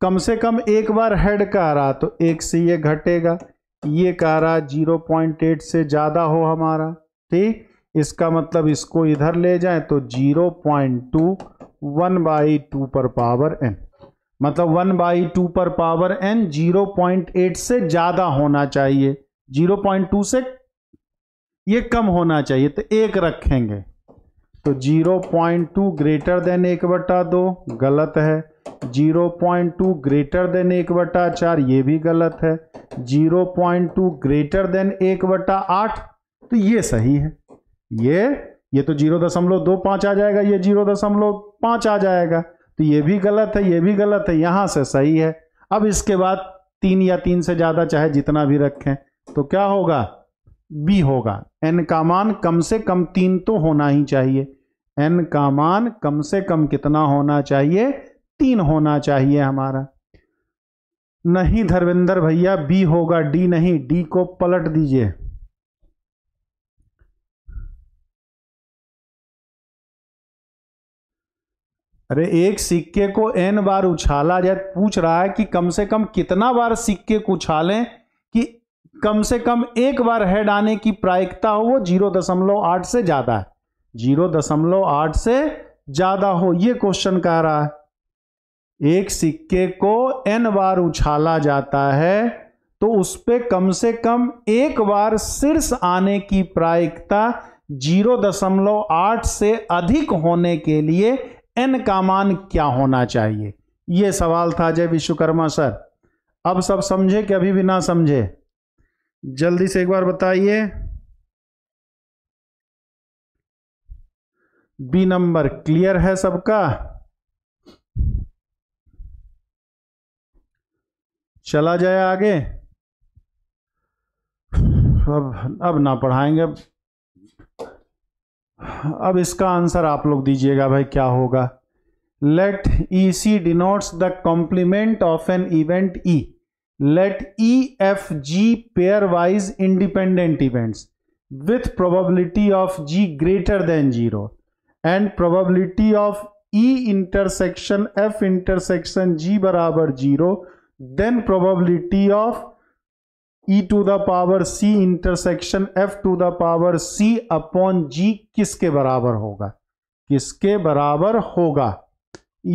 कम से कम एक बार हेड का आ रहा तो एक से ये घटेगा ये कह रहा जीरो पॉइंट एट से ज़्यादा हो हमारा ठीक इसका मतलब इसको इधर ले जाए तो zero point two one by two पर पावर एन मतलब वन बाई टू पर power n zero point eight से ज़्यादा होना चाहिए जीरो पॉइंट टू से ये कम होना चाहिए तो एक रखेंगे तो 0.2 ग्रेटर देन एक बटा दो गलत है 0.2 ग्रेटर देन एक बटा चार ये भी गलत है 0.2 ग्रेटर देन एक बटा आठ तो ये सही है ये ये तो जीरो दशमलव दो पाँच आ जाएगा ये जीरो दशमलव पाँच आ जाएगा तो ये भी गलत है ये भी गलत है यहाँ से सही है अब इसके बाद तीन या तीन से ज़्यादा चाहे जितना भी रखें तो क्या होगा बी होगा एन का मान कम से कम तीन तो होना ही चाहिए एन का मान कम से कम कितना होना चाहिए तीन होना चाहिए हमारा नहीं धर्मेंद्र भैया बी होगा डी नहीं डी को पलट दीजिए अरे एक सिक्के को एन बार उछाला जाए पूछ रहा है कि कम से कम कितना बार सिक्के को उछालें कम से कम एक बार हेड आने की प्रायिकता हो वो जीरो दशमलव आठ से ज़्यादा है जीरो दशमलव आठ से ज़्यादा हो ये क्वेश्चन कह रहा है एक सिक्के को एन बार उछाला जाता है तो उस पर कम से कम एक बार शीर्ष आने की प्रायिकता जीरो दशमलव आठ से अधिक होने के लिए एन का मान क्या होना चाहिए यह सवाल था जय विश्वकर्मा सर अब सब समझे कि अभी भी ना समझे जल्दी से एक बार बताइए बी नंबर क्लियर है सबका चला जाए आगे अब अब ना पढ़ाएंगे अब इसका आंसर आप लोग दीजिएगा भाई क्या होगा let E C denotes the complement of an event E let E F G pair wise independent events with probability of G greater than zero and probability of E intersection F intersection G बराबर zero then probability of E to the power C intersection F to the power C upon G किसके बराबर होगा किसके बराबर होगा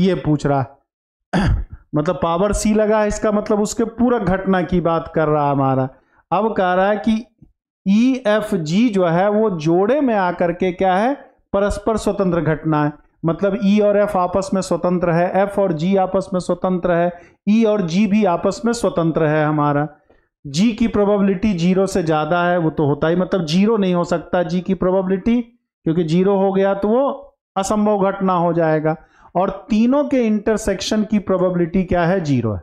ये पूछ रहा मतलब पावर सी लगा है इसका मतलब उसके पूरा घटना की बात कर रहा हमारा अब कह रहा है कि ई एफ जी जो है वो जोड़े में आकर के क्या है परस्पर स्वतंत्र घटना है मतलब ई e और एफ आपस में स्वतंत्र है एफ और जी आपस में स्वतंत्र है ई e और जी भी आपस में स्वतंत्र है हमारा जी की प्रोबेबिलिटी जीरो से ज़्यादा है वो तो होता ही मतलब जीरो नहीं हो सकता जी की प्रोबेबिलिटी क्योंकि जीरो हो गया तो वो असंभव घटना हो जाएगा और तीनों के इंटरसेक्शन की प्रोबेबिलिटी क्या है जीरो है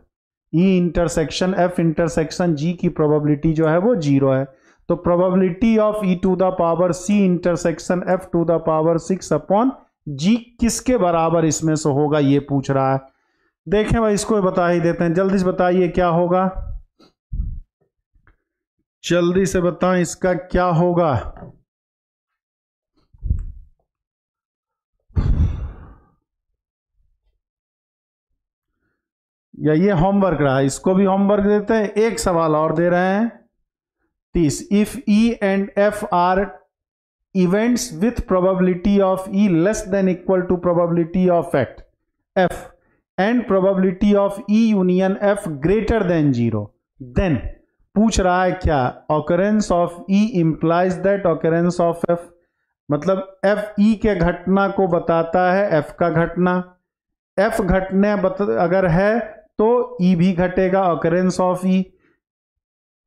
E intersection F intersection G की प्रोबेबिलिटी जो है वो जीरो है तो probability of E to the power C intersection F to the power six upon G किसके बराबर इसमें से होगा ये पूछ रहा है देखें भाई इसको बता ही देते हैं जल्दी से बताइए क्या होगा जल्दी से बताएं इसका क्या होगा या ये होमवर्क रहा इसको भी होमवर्क देते हैं एक सवाल और दे रहे हैं तीस if E and F are events with probability of E less than equal to probability of act F and probability of E union F greater than zero then पूछ रहा है क्या occurrence of E implies that occurrence of F मतलब F E e के घटना को बताता है एफ का घटना एफ घटना अगर है तो ई e भी घटेगा अकरेंस ऑफ ई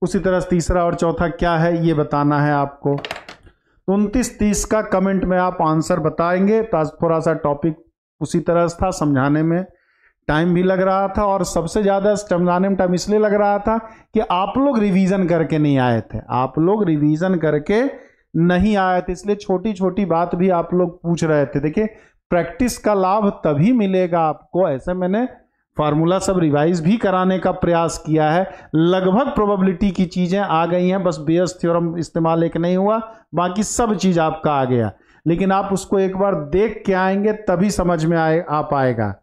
उसी तरह तीसरा और चौथा क्या है ये बताना है आपको तो उनतीस तीस का कमेंट में आप आंसर बताएंगे तो थोड़ा सा टॉपिक उसी तरह था समझाने में टाइम भी लग रहा था और सबसे ज़्यादा समझाने में टाइम इसलिए लग रहा था कि आप लोग रिवीजन करके नहीं आए थे आप लोग रिवीजन करके नहीं आए थे इसलिए छोटी छोटी बात भी आप लोग पूछ रहे थे देखिए प्रैक्टिस का लाभ तभी मिलेगा आपको ऐसे मैंने फार्मूला सब रिवाइज भी कराने का प्रयास किया है लगभग प्रोबेबिलिटी की चीज़ें आ गई हैं बस बेयस थ्योरम इस्तेमाल एक नहीं हुआ बाकी सब चीज़ आपका आ गया लेकिन आप उसको एक बार देख के आएंगे तभी समझ में आए आ पाएगा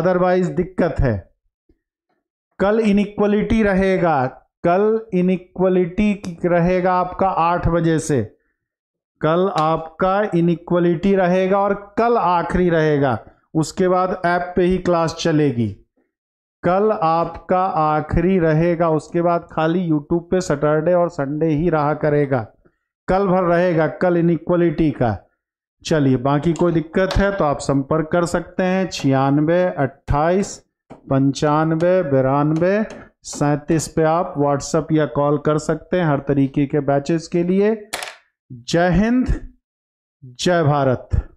अदरवाइज दिक्कत है कल इनक्वलिटी रहेगा कल इनक्वलिटी रहेगा आपका आठ बजे से कल आपका इनक्वलिटी रहेगा और कल आखिरी रहेगा उसके बाद ऐप पे ही क्लास चलेगी कल आपका आखिरी रहेगा उसके बाद खाली यूट्यूब पे सैटरडे और संडे ही रहा करेगा कल भर रहेगा कल इनक्वलिटी का चलिए बाकी कोई दिक्कत है तो आप संपर्क कर सकते हैं छियानवे अट्ठाईस पंचानवे बिरानवे सैंतीस पे आप व्हाट्सएप या कॉल कर सकते हैं हर तरीके के बैचेस के लिए जय हिंद जय भारत